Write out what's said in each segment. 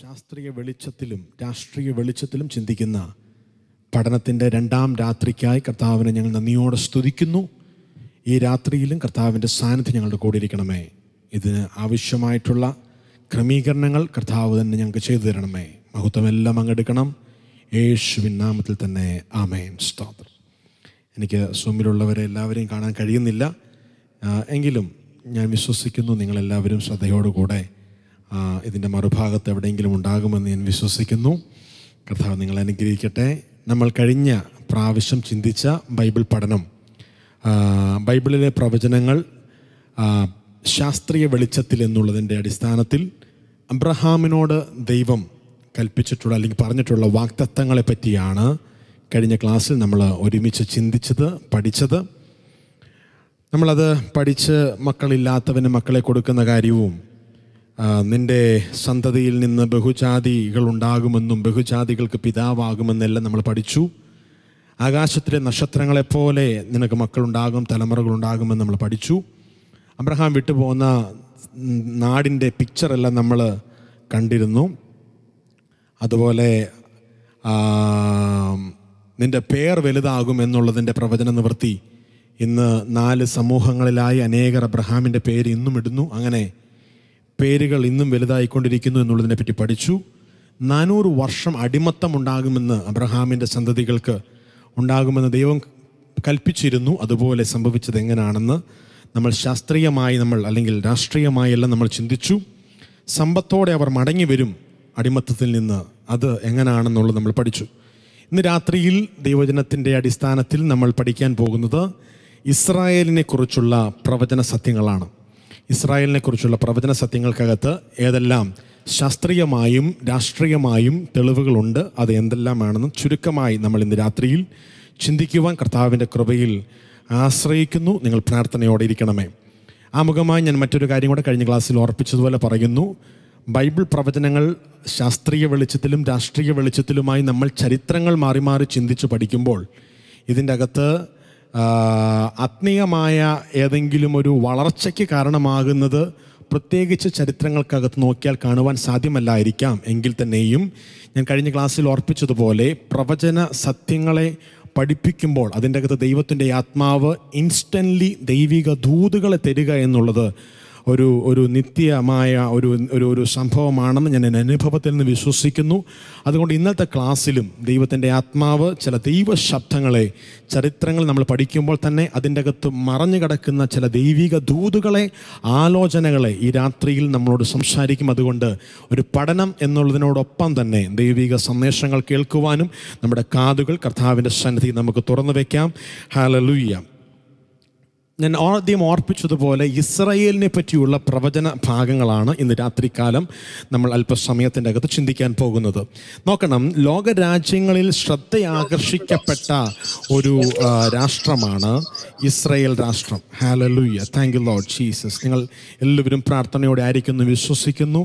ശാസ്ത്രീയ വെളിച്ചത്തിലും രാഷ്ട്രീയ വെളിച്ചത്തിലും ചിന്തിക്കുന്ന പഠനത്തിൻ്റെ രണ്ടാം രാത്രിക്കായി കർത്താവിനെ ഞങ്ങൾ നന്ദിയോടെ സ്തുതിക്കുന്നു ഈ രാത്രിയിലും കർത്താവിൻ്റെ സാന്നിധ്യം ഞങ്ങളുടെ കൂടെ ഇരിക്കണമേ ഇതിന് ആവശ്യമായിട്ടുള്ള ക്രമീകരണങ്ങൾ കർത്താവ് തന്നെ ഞങ്ങൾക്ക് ചെയ്തു തരണമേ മഹത്വമെല്ലാം അങ്ങെടുക്കണം യേശുവിൻ നാമത്തിൽ തന്നെ ആമേൻ സ്തോത്രം എനിക്ക് സൂമിലുള്ളവരെ എല്ലാവരെയും കാണാൻ കഴിയുന്നില്ല എങ്കിലും ഞാൻ വിശ്വസിക്കുന്നു നിങ്ങളെല്ലാവരും ശ്രദ്ധയോടുകൂടെ കൂടെ ഇതിൻ്റെ മറുഭാഗത്ത് എവിടെയെങ്കിലും ഉണ്ടാകുമെന്ന് ഞാൻ വിശ്വസിക്കുന്നു കർത്താവ് നിങ്ങൾ അനുഗ്രഹിക്കട്ടെ നമ്മൾ കഴിഞ്ഞ പ്രാവശ്യം ചിന്തിച്ച ബൈബിൾ പഠനം ബൈബിളിലെ പ്രവചനങ്ങൾ ശാസ്ത്രീയ വെളിച്ചത്തിൽ എന്നുള്ളതിൻ്റെ അടിസ്ഥാനത്തിൽ അബ്രഹാമിനോട് ദൈവം കൽപ്പിച്ചിട്ടുള്ള അല്ലെങ്കിൽ പറഞ്ഞിട്ടുള്ള വാക്തത്വങ്ങളെ പറ്റിയാണ് കഴിഞ്ഞ ക്ലാസ്സിൽ നമ്മൾ ഒരുമിച്ച് ചിന്തിച്ചത് പഠിച്ചത് നമ്മളത് പഠിച്ച് മക്കളില്ലാത്തവന് മക്കളെ കൊടുക്കുന്ന കാര്യവും നിൻ്റെ സന്തതിയിൽ നിന്ന് ബഹുജാതികൾ ഉണ്ടാകുമെന്നും ബഹുജാതികൾക്ക് പിതാവാകുമെന്നെല്ലാം നമ്മൾ പഠിച്ചു ആകാശത്തിലെ നക്ഷത്രങ്ങളെപ്പോലെ നിനക്ക് മക്കളുണ്ടാകും തലമുറകളുണ്ടാകുമെന്ന് നമ്മൾ പഠിച്ചു അബ്രഹാം വിട്ടുപോകുന്ന നാടിൻ്റെ പിക്ചറെല്ലാം നമ്മൾ കണ്ടിരുന്നു അതുപോലെ നിൻ്റെ പേർ വലുതാകും എന്നുള്ളതിൻ്റെ പ്രവചന നിവൃത്തി ഇന്ന് നാല് സമൂഹങ്ങളിലായി അനേകർ അബ്രഹാമിൻ്റെ പേര് ഇന്നും ഇടുന്നു അങ്ങനെ പേരുകൾ ഇന്നും വലുതായിക്കൊണ്ടിരിക്കുന്നു എന്നുള്ളതിനെപ്പറ്റി പഠിച്ചു നാനൂറ് വർഷം അടിമത്തം ഉണ്ടാകുമെന്ന് അബ്രഹാമിൻ്റെ സന്തതികൾക്ക് ഉണ്ടാകുമെന്ന് ദൈവം കൽപ്പിച്ചിരുന്നു അതുപോലെ സംഭവിച്ചത് എങ്ങനെയാണെന്ന് നമ്മൾ ശാസ്ത്രീയമായി നമ്മൾ അല്ലെങ്കിൽ രാഷ്ട്രീയമായി എല്ലാം നമ്മൾ ചിന്തിച്ചു സമ്പത്തോടെ അവർ മടങ്ങി വരും അടിമത്തത്തിൽ നിന്ന് അത് എങ്ങനെയാണെന്നുള്ളത് നമ്മൾ പഠിച്ചു ഇന്ന് രാത്രിയിൽ ദൈവജനത്തിൻ്റെ അടിസ്ഥാനത്തിൽ നമ്മൾ പഠിക്കാൻ പോകുന്നത് ഇസ്രായേലിനെക്കുറിച്ചുള്ള പ്രവചന സത്യങ്ങളാണ് ഇസ്രായേലിനെക്കുറിച്ചുള്ള പ്രവചന സത്യങ്ങൾക്കകത്ത് ഏതെല്ലാം ശാസ്ത്രീയമായും രാഷ്ട്രീയമായും തെളിവുകളുണ്ട് അത് എന്തെല്ലാമാണെന്ന് ചുരുക്കമായി നമ്മൾ ഇന്ന് രാത്രിയിൽ ചിന്തിക്കുവാൻ കർത്താവിൻ്റെ കൃപയിൽ ആശ്രയിക്കുന്നു നിങ്ങൾ പ്രാർത്ഥനയോടെ ഇരിക്കണമേ ആമുഖമായി ഞാൻ മറ്റൊരു കാര്യം കൂടെ കഴിഞ്ഞ ക്ലാസ്സിൽ ഓർപ്പിച്ചതുപോലെ പറയുന്നു ബൈബിൾ പ്രവചനങ്ങൾ ശാസ്ത്രീയ വെളിച്ചത്തിലും രാഷ്ട്രീയ വെളിച്ചത്തിലുമായി നമ്മൾ ചരിത്രങ്ങൾ മാറി മാറി ചിന്തിച്ച് പഠിക്കുമ്പോൾ ഇതിൻ്റെ അകത്ത് ആത്മീയമായ ഏതെങ്കിലും ഒരു വളർച്ചയ്ക്ക് കാരണമാകുന്നത് പ്രത്യേകിച്ച് ചരിത്രങ്ങൾക്കകത്ത് നോക്കിയാൽ കാണുവാൻ സാധ്യമല്ലായിരിക്കാം എങ്കിൽ തന്നെയും ഞാൻ കഴിഞ്ഞ ക്ലാസ്സിൽ ഓർപ്പിച്ചതുപോലെ പ്രവചന സത്യങ്ങളെ പഠിപ്പിക്കുമ്പോൾ അതിൻ്റെ അകത്ത് ദൈവത്തിൻ്റെ ആത്മാവ് ഇൻസ്റ്റൻ്റ്ലി ദൈവിക ദൂതുകളെ തരിക എന്നുള്ളത് ഒരു ഒരു നിത്യമായ ഒരു ഒരു ഒരു സംഭവമാണെന്ന് ഞാൻ എൻ്റെ അനുഭവത്തിൽ നിന്ന് വിശ്വസിക്കുന്നു അതുകൊണ്ട് ഇന്നത്തെ ക്ലാസ്സിലും ദൈവത്തിൻ്റെ ആത്മാവ് ചില ദൈവ ശബ്ദങ്ങളെ ചരിത്രങ്ങൾ നമ്മൾ പഠിക്കുമ്പോൾ തന്നെ അതിൻ്റെ അകത്ത് മറഞ്ഞു കിടക്കുന്ന ചില ദൈവിക ദൂതുകളെ ആലോചനകളെ ഈ രാത്രിയിൽ നമ്മളോട് സംസാരിക്കും അതുകൊണ്ട് ഒരു പഠനം എന്നുള്ളതിനോടൊപ്പം തന്നെ ദൈവിക സന്ദേശങ്ങൾ കേൾക്കുവാനും നമ്മുടെ കാതുകൾ കർത്താവിൻ്റെ സന്നിധി നമുക്ക് തുറന്നു വയ്ക്കാം ഹാലലൂയ്യാം ഞാൻ ആദ്യം ഓർപ്പിച്ചതുപോലെ ഇസ്രയേലിനെ പറ്റിയുള്ള പ്രവചന ഭാഗങ്ങളാണ് ഇന്ന് രാത്രികാലം നമ്മൾ അല്പസമയത്തിൻ്റെ അകത്ത് ചിന്തിക്കാൻ പോകുന്നത് നോക്കണം ലോക രാജ്യങ്ങളിൽ ശ്രദ്ധയാകർഷിക്കപ്പെട്ട ഒരു രാഷ്ട്രമാണ് ഇസ്രയേൽ രാഷ്ട്രം hallelujah thank you lord Jesus നിങ്ങൾ എല്ലാവരും പ്രാർത്ഥനയോടെ ആയിരിക്കുന്നു വിശ്വസിക്കുന്നു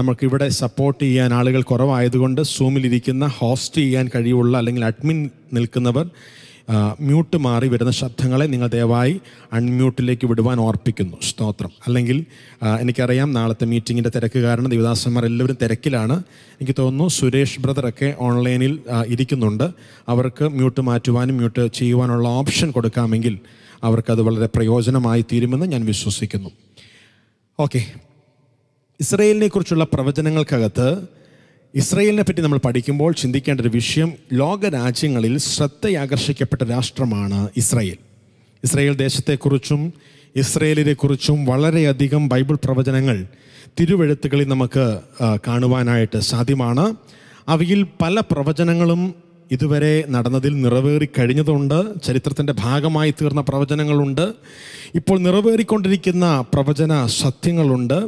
നമുക്കിവിടെ സപ്പോർട്ട് ചെയ്യാൻ ആളുകൾ കുറവായതുകൊണ്ട് സൂമിലിരിക്കുന്ന ഹോസ്റ്റ് ചെയ്യാൻ കഴിയുള്ള അല്ലെങ്കിൽ അഡ്മിൻ നിൽക്കുന്നവർ മ്യൂട്ട് മാറി വരുന്ന ശബ്ദങ്ങളെ നിങ്ങൾ ദയവായി അൺമ്യൂട്ടിലേക്ക് വിടുവാൻ ഓർപ്പിക്കുന്നു സ്തോത്രം അല്ലെങ്കിൽ എനിക്കറിയാം നാളത്തെ മീറ്റിങ്ങിൻ്റെ തിരക്ക് കാരണം ദേവദാസന്മാർ എല്ലാവരും തിരക്കിലാണ് എനിക്ക് തോന്നുന്നു സുരേഷ് ബ്രദറൊക്കെ ഓൺലൈനിൽ ഇരിക്കുന്നുണ്ട് അവർക്ക് മ്യൂട്ട് മാറ്റുവാനും മ്യൂട്ട് ചെയ്യുവാനുള്ള ഓപ്ഷൻ കൊടുക്കാമെങ്കിൽ അവർക്കത് വളരെ പ്രയോജനമായി തീരുമെന്ന് ഞാൻ വിശ്വസിക്കുന്നു ഓക്കെ ഇസ്രയേലിനെക്കുറിച്ചുള്ള പ്രവചനങ്ങൾക്കകത്ത് ഇസ്രയേലിനെ പറ്റി നമ്മൾ പഠിക്കുമ്പോൾ ചിന്തിക്കേണ്ട ഒരു വിഷയം ലോക രാജ്യങ്ങളിൽ ശ്രദ്ധയാകർഷിക്കപ്പെട്ട രാഷ്ട്രമാണ് ഇസ്രയേൽ ഇസ്രയേൽ ദേശത്തെക്കുറിച്ചും കുറിച്ചും വളരെയധികം ബൈബിൾ പ്രവചനങ്ങൾ തിരുവെഴുത്തുകളിൽ നമുക്ക് കാണുവാനായിട്ട് സാധ്യമാണ് അവയിൽ പല പ്രവചനങ്ങളും ഇതുവരെ നടന്നതിൽ നിറവേറി കഴിഞ്ഞതുണ്ട് ചരിത്രത്തിൻ്റെ ഭാഗമായി തീർന്ന പ്രവചനങ്ങളുണ്ട് ഇപ്പോൾ നിറവേറിക്കൊണ്ടിരിക്കുന്ന പ്രവചന സത്യങ്ങളുണ്ട്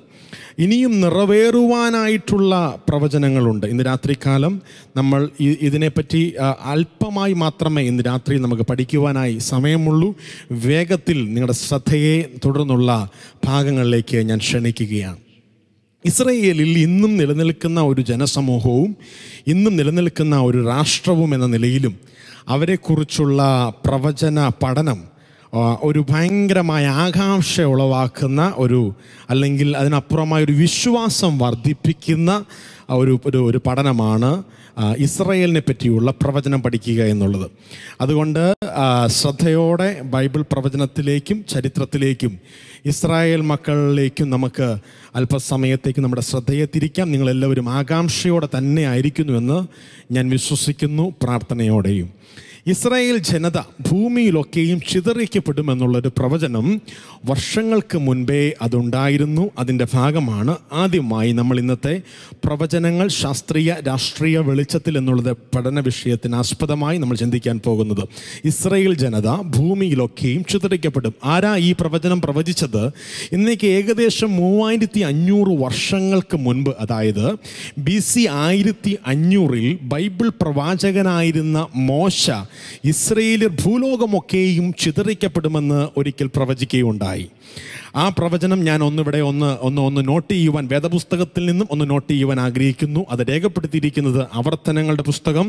ഇനിയും നിറവേറുവാനായിട്ടുള്ള പ്രവചനങ്ങളുണ്ട് ഇന്ന് രാത്രികാലം നമ്മൾ ഇതിനെപ്പറ്റി അല്പമായി മാത്രമേ ഇന്ന് രാത്രി നമുക്ക് പഠിക്കുവാനായി സമയമുള്ളൂ വേഗത്തിൽ നിങ്ങളുടെ ശ്രദ്ധയെ തുടർന്നുള്ള ഭാഗങ്ങളിലേക്ക് ഞാൻ ക്ഷണിക്കുകയാണ് ഇസ്രയേലിൽ ഇന്നും നിലനിൽക്കുന്ന ഒരു ജനസമൂഹവും ഇന്നും നിലനിൽക്കുന്ന ഒരു രാഷ്ട്രവും എന്ന നിലയിലും അവരെക്കുറിച്ചുള്ള പ്രവചന പഠനം ഒരു ഭയങ്കരമായ ആകാംക്ഷ ഉളവാക്കുന്ന ഒരു അല്ലെങ്കിൽ അതിനപ്പുറമായ ഒരു വിശ്വാസം വർദ്ധിപ്പിക്കുന്ന ഒരു ഒരു ഒരു പഠനമാണ് ഇസ്രയേലിനെ പറ്റിയുള്ള പ്രവചനം പഠിക്കുക എന്നുള്ളത് അതുകൊണ്ട് ശ്രദ്ധയോടെ ബൈബിൾ പ്രവചനത്തിലേക്കും ചരിത്രത്തിലേക്കും ഇസ്രായേൽ മക്കളിലേക്കും നമുക്ക് അല്പസമയത്തേക്ക് നമ്മുടെ ശ്രദ്ധയെ തിരിക്കാം നിങ്ങളെല്ലാവരും ആകാംക്ഷയോടെ തന്നെ ആയിരിക്കുന്നുവെന്ന് ഞാൻ വിശ്വസിക്കുന്നു പ്രാർത്ഥനയോടെയും ഇസ്രായേൽ ജനത ഭൂമിയിലൊക്കെയും ചിതറിക്കപ്പെടുമെന്നുള്ളൊരു പ്രവചനം വർഷങ്ങൾക്ക് മുൻപേ അതുണ്ടായിരുന്നു അതിൻ്റെ ഭാഗമാണ് ആദ്യമായി നമ്മൾ ഇന്നത്തെ പ്രവചനങ്ങൾ ശാസ്ത്രീയ രാഷ്ട്രീയ വെളിച്ചത്തിൽ എന്നുള്ളത് പഠന വിഷയത്തിന് ആസ്പദമായി നമ്മൾ ചിന്തിക്കാൻ പോകുന്നത് ഇസ്രായേൽ ജനത ഭൂമിയിലൊക്കെയും ചിതറിക്കപ്പെടും ആരാ ഈ പ്രവചനം പ്രവചിച്ചത് ഇന്നേക്ക് ഏകദേശം മൂവായിരത്തി അഞ്ഞൂറ് വർഷങ്ങൾക്ക് മുൻപ് അതായത് ബി സി ആയിരത്തി അഞ്ഞൂറിൽ ബൈബിൾ പ്രവാചകനായിരുന്ന മോശ ഇസ്രയേലിൽ ഭൂലോകമൊക്കെയും ചിതറിക്കപ്പെടുമെന്ന് ഒരിക്കൽ പ്രവചിക്കുകയുണ്ടായി ആ പ്രവചനം ഞാൻ ഒന്നിവിടെ ഒന്ന് ഒന്ന് ഒന്ന് നോട്ട് ചെയ്യുവാൻ വേദപുസ്തകത്തിൽ നിന്നും ഒന്ന് നോട്ട് ചെയ്യുവാൻ ആഗ്രഹിക്കുന്നു അത് രേഖപ്പെടുത്തിയിരിക്കുന്നത് ആവർത്തനങ്ങളുടെ പുസ്തകം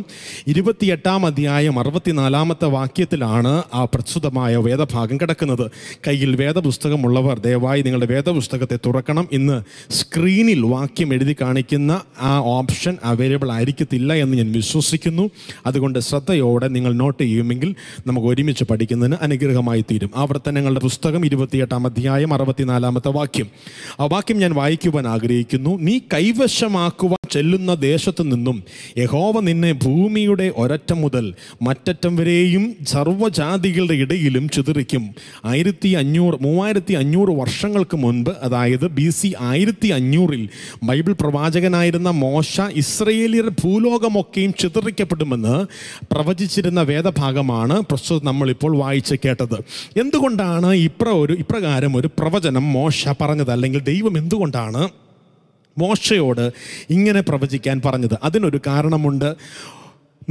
ഇരുപത്തിയെട്ടാം അധ്യായം അറുപത്തിനാലാമത്തെ വാക്യത്തിലാണ് ആ പ്രസ്തുതമായ വേദഭാഗം കിടക്കുന്നത് കയ്യിൽ വേദപുസ്തകമുള്ളവർ ദയവായി നിങ്ങളുടെ വേദപുസ്തകത്തെ തുറക്കണം ഇന്ന് സ്ക്രീനിൽ വാക്യം എഴുതി കാണിക്കുന്ന ആ ഓപ്ഷൻ അവൈലബിൾ ആയിരിക്കത്തില്ല എന്ന് ഞാൻ വിശ്വസിക്കുന്നു അതുകൊണ്ട് ശ്രദ്ധയോടെ നിങ്ങൾ നോട്ട് ചെയ്യുമെങ്കിൽ നമുക്ക് ഒരുമിച്ച് പഠിക്കുന്നതിന് അനുഗ്രഹമായി തീരും ആവർത്തനങ്ങളുടെ പുസ്തകം ഇരുപത്തിയെട്ടാം അധ്യായം അധ്യായം അറുപത്തിനാലാമത്തെ വാക്യം ആ വാക്യം ഞാൻ വായിക്കുവാൻ ആഗ്രഹിക്കുന്നു നീ കൈവശമാക്കുവാൻ ചെല്ലുന്ന ദേശത്തു നിന്നും യഹോവ നിന്നെ ഭൂമിയുടെ ഒരറ്റം മുതൽ മറ്ററ്റം വരെയും സർവ്വജാതികളുടെ ഇടയിലും ചിതറിക്കും ആയിരത്തി അഞ്ഞൂറ് മൂവായിരത്തി അഞ്ഞൂറ് വർഷങ്ങൾക്ക് മുൻപ് അതായത് ബി സി ആയിരത്തി അഞ്ഞൂറിൽ ബൈബിൾ പ്രവാചകനായിരുന്ന മോശ ഇസ്രയേലിയർ ഭൂലോകമൊക്കെയും ചിതറിക്കപ്പെടുമെന്ന് പ്രവചിച്ചിരുന്ന വേദഭാഗമാണ് പ്രസ്തുതം നമ്മളിപ്പോൾ വായിച്ച് കേട്ടത് എന്തുകൊണ്ടാണ് ഇപ്ര ഒരു ഇപ്രകാരം ഒരു പ്രവചനം മോശ പറഞ്ഞത് അല്ലെങ്കിൽ ദൈവം എന്തുകൊണ്ടാണ് മോശയോട് ഇങ്ങനെ പ്രവചിക്കാൻ പറഞ്ഞത് അതിനൊരു കാരണമുണ്ട്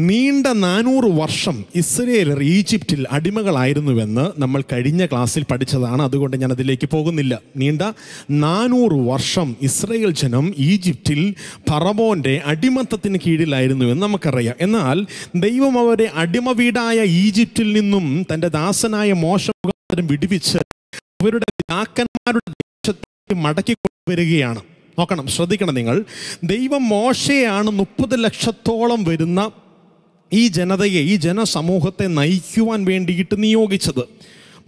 നീണ്ട നാനൂറ് വർഷം ഇസ്രയേലർ ഈജിപ്തിൽ അടിമകളായിരുന്നുവെന്ന് നമ്മൾ കഴിഞ്ഞ ക്ലാസ്സിൽ പഠിച്ചതാണ് അതുകൊണ്ട് ഞാൻ അതിലേക്ക് പോകുന്നില്ല നീണ്ട നാനൂറ് വർഷം ഇസ്രയേൽ ജനം ഈജിപ്തിൽ ഫറവോൻ്റെ അടിമത്തത്തിന് കീഴിലായിരുന്നുവെന്ന് നമുക്കറിയാം എന്നാൽ ദൈവം അവരെ അടിമ വീടായ ഈജിപ്തിൽ നിന്നും തൻ്റെ ദാസനായ മോശം വിടുവിച്ച് അവരുടെ പിതാക്കന്മാരുടെ ദേശത്തേക്ക് മടക്കി കൊണ്ടുവരികയാണ് നോക്കണം ശ്രദ്ധിക്കണം നിങ്ങൾ ദൈവം മോശയാണ് മുപ്പത് ലക്ഷത്തോളം വരുന്ന ഈ ജനതയെ ഈ ജനസമൂഹത്തെ നയിക്കുവാൻ വേണ്ടിയിട്ട് നിയോഗിച്ചത്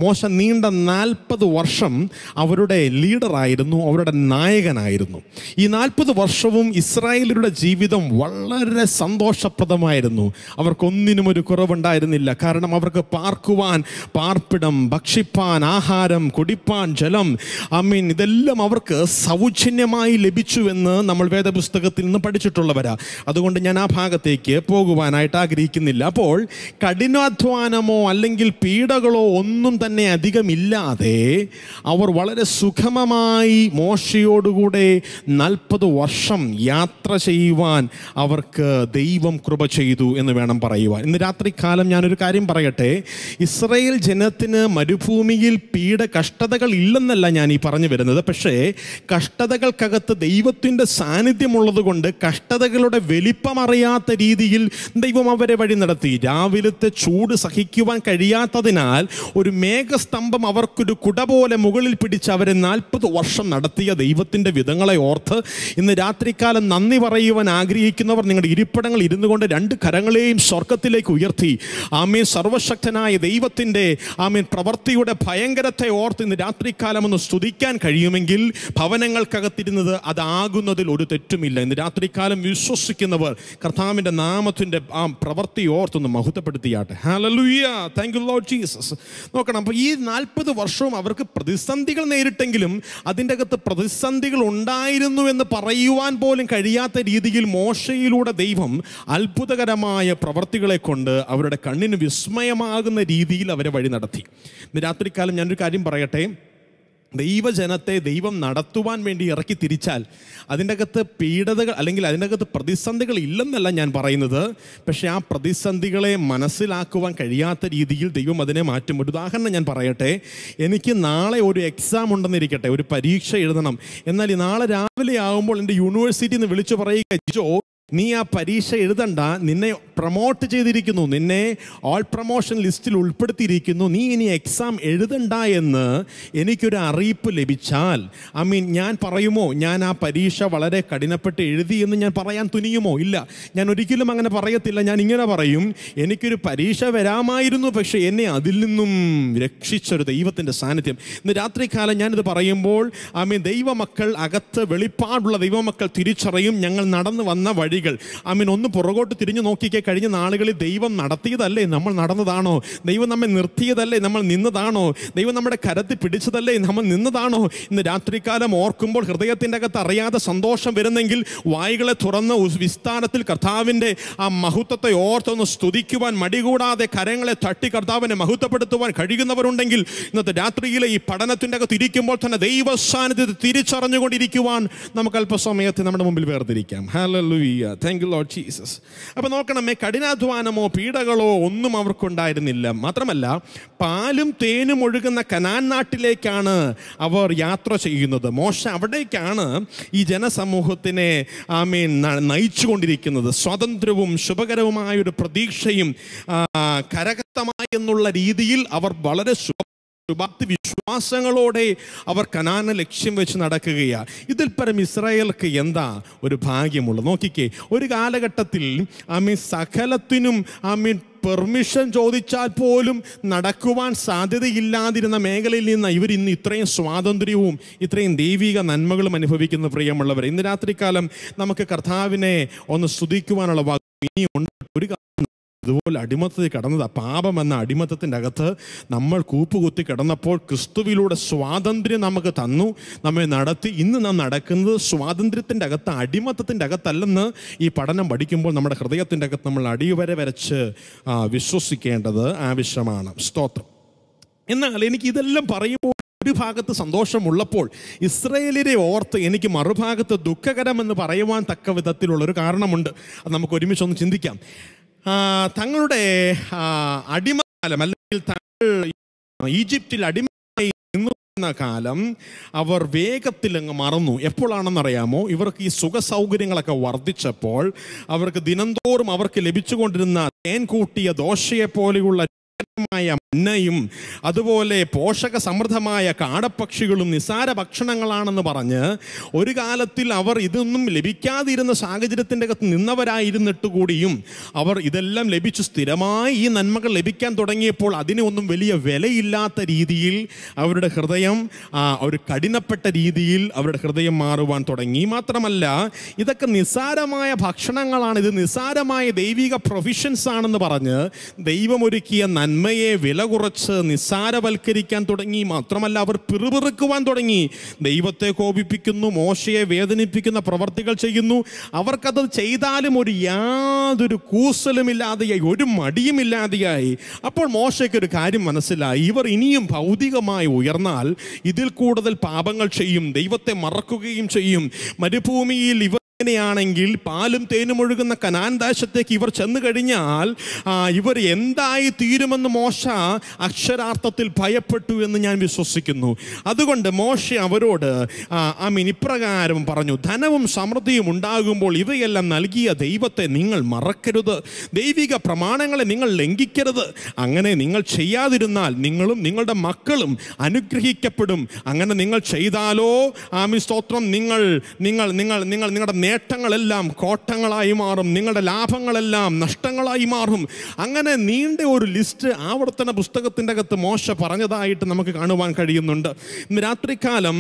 മോശ നീണ്ട നാൽപ്പത് വർഷം അവരുടെ ലീഡറായിരുന്നു അവരുടെ നായകനായിരുന്നു ഈ നാൽപ്പത് വർഷവും ഇസ്രായേലരുടെ ജീവിതം വളരെ സന്തോഷപ്രദമായിരുന്നു അവർക്കൊന്നിനും ഒരു കുറവുണ്ടായിരുന്നില്ല കാരണം അവർക്ക് പാർക്കുവാൻ പാർപ്പിടം ഭക്ഷിപ്പാൻ ആഹാരം കുടിപ്പാൻ ജലം ഐ മീൻ ഇതെല്ലാം അവർക്ക് സൗജന്യമായി ലഭിച്ചുവെന്ന് നമ്മൾ വേദപുസ്തകത്തിൽ നിന്ന് പഠിച്ചിട്ടുള്ളവരാ അതുകൊണ്ട് ഞാൻ ആ ഭാഗത്തേക്ക് പോകുവാനായിട്ട് ആഗ്രഹിക്കുന്നില്ല അപ്പോൾ കഠിനാധ്വാനമോ അല്ലെങ്കിൽ പീഡകളോ ഒന്നും തന്നെ തന്നെ അധികമില്ലാതെ അവർ വളരെ സുഖമമായി മോശയോടുകൂടെ നാൽപ്പത് വർഷം യാത്ര ചെയ്യുവാൻ അവർക്ക് ദൈവം കൃപ ചെയ്തു എന്ന് വേണം പറയുവാൻ ഇന്ന് രാത്രിക്കാലം ഞാനൊരു കാര്യം പറയട്ടെ ഇസ്രയേൽ ജനത്തിന് മരുഭൂമിയിൽ പീഡ കഷ്ടതകൾ ഇല്ലെന്നല്ല ഞാൻ ഈ പറഞ്ഞു വരുന്നത് പക്ഷേ കഷ്ടതകൾക്കകത്ത് ദൈവത്തിൻ്റെ സാന്നിധ്യമുള്ളത് കൊണ്ട് കഷ്ടതകളുടെ വലിപ്പമറിയാത്ത രീതിയിൽ ദൈവം അവരെ വഴി നടത്തി രാവിലത്തെ ചൂട് സഹിക്കുവാൻ കഴിയാത്തതിനാൽ ഒരു മേ മേഘസ്തംഭം അവർക്കൊരു കുട പോലെ മുകളിൽ പിടിച്ച് അവരെ നാൽപ്പത് വർഷം നടത്തിയ ദൈവത്തിൻ്റെ വിധങ്ങളെ ഓർത്ത് ഇന്ന് രാത്രികാലം നന്ദി പറയുവാൻ ആഗ്രഹിക്കുന്നവർ നിങ്ങളുടെ ഇരിപ്പിടങ്ങൾ ഇരുന്നു കൊണ്ട് രണ്ട് കരങ്ങളെയും സ്വർഗത്തിലേക്ക് ഉയർത്തി ആമേ സർവശക്തനായ ദൈവത്തിൻ്റെ ആമീൻ പ്രവൃത്തിയുടെ ഭയങ്കരത്തെ ഓർത്ത് ഇന്ന് രാത്രികാലം ഒന്ന് സ്തുതിക്കാൻ കഴിയുമെങ്കിൽ ഭവനങ്ങൾക്കകത്തിരുന്നത് അതാകുന്നതിൽ ഒരു തെറ്റുമില്ല ഇന്ന് രാത്രികാലം വിശ്വസിക്കുന്നവർ കർത്താവിൻ്റെ നാമത്തിൻ്റെ ആ പ്രവൃത്തി ഓർത്തൊന്ന് മഹത്വപ്പെടുത്തിയാട്ടെ ഹാലലുയ്യ താങ്ക് യു ലോഡ് ജീസസ് നോക്കണം അപ്പോൾ ഈ നാൽപ്പത് വർഷവും അവർക്ക് പ്രതിസന്ധികൾ നേരിട്ടെങ്കിലും അതിൻ്റെ അകത്ത് പ്രതിസന്ധികൾ ഉണ്ടായിരുന്നു എന്ന് പറയുവാൻ പോലും കഴിയാത്ത രീതിയിൽ മോശയിലൂടെ ദൈവം അത്ഭുതകരമായ പ്രവർത്തികളെ കൊണ്ട് അവരുടെ കണ്ണിന് വിസ്മയമാകുന്ന രീതിയിൽ അവരെ വഴി നടത്തി രാത്രിക്കാലം ഞാനൊരു കാര്യം പറയട്ടെ ദൈവജനത്തെ ദൈവം നടത്തുവാൻ വേണ്ടി ഇറക്കി തിരിച്ചാൽ അതിൻ്റെ അകത്ത് പീഡതകൾ അല്ലെങ്കിൽ അതിൻ്റെ അകത്ത് പ്രതിസന്ധികൾ ഇല്ലെന്നല്ല ഞാൻ പറയുന്നത് പക്ഷേ ആ പ്രതിസന്ധികളെ മനസ്സിലാക്കുവാൻ കഴിയാത്ത രീതിയിൽ ദൈവം അതിനെ മാറ്റും ഒരു ഉദാഹരണം ഞാൻ പറയട്ടെ എനിക്ക് നാളെ ഒരു എക്സാം ഉണ്ടെന്നിരിക്കട്ടെ ഒരു പരീക്ഷ എഴുതണം എന്നാൽ നാളെ രാവിലെ ആകുമ്പോൾ എൻ്റെ യൂണിവേഴ്സിറ്റിയിൽ നിന്ന് വിളിച്ചു പറയുക ജോ നീ ആ പരീക്ഷ എഴുതണ്ട നിന്നെ പ്രൊമോട്ട് ചെയ്തിരിക്കുന്നു നിന്നെ ഓൾ പ്രൊമോഷൻ ലിസ്റ്റിൽ ഉൾപ്പെടുത്തിയിരിക്കുന്നു നീ ഇനി എക്സാം എഴുതണ്ട എന്ന് എനിക്കൊരു അറിയിപ്പ് ലഭിച്ചാൽ ഐ മീൻ ഞാൻ പറയുമോ ഞാൻ ആ പരീക്ഷ വളരെ കഠിനപ്പെട്ട് എഴുതി എന്ന് ഞാൻ പറയാൻ തുനിയുമോ ഇല്ല ഞാൻ ഒരിക്കലും അങ്ങനെ പറയത്തില്ല ഞാൻ ഇങ്ങനെ പറയും എനിക്കൊരു പരീക്ഷ വരാമായിരുന്നു പക്ഷേ എന്നെ അതിൽ നിന്നും രക്ഷിച്ചൊരു ദൈവത്തിൻ്റെ സാന്നിധ്യം ഇന്ന് രാത്രികാലം ഞാനിത് പറയുമ്പോൾ ഐ മീൻ ദൈവമക്കൾ അകത്ത് വെളിപ്പാടുള്ള ദൈവമക്കൾ തിരിച്ചറിയും ഞങ്ങൾ നടന്നു വന്ന വഴികൾ ഐ മീൻ ഒന്ന് പുറകോട്ട് തിരിഞ്ഞു നോക്കിക്കെ കഴിഞ്ഞ നാളുകളിൽ ദൈവം നടത്തിയതല്ലേ നമ്മൾ നടന്നതാണോ ദൈവം നമ്മെ നിർത്തിയതല്ലേ നമ്മൾ നിന്നതാണോ ദൈവം നമ്മുടെ കരത്തിൽ പിടിച്ചതല്ലേ നമ്മൾ നിന്നതാണോ ഇന്ന് രാത്രികാലം ഓർക്കുമ്പോൾ ഹൃദയത്തിൻ്റെ അകത്ത് അറിയാതെ സന്തോഷം വരുന്നെങ്കിൽ വായികളെ തുറന്ന് വിസ്താരത്തിൽ കർത്താവിൻ്റെ ആ മഹത്വത്തെ ഓർത്തൊന്ന് സ്തുതിക്കുവാൻ മടികൂടാതെ കരങ്ങളെ തട്ടി കർത്താവിനെ മഹത്വപ്പെടുത്തുവാൻ കഴിയുന്നവരുണ്ടെങ്കിൽ ഇന്നത്തെ രാത്രിയിലെ ഈ പഠനത്തിൻ്റെ അകത്ത് ഇരിക്കുമ്പോൾ തന്നെ ദൈവ സാന്നിധ്യത്തെ തിരിച്ചറിഞ്ഞുകൊണ്ടിരിക്കുവാൻ നമുക്ക് അല്പസമയത്ത് നമ്മുടെ മുമ്പിൽ വേർതിരിക്കാം hallelujah thank you lord Jesus അപ്പോൾ നോക്കണം അങ്ങനെ കഠിനാധ്വാനമോ പീഡകളോ ഒന്നും അവർക്കുണ്ടായിരുന്നില്ല മാത്രമല്ല പാലും തേനും ഒഴുകുന്ന കനാൻ നാട്ടിലേക്കാണ് അവർ യാത്ര ചെയ്യുന്നത് മോശം അവിടേക്കാണ് ഈ ജനസമൂഹത്തിനെ ആമീൻ നയിച്ചുകൊണ്ടിരിക്കുന്നത് സ്വതന്ത്രവും ശുഭകരവുമായ ഒരു പ്രതീക്ഷയും കരകത്തമായി എന്നുള്ള രീതിയിൽ അവർ വളരെ ഭക്തി വിശ്വാസങ്ങളോടെ അവർ കനാന ലക്ഷ്യം വെച്ച് നടക്കുകയാണ് ഇതിൽ പരം ഇസ്രായേൽക്ക് എന്താ ഒരു ഭാഗ്യമുള്ളത് നോക്കിക്കേ ഒരു കാലഘട്ടത്തിൽ ആമീൻ സകലത്തിനും ആമീൻ പെർമിഷൻ ചോദിച്ചാൽ പോലും നടക്കുവാൻ സാധ്യതയില്ലാതിരുന്ന മേഖലയിൽ നിന്ന് ഇവർ ഇന്ന് ഇത്രയും സ്വാതന്ത്ര്യവും ഇത്രയും ദൈവിക നന്മകളും അനുഭവിക്കുന്ന പ്രിയമുള്ളവർ ഇന്ന് രാത്രികാലം നമുക്ക് കർത്താവിനെ ഒന്ന് സ്തുതിക്കുവാനുള്ള ഇനി ഇനിയുണ്ട് ഒരു അതുപോലെ അടിമത്തത്തിൽ കിടന്നത് പാപം എന്ന അടിമത്തത്തിൻ്റെ അകത്ത് നമ്മൾ കൂപ്പുകുത്തി കിടന്നപ്പോൾ ക്രിസ്തുവിലൂടെ സ്വാതന്ത്ര്യം നമുക്ക് തന്നു നമ്മെ നടത്തി ഇന്ന് നാം നടക്കുന്നത് സ്വാതന്ത്ര്യത്തിൻ്റെ അകത്ത് അടിമത്തത്തിൻ്റെ അകത്തല്ലെന്ന് ഈ പഠനം പഠിക്കുമ്പോൾ നമ്മുടെ ഹൃദയത്തിൻ്റെ അകത്ത് നമ്മൾ അടിവരെ വരച്ച് വിശ്വസിക്കേണ്ടത് ആവശ്യമാണ് സ്തോത്രം എന്നാൽ എനിക്ക് ഇതെല്ലാം പറയുമ്പോൾ ഒരു ഭാഗത്ത് സന്തോഷമുള്ളപ്പോൾ ഇസ്രയേലിനെ ഓർത്ത് എനിക്ക് മറുഭാഗത്ത് ദുഃഖകരമെന്ന് പറയുവാൻ തക്ക വിധത്തിലുള്ളൊരു കാരണമുണ്ട് അത് നമുക്ക് ഒരുമിച്ചൊന്ന് ചിന്തിക്കാം തങ്ങളുടെ അടിമകാലം അല്ലെങ്കിൽ തങ്ങൾ ഈജിപ്തിൽ അടിമയായി നിന്നുന്ന കാലം അവർ വേഗത്തിൽ അങ്ങ് മറന്നു എപ്പോഴാണെന്നറിയാമോ ഇവർക്ക് ഈ സുഖ സൗകര്യങ്ങളൊക്കെ വർദ്ധിച്ചപ്പോൾ അവർക്ക് ദിനംതോറും അവർക്ക് ലഭിച്ചുകൊണ്ടിരുന്ന തേൻകൂട്ടിയ ദോശയെ പോലെയുള്ള മായ മന്നയും അതുപോലെ പോഷക സമൃദ്ധമായ കാടപ്പക്ഷികളും നിസാര ഭക്ഷണങ്ങളാണെന്ന് പറഞ്ഞ് ഒരു കാലത്തിൽ അവർ ഇതൊന്നും ലഭിക്കാതിരുന്ന സാഹചര്യത്തിൻ്റെ അകത്ത് നിന്നവരായിരുന്നിട്ട് കൂടിയും അവർ ഇതെല്ലാം ലഭിച്ചു സ്ഥിരമായി ഈ നന്മകൾ ലഭിക്കാൻ തുടങ്ങിയപ്പോൾ അതിനൊന്നും വലിയ വിലയില്ലാത്ത രീതിയിൽ അവരുടെ ഹൃദയം ഒരു കഠിനപ്പെട്ട രീതിയിൽ അവരുടെ ഹൃദയം മാറുവാൻ തുടങ്ങി മാത്രമല്ല ഇതൊക്കെ നിസാരമായ ഭക്ഷണങ്ങളാണ് ഇത് നിസാരമായ ദൈവിക പ്രൊഫിഷ്യൻസ് ആണെന്ന് പറഞ്ഞ് ദൈവമൊരുക്കിയ നന്മ നന്മയെ വില കുറച്ച് നിസ്സാരവൽക്കരിക്കാൻ തുടങ്ങി മാത്രമല്ല അവർ പിറുപിറുക്കുവാൻ തുടങ്ങി ദൈവത്തെ കോപിപ്പിക്കുന്നു മോശയെ വേദനിപ്പിക്കുന്ന പ്രവർത്തികൾ ചെയ്യുന്നു അവർക്കത് ചെയ്താലും ഒരു യാതൊരു കൂസലുമില്ലാതെയായി ഒരു മടിയുമില്ലാതെയായി അപ്പോൾ മോശയ്ക്ക് ഒരു കാര്യം മനസ്സിലായി ഇവർ ഇനിയും ഭൗതികമായി ഉയർന്നാൽ ഇതിൽ കൂടുതൽ പാപങ്ങൾ ചെയ്യും ദൈവത്തെ മറക്കുകയും ചെയ്യും മരുഭൂമിയിൽ ഇവർ അങ്ങനെയാണെങ്കിൽ പാലും തേനും ഒഴുകുന്ന കനാൻ ദേശത്തേക്ക് ഇവർ ചെന്നു കഴിഞ്ഞാൽ ഇവർ എന്തായി തീരുമെന്ന് മോശ അക്ഷരാർത്ഥത്തിൽ ഭയപ്പെട്ടു എന്ന് ഞാൻ വിശ്വസിക്കുന്നു അതുകൊണ്ട് മോശ അവരോട് ഐ മീൻ ഇപ്രകാരം പറഞ്ഞു ധനവും സമൃദ്ധിയും ഉണ്ടാകുമ്പോൾ ഇവയെല്ലാം നൽകിയ ദൈവത്തെ നിങ്ങൾ മറക്കരുത് ദൈവിക പ്രമാണങ്ങളെ നിങ്ങൾ ലംഘിക്കരുത് അങ്ങനെ നിങ്ങൾ ചെയ്യാതിരുന്നാൽ നിങ്ങളും നിങ്ങളുടെ മക്കളും അനുഗ്രഹിക്കപ്പെടും അങ്ങനെ നിങ്ങൾ ചെയ്താലോ ആമി സ്തോത്രം നിങ്ങൾ നിങ്ങൾ നിങ്ങൾ നിങ്ങൾ നിങ്ങളുടെ നേട്ടങ്ങളെല്ലാം കോട്ടങ്ങളായി മാറും നിങ്ങളുടെ ലാഭങ്ങളെല്ലാം നഷ്ടങ്ങളായി മാറും അങ്ങനെ നീണ്ട ഒരു ലിസ്റ്റ് ആവർത്തന പുസ്തകത്തിൻ്റെ അകത്ത് മോശ പറഞ്ഞതായിട്ട് നമുക്ക് കാണുവാൻ കഴിയുന്നുണ്ട് ഇന്ന് രാത്രിക്കാലം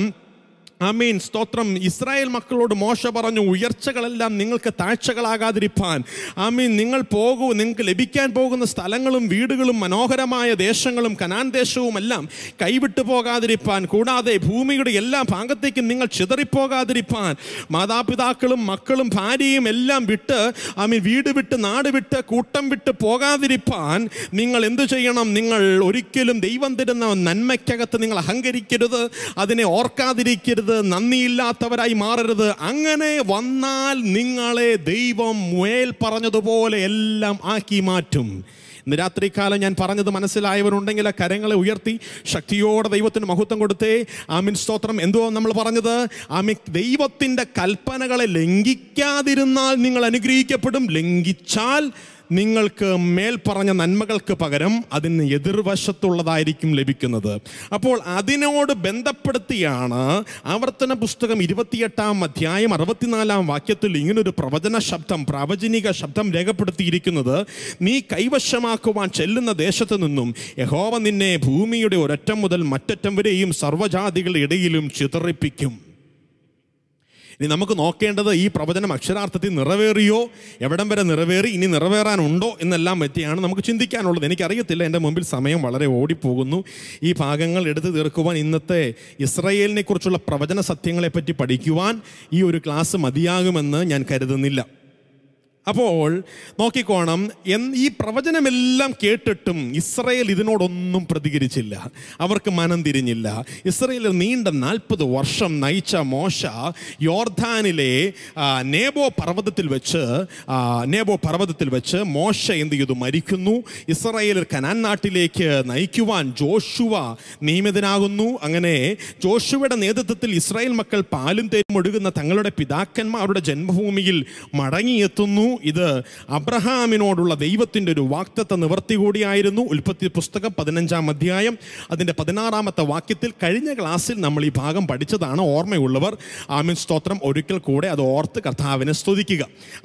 ആമീൻ സ്തോത്രം ഇസ്രായേൽ മക്കളോട് മോശ പറഞ്ഞു ഉയർച്ചകളെല്ലാം നിങ്ങൾക്ക് താഴ്ചകളാകാതിരിപ്പാൻ ആമീൻ നിങ്ങൾ പോകൂ നിങ്ങൾക്ക് ലഭിക്കാൻ പോകുന്ന സ്ഥലങ്ങളും വീടുകളും മനോഹരമായ ദേശങ്ങളും കനാൻ ദേശവും എല്ലാം കൈവിട്ടു പോകാതിരിപ്പാൻ കൂടാതെ ഭൂമിയുടെ എല്ലാ ഭാഗത്തേക്കും നിങ്ങൾ ചിതറിപ്പോകാതിരിപ്പാൻ മാതാപിതാക്കളും മക്കളും ഭാര്യയും എല്ലാം വിട്ട് ആമീൻ വീട് വിട്ട് നാട് വിട്ട് കൂട്ടം വിട്ട് പോകാതിരിപ്പാൻ നിങ്ങൾ എന്തു ചെയ്യണം നിങ്ങൾ ഒരിക്കലും ദൈവം തരുന്ന നന്മയ്ക്കകത്ത് നിങ്ങൾ അഹങ്കരിക്കരുത് അതിനെ ഓർക്കാതിരിക്കരുത് നന്ദിയില്ലാത്തവരായി മാറരുത് അങ്ങനെ വന്നാൽ നിങ്ങളെ ദൈവം മേൽ പറഞ്ഞതുപോലെ എല്ലാം ആക്കി മാറ്റും ഇന്ന് രാത്രിക്കാലം ഞാൻ പറഞ്ഞത് മനസ്സിലായവരുണ്ടെങ്കിൽ ആ കരങ്ങളെ ഉയർത്തി ശക്തിയോടെ ദൈവത്തിന് മഹത്വം കൊടുത്തേ ആമിൻ സ്തോത്രം എന്തോ നമ്മൾ പറഞ്ഞത് ആമി ദൈവത്തിൻ്റെ കൽപ്പനകളെ ലംഘിക്കാതിരുന്നാൽ നിങ്ങൾ അനുഗ്രഹിക്കപ്പെടും ലംഘിച്ചാൽ നിങ്ങൾക്ക് മേൽ പറഞ്ഞ നന്മകൾക്ക് പകരം അതിന് എതിർവശത്തുള്ളതായിരിക്കും ലഭിക്കുന്നത് അപ്പോൾ അതിനോട് ബന്ധപ്പെടുത്തിയാണ് ആവർത്തന പുസ്തകം ഇരുപത്തിയെട്ടാം അധ്യായം അറുപത്തിനാലാം വാക്യത്തിൽ ഇങ്ങനൊരു പ്രവചന ശബ്ദം പ്രാവചനിക ശബ്ദം രേഖപ്പെടുത്തിയിരിക്കുന്നത് നീ കൈവശമാക്കുവാൻ ചെല്ലുന്ന ദേശത്തു നിന്നും യഹോവ നിന്നെ ഭൂമിയുടെ ഒരറ്റം മുതൽ മറ്ററ്റം വരെയും സർവ്വജാതികളുടെ ഇടയിലും ചിതറിപ്പിക്കും ഇനി നമുക്ക് നോക്കേണ്ടത് ഈ പ്രവചനം അക്ഷരാർത്ഥത്തിൽ നിറവേറിയോ എവിടം വരെ നിറവേറി ഇനി നിറവേറാനുണ്ടോ എന്നെല്ലാം പറ്റിയാണ് നമുക്ക് ചിന്തിക്കാനുള്ളത് എനിക്കറിയത്തില്ല എൻ്റെ മുമ്പിൽ സമയം വളരെ ഓടിപ്പോകുന്നു ഈ ഭാഗങ്ങൾ എടുത്തു തീർക്കുവാൻ ഇന്നത്തെ ഇസ്രയേലിനെക്കുറിച്ചുള്ള പ്രവചന സത്യങ്ങളെപ്പറ്റി പഠിക്കുവാൻ ഈ ഒരു ക്ലാസ് മതിയാകുമെന്ന് ഞാൻ കരുതുന്നില്ല അപ്പോൾ നോക്കിക്കോണം എൻ ഈ പ്രവചനമെല്ലാം കേട്ടിട്ടും ഇസ്രയേൽ ഇതിനോടൊന്നും പ്രതികരിച്ചില്ല അവർക്ക് മനം തിരിഞ്ഞില്ല ഇസ്രയേൽ നീണ്ട നാൽപ്പത് വർഷം നയിച്ച മോശ യോർധാനിലെ നേബോ പർവ്വതത്തിൽ വെച്ച് നേബോ പർവ്വതത്തിൽ വെച്ച് മോശ എന്ത് ചെയ്തു മരിക്കുന്നു ഇസ്രയേൽ കനാൻ നാട്ടിലേക്ക് നയിക്കുവാൻ ജോഷുവ നിയമിതനാകുന്നു അങ്ങനെ ജോഷുവയുടെ നേതൃത്വത്തിൽ ഇസ്രായേൽ മക്കൾ പാലും തേരും ഒഴുകുന്ന തങ്ങളുടെ പിതാക്കന്മാരുടെ ജന്മഭൂമിയിൽ മടങ്ങിയെത്തുന്നു ഇത് അബ്രഹാമിനോടുള്ള ദൈവത്തിൻ്റെ ഒരു വാക്തത്വ നിവർത്തി കൂടിയായിരുന്നു ഉൽപ്പത്തി പുസ്തകം പതിനഞ്ചാം അധ്യായം അതിൻ്റെ പതിനാറാമത്തെ വാക്യത്തിൽ കഴിഞ്ഞ ക്ലാസ്സിൽ നമ്മൾ ഈ ഭാഗം പഠിച്ചതാണ് ഓർമ്മയുള്ളവർ ആമിൻ സ്തോത്രം ഒരിക്കൽ കൂടെ അത് ഓർത്ത് കർത്താവിനെ സ്തുതിക്കുക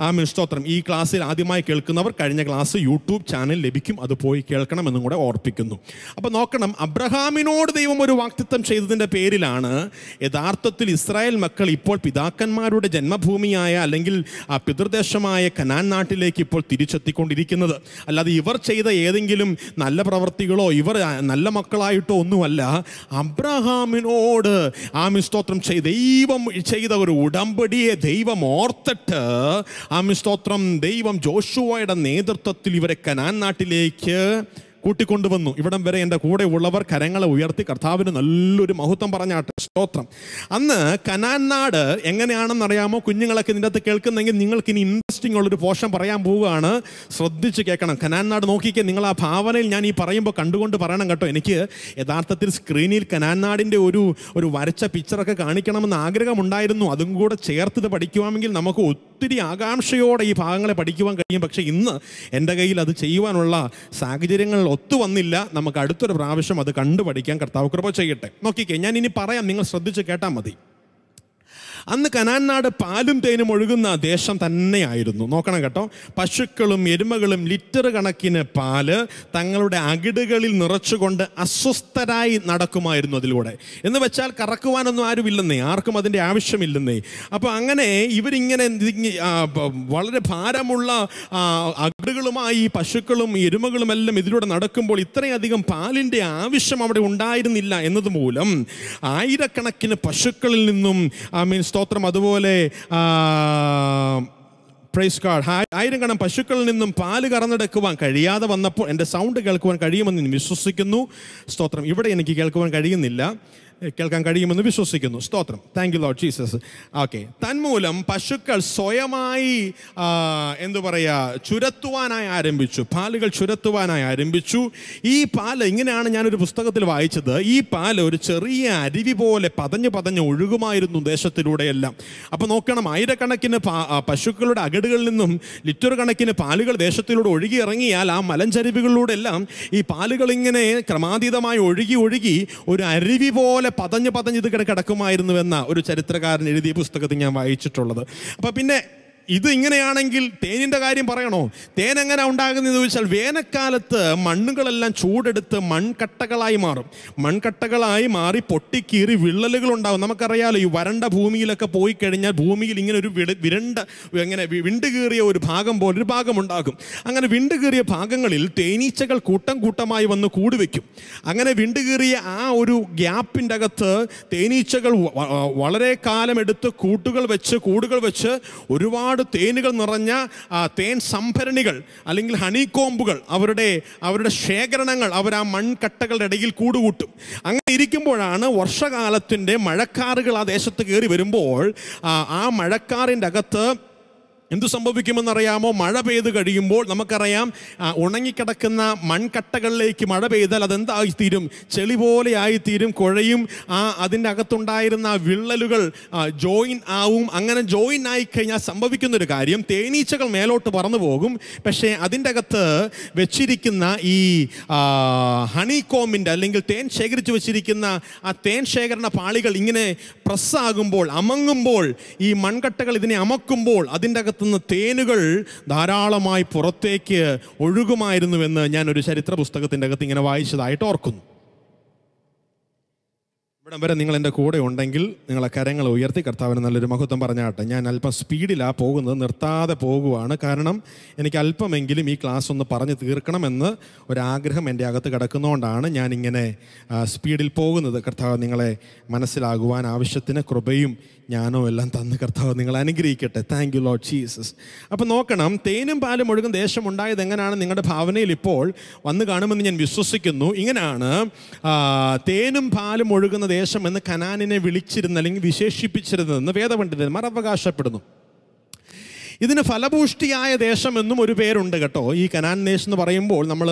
ആമിൻ സ്തോത്രം ഈ ക്ലാസ്സിൽ ആദ്യമായി കേൾക്കുന്നവർ കഴിഞ്ഞ ക്ലാസ് യൂട്യൂബ് ചാനൽ ലഭിക്കും അത് പോയി കേൾക്കണമെന്നും കൂടെ ഓർപ്പിക്കുന്നു അപ്പോൾ നോക്കണം അബ്രഹാമിനോട് ദൈവം ഒരു വാക്തിത്വം ചെയ്തതിൻ്റെ പേരിലാണ് യഥാർത്ഥത്തിൽ ഇസ്രായേൽ മക്കൾ ഇപ്പോൾ പിതാക്കന്മാരുടെ ജന്മഭൂമിയായ അല്ലെങ്കിൽ ആ പിതൃദേശമായ കനാൻ നാട്ടിലേക്ക് ഇപ്പോൾ തിരിച്ചെത്തിക്കൊണ്ടിരിക്കുന്നത് അല്ലാതെ ഇവർ ചെയ്ത ഏതെങ്കിലും നല്ല പ്രവർത്തികളോ ഇവർ നല്ല മക്കളായിട്ടോ ഒന്നുമല്ല അബ്രഹാമിനോട് ആമിസ്തോത്രം ചെയ്ത് ദൈവം ചെയ്ത ഒരു ഉടമ്പടിയെ ദൈവം ഓർത്തിട്ട് ആമിസ്തോത്രം ദൈവം ജോഷുവയുടെ നേതൃത്വത്തിൽ ഇവരെ കനാൻ നാട്ടിലേക്ക് കൂട്ടിക്കൊണ്ടുവന്നു ഇവിടം വരെ എൻ്റെ കൂടെ ഉള്ളവർ കരങ്ങളെ ഉയർത്തി കർത്താവിന് നല്ലൊരു മഹത്വം പറഞ്ഞാട്ട് സ്തോത്രം അന്ന് കനാൻ നാട് എങ്ങനെയാണെന്നറിയാമോ കുഞ്ഞുങ്ങളൊക്കെ ഇതിൻ്റെ അകത്ത് കേൾക്കുന്നെങ്കിൽ നിങ്ങൾക്ക് ഇനി ഇൻട്രസ്റ്റിംഗ് ഉള്ളൊരു പോഷൻ പറയാൻ പോവുകയാണ് ശ്രദ്ധിച്ച് കേൾക്കണം കനാൻ നാട് നോക്കിക്കേ നിങ്ങൾ ആ ഭാവനയിൽ ഞാൻ ഈ പറയുമ്പോൾ കണ്ടുകൊണ്ട് പറയണം കേട്ടോ എനിക്ക് യഥാർത്ഥത്തിൽ സ്ക്രീനിൽ കനാൻ നാടിൻ്റെ ഒരു ഒരു വരച്ച പിക്ചറൊക്കെ കാണിക്കണമെന്ന് ആഗ്രഹമുണ്ടായിരുന്നു അതും കൂടെ ചേർത്തത് പഠിക്കുവാമെങ്കിൽ നമുക്ക് ഒത്തിരി ആകാംക്ഷയോടെ ഈ ഭാഗങ്ങളെ പഠിക്കുവാൻ കഴിയും പക്ഷേ ഇന്ന് എൻ്റെ കയ്യിൽ അത് ചെയ്യുവാനുള്ള സാഹചര്യങ്ങൾ ഒത്തു വന്നില്ല നമുക്ക് അടുത്തൊരു പ്രാവശ്യം അത് കണ്ടുപഠിക്കാൻ കർത്താവ് കൃപ ചെയ്യട്ടെ നോക്കിക്കേ ഞാൻ ഇനി പറയാം നിങ്ങൾ ശ്രദ്ധിച്ച് കേട്ടാൽ മതി അന്ന് കനാൻ നാട് പാലും തേനും ഒഴുകുന്ന ദേശം തന്നെയായിരുന്നു നോക്കണം കേട്ടോ പശുക്കളും എരുമകളും ലിറ്റർ കണക്കിന് പാല് തങ്ങളുടെ അകിടുകളിൽ നിറച്ചുകൊണ്ട് അസ്വസ്ഥരായി നടക്കുമായിരുന്നു അതിലൂടെ എന്ന് വെച്ചാൽ കറക്കുവാനൊന്നും ആരുമില്ലെന്നേ ആർക്കും അതിൻ്റെ ആവശ്യമില്ലെന്നേ അപ്പോൾ അങ്ങനെ ഇവരിങ്ങനെ വളരെ ഭാരമുള്ള അകിടുകളുമായി പശുക്കളും എരുമകളും എല്ലാം ഇതിലൂടെ നടക്കുമ്പോൾ ഇത്രയധികം പാലിൻ്റെ ആവശ്യം അവിടെ ഉണ്ടായിരുന്നില്ല എന്നതുമൂലം ആയിരക്കണക്കിന് പശുക്കളിൽ നിന്നും ഐ മീൻസ് സ്തോത്രം അതുപോലെ പ്രൈസ് കാർഡ് ആയിരം കണം പശുക്കളിൽ നിന്നും പാല് കറന്നെടുക്കുവാൻ കഴിയാതെ വന്നപ്പോൾ എൻ്റെ സൗണ്ട് കേൾക്കുവാൻ കഴിയുമെന്ന് വിശ്വസിക്കുന്നു സ്തോത്രം ഇവിടെ എനിക്ക് കേൾക്കുവാൻ കഴിയുന്നില്ല കേൾക്കാൻ കഴിയുമെന്ന് വിശ്വസിക്കുന്നു സ്തോത്രം thank you lord Jesus okay തന്മൂലം പശുക്കൾ സ്വയമായി എന്തു പറയുക ചുരത്തുവാനായി ആരംഭിച്ചു പാലുകൾ ചുരത്തുവാനായി ആരംഭിച്ചു ഈ പാല് ഇങ്ങനെയാണ് ഞാനൊരു പുസ്തകത്തിൽ വായിച്ചത് ഈ പാല് ഒരു ചെറിയ അരുവി പോലെ പതഞ്ഞു പതഞ്ഞ് ഒഴുകുമായിരുന്നു ദേശത്തിലൂടെയെല്ലാം അപ്പോൾ നോക്കണം ആയിരക്കണക്കിന് പശുക്കളുടെ അകടുകളിൽ നിന്നും ലിറ്റർ കണക്കിന് പാലുകൾ ദേശത്തിലൂടെ ഒഴുകി ഇറങ്ങിയാൽ ആ എല്ലാം ഈ പാലുകൾ ഇങ്ങനെ ക്രമാതീതമായി ഒഴുകി ഒഴുകി ഒരു അരുവി പോലെ ഇതുപോലെ പതഞ്ഞ് പതഞ്ഞ് ഇത് കിടക്കുമായിരുന്നുവെന്ന ഒരു ചരിത്രകാരൻ എഴുതിയ പുസ്തകത്തിൽ ഞാൻ വായിച്ചിട്ടുള്ളത് അപ്പം പിന്നെ ഇത് ഇങ്ങനെയാണെങ്കിൽ തേനിൻ്റെ കാര്യം പറയണോ തേൻ എങ്ങനെ ഉണ്ടാകുന്നതെന്ന് ചോദിച്ചാൽ വേനൽക്കാലത്ത് മണ്ണുകളെല്ലാം ചൂടെടുത്ത് മൺകട്ടകളായി മാറും മൺകട്ടകളായി മാറി പൊട്ടിക്കീറി വിള്ളലുകൾ ഉണ്ടാകും നമുക്കറിയാലോ ഈ വരണ്ട ഭൂമിയിലൊക്കെ പോയി കഴിഞ്ഞാൽ ഭൂമിയിൽ ഇങ്ങനെ ഒരു വിരണ്ട ഇങ്ങനെ വിണ്ടുകീറിയ ഒരു ഭാഗം പോലെ ഒരു ഭാഗം ഉണ്ടാകും അങ്ങനെ വിണ്ടുകീറിയ ഭാഗങ്ങളിൽ തേനീച്ചകൾ കൂട്ടം കൂട്ടമായി വന്ന് കൂടുവെക്കും അങ്ങനെ വിണ്ടുകീറിയ ആ ഒരു ഗ്യാപ്പിൻ്റെ അകത്ത് തേനീച്ചകൾ വളരെ കാലം എടുത്ത് കൂട്ടുകൾ വെച്ച് കൂടുകൾ വെച്ച് ഒരുപാട് ഒരുപാട് തേനുകൾ നിറഞ്ഞ തേൻ സംഭരണികൾ അല്ലെങ്കിൽ ഹണികോമ്പുകൾ അവരുടെ അവരുടെ ശേഖരണങ്ങൾ അവർ ആ മൺകട്ടകളുടെ ഇടയിൽ കൂടുകൂട്ടും അങ്ങനെ ഇരിക്കുമ്പോഴാണ് വർഷകാലത്തിൻ്റെ മഴക്കാറുകൾ ആ ദേശത്ത് കയറി വരുമ്പോൾ ആ മഴക്കാറിൻ്റെ അകത്ത് എന്തു സംഭവിക്കുമെന്നറിയാമോ മഴ പെയ്ത് കഴിയുമ്പോൾ നമുക്കറിയാം ഉണങ്ങിക്കിടക്കുന്ന മൺകട്ടകളിലേക്ക് മഴ പെയ്താൽ അതെന്തായിത്തീരും ചെളി പോലെ ആയിത്തീരും കുഴയും ആ അതിൻ്റെ അകത്തുണ്ടായിരുന്ന വിള്ളലുകൾ ജോയിൻ ആവും അങ്ങനെ ജോയിൻ ആയിക്കഴിഞ്ഞാൽ സംഭവിക്കുന്നൊരു കാര്യം തേനീച്ചകൾ മേലോട്ട് പറന്നു പോകും പക്ഷേ അതിൻ്റെ അകത്ത് വെച്ചിരിക്കുന്ന ഈ ഹണി കോമിൻ്റെ അല്ലെങ്കിൽ തേൻ ശേഖരിച്ച് വെച്ചിരിക്കുന്ന ആ തേൻ ശേഖരണ പാളികൾ ഇങ്ങനെ പ്രസ്സാകുമ്പോൾ അമങ്ങുമ്പോൾ ഈ മൺകട്ടകൾ ഇതിനെ അമക്കുമ്പോൾ അതിൻ്റെ അകത്തുനിന്ന് തേനുകൾ ധാരാളമായി പുറത്തേക്ക് ഒഴുകുമായിരുന്നുവെന്ന് ഞാനൊരു ചരിത്ര പുസ്തകത്തിൻ്റെ അകത്ത് ഇങ്ങനെ വായിച്ചതായിട്ട് ഓർക്കുന്നു ഇവിടം വരെ നിങ്ങൾ എൻ്റെ കൂടെ ഉണ്ടെങ്കിൽ നിങ്ങളെ കരങ്ങൾ ഉയർത്തി കർത്താവിന് നല്ലൊരു മഹത്വം പറഞ്ഞാട്ടെ ഞാൻ അല്പം സ്പീഡിലാണ് പോകുന്നത് നിർത്താതെ പോകുവാണ് കാരണം എനിക്ക് അല്പമെങ്കിലും ഈ ക്ലാസ് ഒന്ന് പറഞ്ഞ് തീർക്കണമെന്ന് ഒരാഗ്രഹം എൻ്റെ അകത്ത് കിടക്കുന്നതുകൊണ്ടാണ് ഞാനിങ്ങനെ സ്പീഡിൽ പോകുന്നത് കർത്താവ് നിങ്ങളെ മനസ്സിലാകുവാൻ ആവശ്യത്തിന് കൃപയും ഞാനോ എല്ലാം തന്ന് കർത്താവ് നിങ്ങൾ അനുഗ്രഹിക്കട്ടെ താങ്ക് യു ലോഡ് ജീസസ് അപ്പം നോക്കണം തേനും പാലും ഒഴുകും ദേശം ഉണ്ടായത് എങ്ങനെയാണ് നിങ്ങളുടെ ഭാവനയിൽ ഇപ്പോൾ വന്ന് കാണുമെന്ന് ഞാൻ വിശ്വസിക്കുന്നു ഇങ്ങനെയാണ് തേനും പാലും ഒഴുകുന്ന ദേശം എന്ന് കനാനിനെ വിളിച്ചിരുന്ന അല്ലെങ്കിൽ വിശേഷിപ്പിച്ചിരുന്നതെന്ന് വേദപണ്ഡിതന്മാർ അവകാശപ്പെടുന്നു ഇതിന് ഫലപുഷ്ടിയായ ദേശമെന്നും ഒരു പേരുണ്ട് കേട്ടോ ഈ കനാൻ ദേശം എന്ന് പറയുമ്പോൾ നമ്മൾ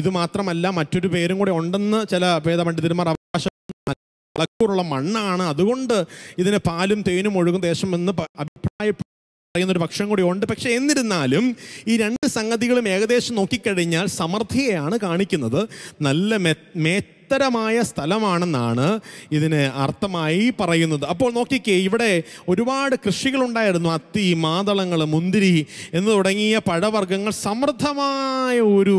ഇത് മാത്രമല്ല മറ്റൊരു പേരും കൂടെ ഉണ്ടെന്ന് ചില വേദപണ്ഡിതന്മാർ അവകാശപ്പെടുന്ന മണ്ണാണ് അതുകൊണ്ട് ഇതിന് പാലും തേനും ഒഴുകും ദേശമെന്ന് അഭിപ്രായപ്പെടുന്നു പറയുന്ന ഒരു പക്ഷം കൂടി ഉണ്ട് പക്ഷെ എന്നിരുന്നാലും ഈ രണ്ട് സംഗതികളും ഏകദേശം നോക്കിക്കഴിഞ്ഞാൽ സമൃദ്ധിയെയാണ് കാണിക്കുന്നത് നല്ല മേ മഹത്തരമായ സ്ഥലമാണെന്നാണ് ഇതിന് അർത്ഥമായി പറയുന്നത് അപ്പോൾ നോക്കിക്കേ ഇവിടെ ഒരുപാട് കൃഷികളുണ്ടായിരുന്നു അത്തി മാതളങ്ങൾ മുന്തിരി എന്ന് തുടങ്ങിയ പഴവർഗ്ഗങ്ങൾ സമൃദ്ധമായ ഒരു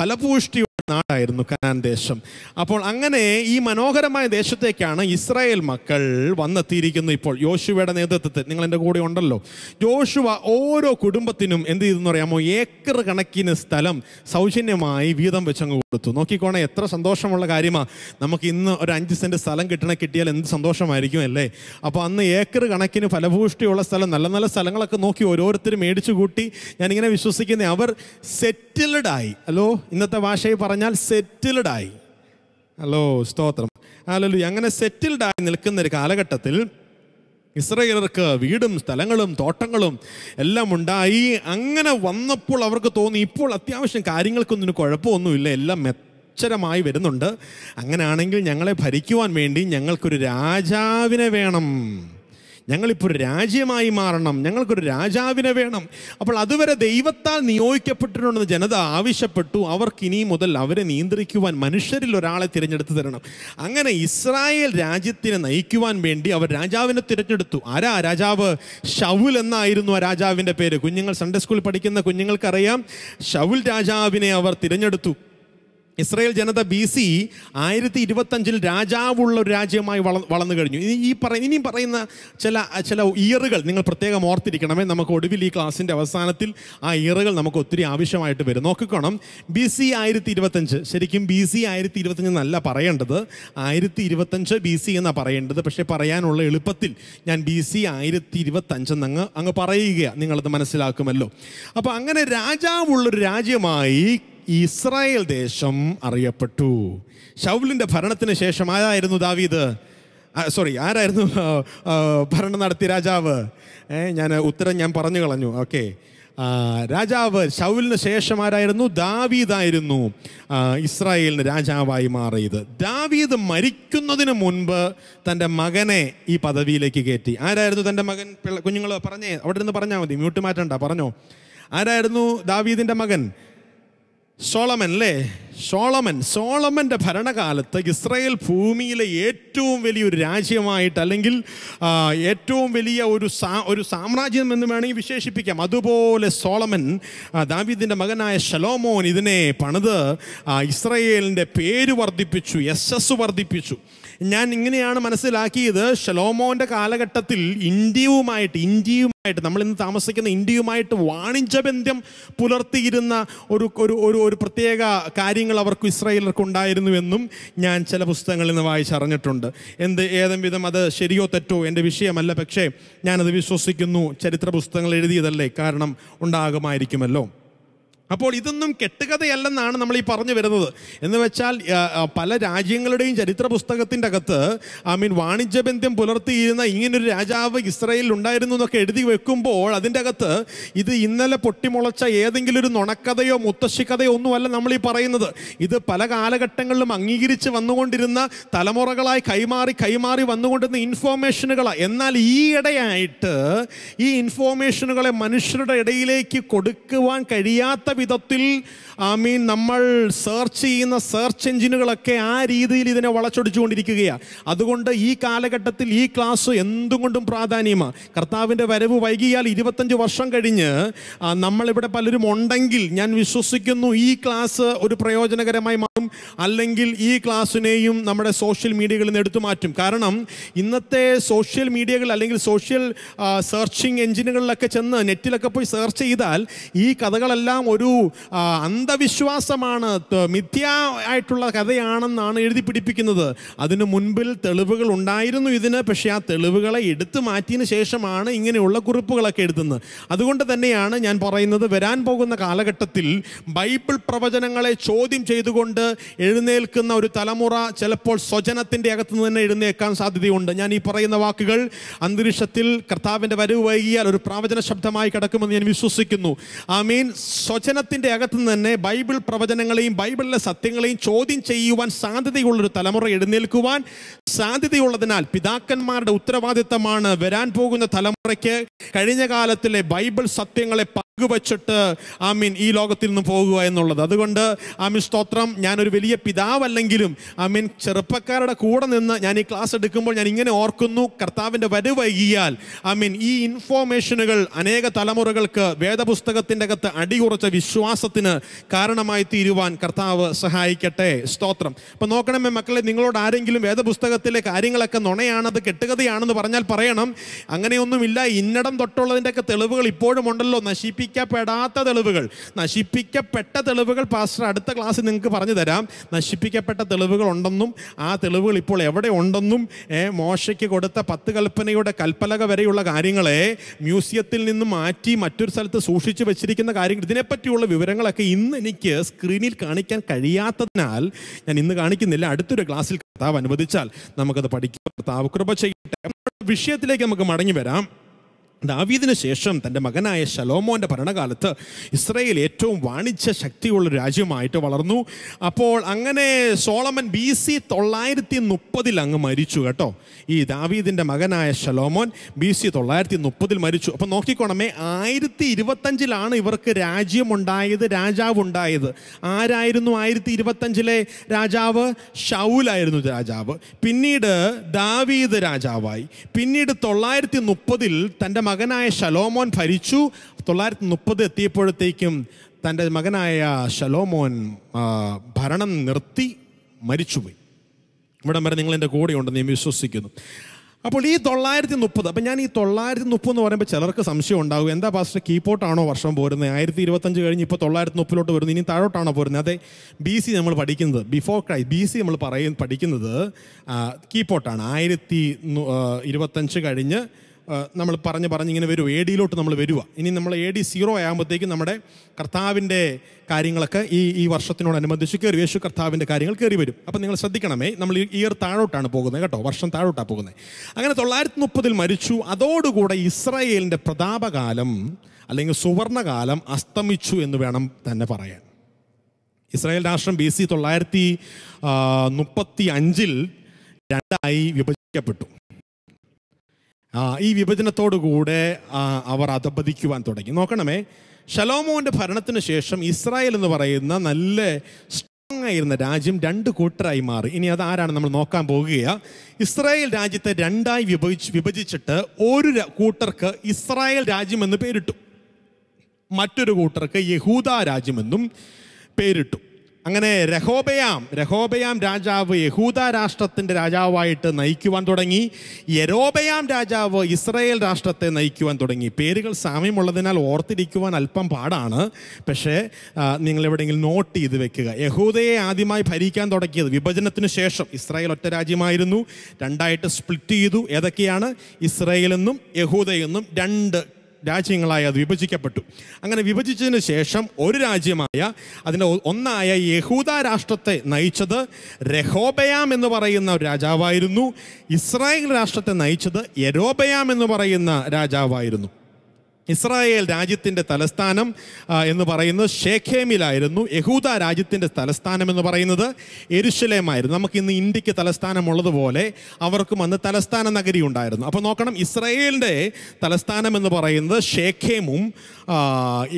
ഫലപൂഷ്ടി നാടായിരുന്നു കനാൻ ദേശം അപ്പോൾ അങ്ങനെ ഈ മനോഹരമായ ദേശത്തേക്കാണ് ഇസ്രായേൽ മക്കൾ വന്നെത്തിയിരിക്കുന്നത് ഇപ്പോൾ യോശുവയുടെ നേതൃത്വത്തിൽ നിങ്ങൾ എൻ്റെ കൂടെ ഉണ്ടല്ലോ യോശുവ ഓരോ കുടുംബത്തിനും എന്ത് ചെയ്തെന്ന് പറയാമോ ഏക്കർ കണക്കിന് സ്ഥലം സൗജന്യമായി വീതം വെച്ചങ്ങ് കൊടുത്തു നോക്കിക്കോണേ എത്ര സന്തോഷമുള്ള കാര്യമാണ് നമുക്ക് ഇന്ന് ഒരു അഞ്ച് സെൻറ്റ് സ്ഥലം കിട്ടണ കിട്ടിയാൽ എന്ത് സന്തോഷമായിരിക്കും അല്ലേ അപ്പോൾ അന്ന് ഏക്കർ കണക്കിന് ഫലഭൂഷ്ടിയുള്ള സ്ഥലം നല്ല നല്ല സ്ഥലങ്ങളൊക്കെ നോക്കി ഓരോരുത്തരും മേടിച്ചു കൂട്ടി ഞാനിങ്ങനെ വിശ്വസിക്കുന്നത് അവർ സെറ്റിൽഡായി അല്ലോ ഇന്നത്തെ ഭാഷയിൽ പറ പറഞ്ഞാൽ സെറ്റിൽഡായി ഹലോ സ്തോത്രം അല്ലല്ലോ അങ്ങനെ സെറ്റിൽഡായി നിൽക്കുന്ന ഒരു കാലഘട്ടത്തിൽ ഇസ്രയേലർക്ക് വീടും സ്ഥലങ്ങളും തോട്ടങ്ങളും എല്ലാം ഉണ്ടായി അങ്ങനെ വന്നപ്പോൾ അവർക്ക് തോന്നി ഇപ്പോൾ അത്യാവശ്യം കാര്യങ്ങൾക്കൊന്നും കുഴപ്പമൊന്നുമില്ല എല്ലാം മെച്ചരമായി വരുന്നുണ്ട് അങ്ങനെയാണെങ്കിൽ ഞങ്ങളെ ഭരിക്കുവാൻ വേണ്ടി ഞങ്ങൾക്കൊരു രാജാവിനെ വേണം ഞങ്ങളിപ്പോൾ ഒരു രാജ്യമായി മാറണം ഞങ്ങൾക്കൊരു രാജാവിനെ വേണം അപ്പോൾ അതുവരെ ദൈവത്താൽ നിയോഗിക്കപ്പെട്ടിട്ടുണ്ടെന്ന് ജനത ആവശ്യപ്പെട്ടു അവർക്ക് ഇനി മുതൽ അവരെ നിയന്ത്രിക്കുവാൻ മനുഷ്യരിൽ ഒരാളെ തിരഞ്ഞെടുത്ത് തരണം അങ്ങനെ ഇസ്രായേൽ രാജ്യത്തിനെ നയിക്കുവാൻ വേണ്ടി അവർ രാജാവിനെ തിരഞ്ഞെടുത്തു ആരാ രാജാവ് ഷൗൽ എന്നായിരുന്നു ആ രാജാവിൻ്റെ പേര് കുഞ്ഞുങ്ങൾ സൺഡേ സ്കൂളിൽ പഠിക്കുന്ന കുഞ്ഞുങ്ങൾക്കറിയാം ഷൗൽ രാജാവിനെ അവർ തിരഞ്ഞെടുത്തു ഇസ്രായേൽ ജനത ബി സി ആയിരത്തി ഇരുപത്തഞ്ചിൽ രാജാവുള്ള ഒരു രാജ്യമായി വള വളർന്നു കഴിഞ്ഞു ഇനി ഈ പറ ഇനി പറയുന്ന ചില ചില ഇയറുകൾ നിങ്ങൾ പ്രത്യേകം ഓർത്തിരിക്കണമേ നമുക്ക് ഒടുവിൽ ഈ ക്ലാസ്സിൻ്റെ അവസാനത്തിൽ ആ ഇയറുകൾ നമുക്ക് ഒത്തിരി ആവശ്യമായിട്ട് വരും നോക്കിക്കോണം ബി സി ആയിരത്തി ഇരുപത്തഞ്ച് ശരിക്കും ബി സി ആയിരത്തി ഇരുപത്തഞ്ച് എന്നല്ല പറയേണ്ടത് ആയിരത്തി ഇരുപത്തഞ്ച് ബി സി എന്നാണ് പറയേണ്ടത് പക്ഷേ പറയാനുള്ള എളുപ്പത്തിൽ ഞാൻ ബി സി ആയിരത്തി ഇരുപത്തഞ്ചെന്നങ്ങ് അങ്ങ് പറയുകയാണ് നിങ്ങളത് മനസ്സിലാക്കുമല്ലോ അപ്പോൾ അങ്ങനെ രാജാവുള്ളൊരു രാജ്യമായി ഇസ്രായേൽ ദേശം അറിയപ്പെട്ടു ഷൗലിൻ്റെ ഭരണത്തിന് ശേഷം ആരായിരുന്നു ദാവീദ് സോറി ആരായിരുന്നു ഭരണം നടത്തിയ രാജാവ് ഞാൻ ഉത്തരം ഞാൻ പറഞ്ഞു കളഞ്ഞു ഓക്കെ രാജാവ് ഷൗലിന് ശേഷം ആരായിരുന്നു ദാവീദായിരുന്നു ഇസ്രായേലിന് രാജാവായി മാറിയത് ദാവീദ് മരിക്കുന്നതിന് മുൻപ് തൻ്റെ മകനെ ഈ പദവിയിലേക്ക് കയറ്റി ആരായിരുന്നു തൻ്റെ മകൻ കുഞ്ഞുങ്ങൾ പറഞ്ഞേ അവിടെ നിന്ന് പറഞ്ഞാൽ മതി മ്യൂട്ട് മാറ്റണ്ട പറഞ്ഞോ ആരായിരുന്നു ദാവീദിൻ്റെ മകൻ സോളമൻ അല്ലേ സോളമൻ സോളമൻ്റെ ഭരണകാലത്ത് ഇസ്രായേൽ ഭൂമിയിലെ ഏറ്റവും വലിയൊരു രാജ്യമായിട്ട് അല്ലെങ്കിൽ ഏറ്റവും വലിയ ഒരു സാ ഒരു സാമ്രാജ്യം എന്ന് വേണമെങ്കിൽ വിശേഷിപ്പിക്കാം അതുപോലെ സോളമൻ ദാവീദിൻ്റെ മകനായ ഷലോമോൻ ഇതിനെ പണിത് ഇസ്രയേലിൻ്റെ പേര് വർദ്ധിപ്പിച്ചു എസ് എസ് വർദ്ധിപ്പിച്ചു ഞാൻ ഇങ്ങനെയാണ് മനസ്സിലാക്കിയത് ഷലോമോൻ്റെ കാലഘട്ടത്തിൽ ഇന്ത്യയുമായിട്ട് ഇന്ത്യയുമായിട്ട് നമ്മൾ ഇന്ന് താമസിക്കുന്ന ഇന്ത്യയുമായിട്ട് വാണിജ്യ ബന്ധം പുലർത്തിയിരുന്ന ഒരു ഒരു ഒരു ഒരു പ്രത്യേക കാര്യങ്ങൾ അവർക്ക് ഇസ്രായേലർക്ക് ഉണ്ടായിരുന്നുവെന്നും ഞാൻ ചില പുസ്തകങ്ങളിൽ നിന്ന് വായിച്ചറിഞ്ഞിട്ടുണ്ട് എന്ത് ഏതെങ്കിലും വിധം അത് ശരിയോ തെറ്റോ എൻ്റെ വിഷയമല്ല പക്ഷേ ഞാനത് വിശ്വസിക്കുന്നു ചരിത്ര പുസ്തകങ്ങൾ എഴുതിയതല്ലേ കാരണം ഉണ്ടാകുമായിരിക്കുമല്ലോ അപ്പോൾ ഇതൊന്നും കെട്ടുകഥയല്ലെന്നാണ് നമ്മൾ ഈ പറഞ്ഞു വരുന്നത് എന്ന് വെച്ചാൽ പല രാജ്യങ്ങളുടെയും ചരിത്ര പുസ്തകത്തിൻ്റെ അകത്ത് ഐ മീൻ വാണിജ്യ ബന്ധം പുലർത്തിയിരുന്ന ഇങ്ങനൊരു രാജാവ് ഇസ്രയേലിൽ ഉണ്ടായിരുന്നു എന്നൊക്കെ എഴുതി വെക്കുമ്പോൾ അതിൻ്റെ അകത്ത് ഇത് ഇന്നലെ പൊട്ടിമുളച്ച ഏതെങ്കിലും ഒരു നുണക്കഥയോ മുത്തശ്ശിക്കഥയോ ഒന്നുമല്ല നമ്മൾ ഈ പറയുന്നത് ഇത് പല കാലഘട്ടങ്ങളിലും അംഗീകരിച്ച് വന്നുകൊണ്ടിരുന്ന തലമുറകളായി കൈമാറി കൈമാറി വന്നുകൊണ്ടിരുന്ന ഇൻഫോർമേഷനുകളാണ് എന്നാൽ ഈയിടെയായിട്ട് ഈ ഇൻഫോർമേഷനുകളെ മനുഷ്യരുടെ ഇടയിലേക്ക് കൊടുക്കുവാൻ കഴിയാത്ത വിധത്തിൽ ഐ മീൻ നമ്മൾ സെർച്ച് ചെയ്യുന്ന സെർച്ച് എഞ്ചിനുകളൊക്കെ ആ രീതിയിൽ ഇതിനെ വളച്ചൊടിച്ചുകൊണ്ടിരിക്കുകയാണ് അതുകൊണ്ട് ഈ കാലഘട്ടത്തിൽ ഈ ക്ലാസ് എന്തുകൊണ്ടും പ്രാധാന്യമാണ് കർത്താവിൻ്റെ വരവ് വൈകിയാൽ ഇരുപത്തഞ്ച് വർഷം കഴിഞ്ഞ് നമ്മളിവിടെ പലരും ഉണ്ടെങ്കിൽ ഞാൻ വിശ്വസിക്കുന്നു ഈ ക്ലാസ് ഒരു പ്രയോജനകരമായി മാറും അല്ലെങ്കിൽ ഈ ക്ലാസ്സിനെയും നമ്മുടെ സോഷ്യൽ മീഡിയകളിൽ നിന്ന് എടുത്തു മാറ്റും കാരണം ഇന്നത്തെ സോഷ്യൽ മീഡിയകൾ അല്ലെങ്കിൽ സോഷ്യൽ സെർച്ചിങ് എഞ്ചിനുകളിലൊക്കെ ചെന്ന് നെറ്റിലൊക്കെ പോയി സെർച്ച് ചെയ്താൽ ഈ കഥകളെല്ലാം ഒരു ഒരു അന്ധവിശ്വാസമാണ് മിഥ്യ ആയിട്ടുള്ള കഥയാണെന്നാണ് എഴുതി പിടിപ്പിക്കുന്നത് അതിനു മുൻപിൽ തെളിവുകൾ ഉണ്ടായിരുന്നു ഇതിന് പക്ഷേ ആ തെളിവുകളെ എടുത്തു മാറ്റിയതിന് ശേഷമാണ് ഇങ്ങനെയുള്ള കുറിപ്പുകളൊക്കെ എഴുതുന്നത് അതുകൊണ്ട് തന്നെയാണ് ഞാൻ പറയുന്നത് വരാൻ പോകുന്ന കാലഘട്ടത്തിൽ ബൈബിൾ പ്രവചനങ്ങളെ ചോദ്യം ചെയ്തുകൊണ്ട് എഴുന്നേൽക്കുന്ന ഒരു തലമുറ ചിലപ്പോൾ സ്വജനത്തിൻ്റെ നിന്ന് തന്നെ എഴുന്നേൽക്കാൻ സാധ്യതയുണ്ട് ഞാൻ ഈ പറയുന്ന വാക്കുകൾ അന്തരീക്ഷത്തിൽ കർത്താവിൻ്റെ വരവ് വൈകിയാൽ ഒരു പ്രവചന ശബ്ദമായി കിടക്കുമെന്ന് ഞാൻ വിശ്വസിക്കുന്നു ഐ മീൻ സ്വജ വചനത്തിൻ്റെ നിന്ന് തന്നെ ബൈബിൾ പ്രവചനങ്ങളെയും ബൈബിളിലെ സത്യങ്ങളെയും ചോദ്യം ചെയ്യുവാൻ സാധ്യതയുള്ളൊരു തലമുറ എഴുന്നേൽക്കുവാൻ സാധ്യതയുള്ളതിനാൽ പിതാക്കന്മാരുടെ ഉത്തരവാദിത്തമാണ് വരാൻ പോകുന്ന തലമുറയ്ക്ക് കഴിഞ്ഞ കാലത്തിലെ ബൈബിൾ സത്യങ്ങളെ പങ്കുവച്ചിട്ട് ആമീൻ ഈ ലോകത്തിൽ നിന്ന് പോകുക എന്നുള്ളത് അതുകൊണ്ട് ആമീൻ സ്തോത്രം ഞാനൊരു വലിയ പിതാവല്ലെങ്കിലും ആമീൻ ചെറുപ്പക്കാരുടെ കൂടെ നിന്ന് ഞാൻ ഈ ക്ലാസ് എടുക്കുമ്പോൾ ഞാൻ ഇങ്ങനെ ഓർക്കുന്നു കർത്താവിൻ്റെ വരുവൈകിയാൽ വൈകിയാൽ ആമീൻ ഈ ഇൻഫോർമേഷനുകൾ അനേക തലമുറകൾക്ക് വേദപുസ്തകത്തിൻ്റെ അകത്ത് കുറച്ച വിശ്വാസത്തിന് കാരണമായി തീരുവാൻ കർത്താവ് സഹായിക്കട്ടെ സ്തോത്രം അപ്പം നോക്കണമേ മക്കളെ നിങ്ങളോട് ആരെങ്കിലും വേദപുസ്തകത്തിലെ കാര്യങ്ങളൊക്കെ നുണയാണത് കെട്ടുകഥയാണെന്ന് പറഞ്ഞാൽ പറയണം അങ്ങനെയൊന്നുമില്ല ഇന്നടം തൊട്ടുള്ളതിൻ്റെയൊക്കെ തെളിവുകൾ ഇപ്പോഴും ഉണ്ടല്ലോ നശിപ്പിക്കും നശിപ്പിക്കപ്പെടാത്ത തെളിവുകൾ നശിപ്പിക്കപ്പെട്ട തെളിവുകൾ പാസ്റ്റർ അടുത്ത ക്ലാസ്സിൽ നിങ്ങൾക്ക് പറഞ്ഞു തരാം നശിപ്പിക്കപ്പെട്ട തെളിവുകൾ ഉണ്ടെന്നും ആ തെളിവുകൾ ഇപ്പോൾ എവിടെ ഉണ്ടെന്നും മോശയ്ക്ക് കൊടുത്ത പത്ത് കൽപ്പനയുടെ കൽപ്പലക വരെയുള്ള കാര്യങ്ങളെ മ്യൂസിയത്തിൽ നിന്ന് മാറ്റി മറ്റൊരു സ്ഥലത്ത് സൂക്ഷിച്ചു വെച്ചിരിക്കുന്ന കാര്യങ്ങൾ ഇതിനെപ്പറ്റിയുള്ള വിവരങ്ങളൊക്കെ ഇന്ന് എനിക്ക് സ്ക്രീനിൽ കാണിക്കാൻ കഴിയാത്തതിനാൽ ഞാൻ ഇന്ന് കാണിക്കുന്നില്ല അടുത്തൊരു ക്ലാസ്സിൽ കർത്താവ് അനുവദിച്ചാൽ നമുക്കത് പഠിക്കാം കർത്താവ് കൃപ ചെയ്യട്ടെ വിഷയത്തിലേക്ക് നമുക്ക് മടങ്ങി വരാം ദാവീദിന് ശേഷം തൻ്റെ മകനായ ശലോമോൻ്റെ ഭരണകാലത്ത് ഇസ്രയേൽ ഏറ്റവും വാണിജ്യ ശക്തിയുള്ള രാജ്യമായിട്ട് വളർന്നു അപ്പോൾ അങ്ങനെ സോളമൻ ബി സി തൊള്ളായിരത്തി മുപ്പതിൽ അങ്ങ് മരിച്ചു കേട്ടോ ഈ ദാവീദിൻ്റെ മകനായ ശലോമോൻ ബി സി തൊള്ളായിരത്തി മുപ്പതിൽ മരിച്ചു അപ്പോൾ നോക്കിക്കോണമേ ആയിരത്തി ഇരുപത്തഞ്ചിലാണ് ഇവർക്ക് രാജ്യമുണ്ടായത് രാജാവുണ്ടായത് ആരായിരുന്നു ആയിരത്തി ഇരുപത്തഞ്ചിലെ രാജാവ് ഷൗലായിരുന്നു രാജാവ് പിന്നീട് ദാവീദ് രാജാവായി പിന്നീട് തൊള്ളായിരത്തി മുപ്പതിൽ തൻ്റെ മകനായ ഷലോമോൻ ഭരിച്ചു തൊള്ളായിരത്തി മുപ്പത് എത്തിയപ്പോഴത്തേക്കും തൻ്റെ മകനായ ഷലോമോൻ ഭരണം നിർത്തി മരിച്ചുപോയി ഇവിടം വരെ നിങ്ങൾ എൻ്റെ കൂടെ ഉണ്ടെന്ന് ഞാൻ വിശ്വസിക്കുന്നു അപ്പോൾ ഈ തൊള്ളായിരത്തി മുപ്പത് അപ്പം ഞാൻ ഈ തൊള്ളായിരത്തി മുപ്പത് എന്ന് പറയുമ്പോൾ ചിലർക്ക് സംശയം ഉണ്ടാകും എന്താ പാസ്റ്റർ കീപ്പോട്ടാണോ വർഷം പോരുന്നത് ആയിരത്തി ഇരുപത്തഞ്ച് കഴിഞ്ഞ് ഇപ്പോൾ തൊള്ളായിരത്തി മുപ്പിലോട്ട് വരുന്നത് ഇനി താഴോട്ടാണോ പോരുന്നത് അതെ ബി സി നമ്മൾ പഠിക്കുന്നത് ബിഫോർ ക്രൈ ബി സി നമ്മൾ പറയും പഠിക്കുന്നത് കീപ്പോട്ടാണ് ആയിരത്തി ഇരുപത്തഞ്ച് കഴിഞ്ഞ് നമ്മൾ പറഞ്ഞ് പറഞ്ഞിങ്ങനെ ഇങ്ങനെ വരും എ ഡിയിലോട്ട് നമ്മൾ വരിക ഇനി നമ്മൾ എ ഡി സീറോ ആകുമ്പോഴത്തേക്കും നമ്മുടെ കർത്താവിൻ്റെ കാര്യങ്ങളൊക്കെ ഈ ഈ വർഷത്തിനോടനുബന്ധിച്ച് കയറി യേശു കർത്താവിൻ്റെ കാര്യങ്ങൾ കയറി വരും അപ്പം നിങ്ങൾ ശ്രദ്ധിക്കണമേ നമ്മൾ ഇയർ താഴോട്ടാണ് പോകുന്നത് കേട്ടോ വർഷം താഴോട്ടാണ് പോകുന്നത് അങ്ങനെ തൊള്ളായിരത്തി മുപ്പതിൽ മരിച്ചു അതോടുകൂടെ ഇസ്രായേലിൻ്റെ പ്രതാപകാലം അല്ലെങ്കിൽ സുവർണകാലം അസ്തമിച്ചു എന്ന് വേണം തന്നെ പറയാൻ ഇസ്രായേൽ രാഷ്ട്രം ബി സി തൊള്ളായിരത്തി മുപ്പത്തി അഞ്ചിൽ രണ്ടായി വിഭജിക്കപ്പെട്ടു ഈ വിഭജനത്തോടുകൂടെ അവർ അധപതിക്കുവാൻ തുടങ്ങി നോക്കണമേ ഷലോമോൻ്റെ ഭരണത്തിന് ശേഷം ഇസ്രായേൽ എന്ന് പറയുന്ന നല്ല സ്ട്രോങ് ആയിരുന്ന രാജ്യം രണ്ട് കൂട്ടരായി മാറി ഇനി അത് ആരാണ് നമ്മൾ നോക്കാൻ പോകുകയാണ് ഇസ്രായേൽ രാജ്യത്തെ രണ്ടായി വിഭജിച്ച് വിഭജിച്ചിട്ട് ഒരു കൂട്ടർക്ക് ഇസ്രായേൽ രാജ്യം എന്ന് പേരിട്ടു മറ്റൊരു കൂട്ടർക്ക് യഹൂദ രാജ്യമെന്നും പേരിട്ടു അങ്ങനെ രഹോബയാം രഹോബയാം രാജാവ് യഹൂദ രാഷ്ട്രത്തിൻ്റെ രാജാവായിട്ട് നയിക്കുവാൻ തുടങ്ങി യരോബയാം രാജാവ് ഇസ്രയേൽ രാഷ്ട്രത്തെ നയിക്കുവാൻ തുടങ്ങി പേരുകൾ സാമ്യമുള്ളതിനാൽ ഓർത്തിരിക്കുവാൻ അല്പം പാടാണ് പക്ഷേ നിങ്ങളെവിടെയെങ്കിലും നോട്ട് ചെയ്ത് വെക്കുക യഹൂദയെ ആദ്യമായി ഭരിക്കാൻ തുടങ്ങിയത് വിഭജനത്തിന് ശേഷം ഇസ്രായേൽ ഒറ്റ രാജ്യമായിരുന്നു രണ്ടായിട്ട് സ്പ്ലിറ്റ് ചെയ്തു ഏതൊക്കെയാണ് ഇസ്രയേലെന്നും യഹൂദയെന്നും രണ്ട് രാജ്യങ്ങളായി അത് വിഭജിക്കപ്പെട്ടു അങ്ങനെ വിഭജിച്ചതിന് ശേഷം ഒരു രാജ്യമായ അതിൻ്റെ ഒന്നായ യഹൂദ രാഷ്ട്രത്തെ നയിച്ചത് രഹോബയാം എന്ന് പറയുന്ന ഒരു രാജാവായിരുന്നു ഇസ്രായേൽ രാഷ്ട്രത്തെ നയിച്ചത് യരോബയാം എന്ന് പറയുന്ന രാജാവായിരുന്നു ഇസ്രായേൽ രാജ്യത്തിൻ്റെ തലസ്ഥാനം എന്ന് പറയുന്നത് ഷേഖേമിലായിരുന്നു യഹൂദ രാജ്യത്തിൻ്റെ തലസ്ഥാനം എന്ന് പറയുന്നത് എരുഷലേമായിരുന്നു നമുക്ക് ഇന്ന് ഇന്ത്യക്ക് തലസ്ഥാനമുള്ളതുപോലെ അവർക്കും അന്ന് തലസ്ഥാന നഗരി ഉണ്ടായിരുന്നു അപ്പോൾ നോക്കണം ഇസ്രായേലിൻ്റെ തലസ്ഥാനം എന്ന് പറയുന്നത് ഷേഖേമും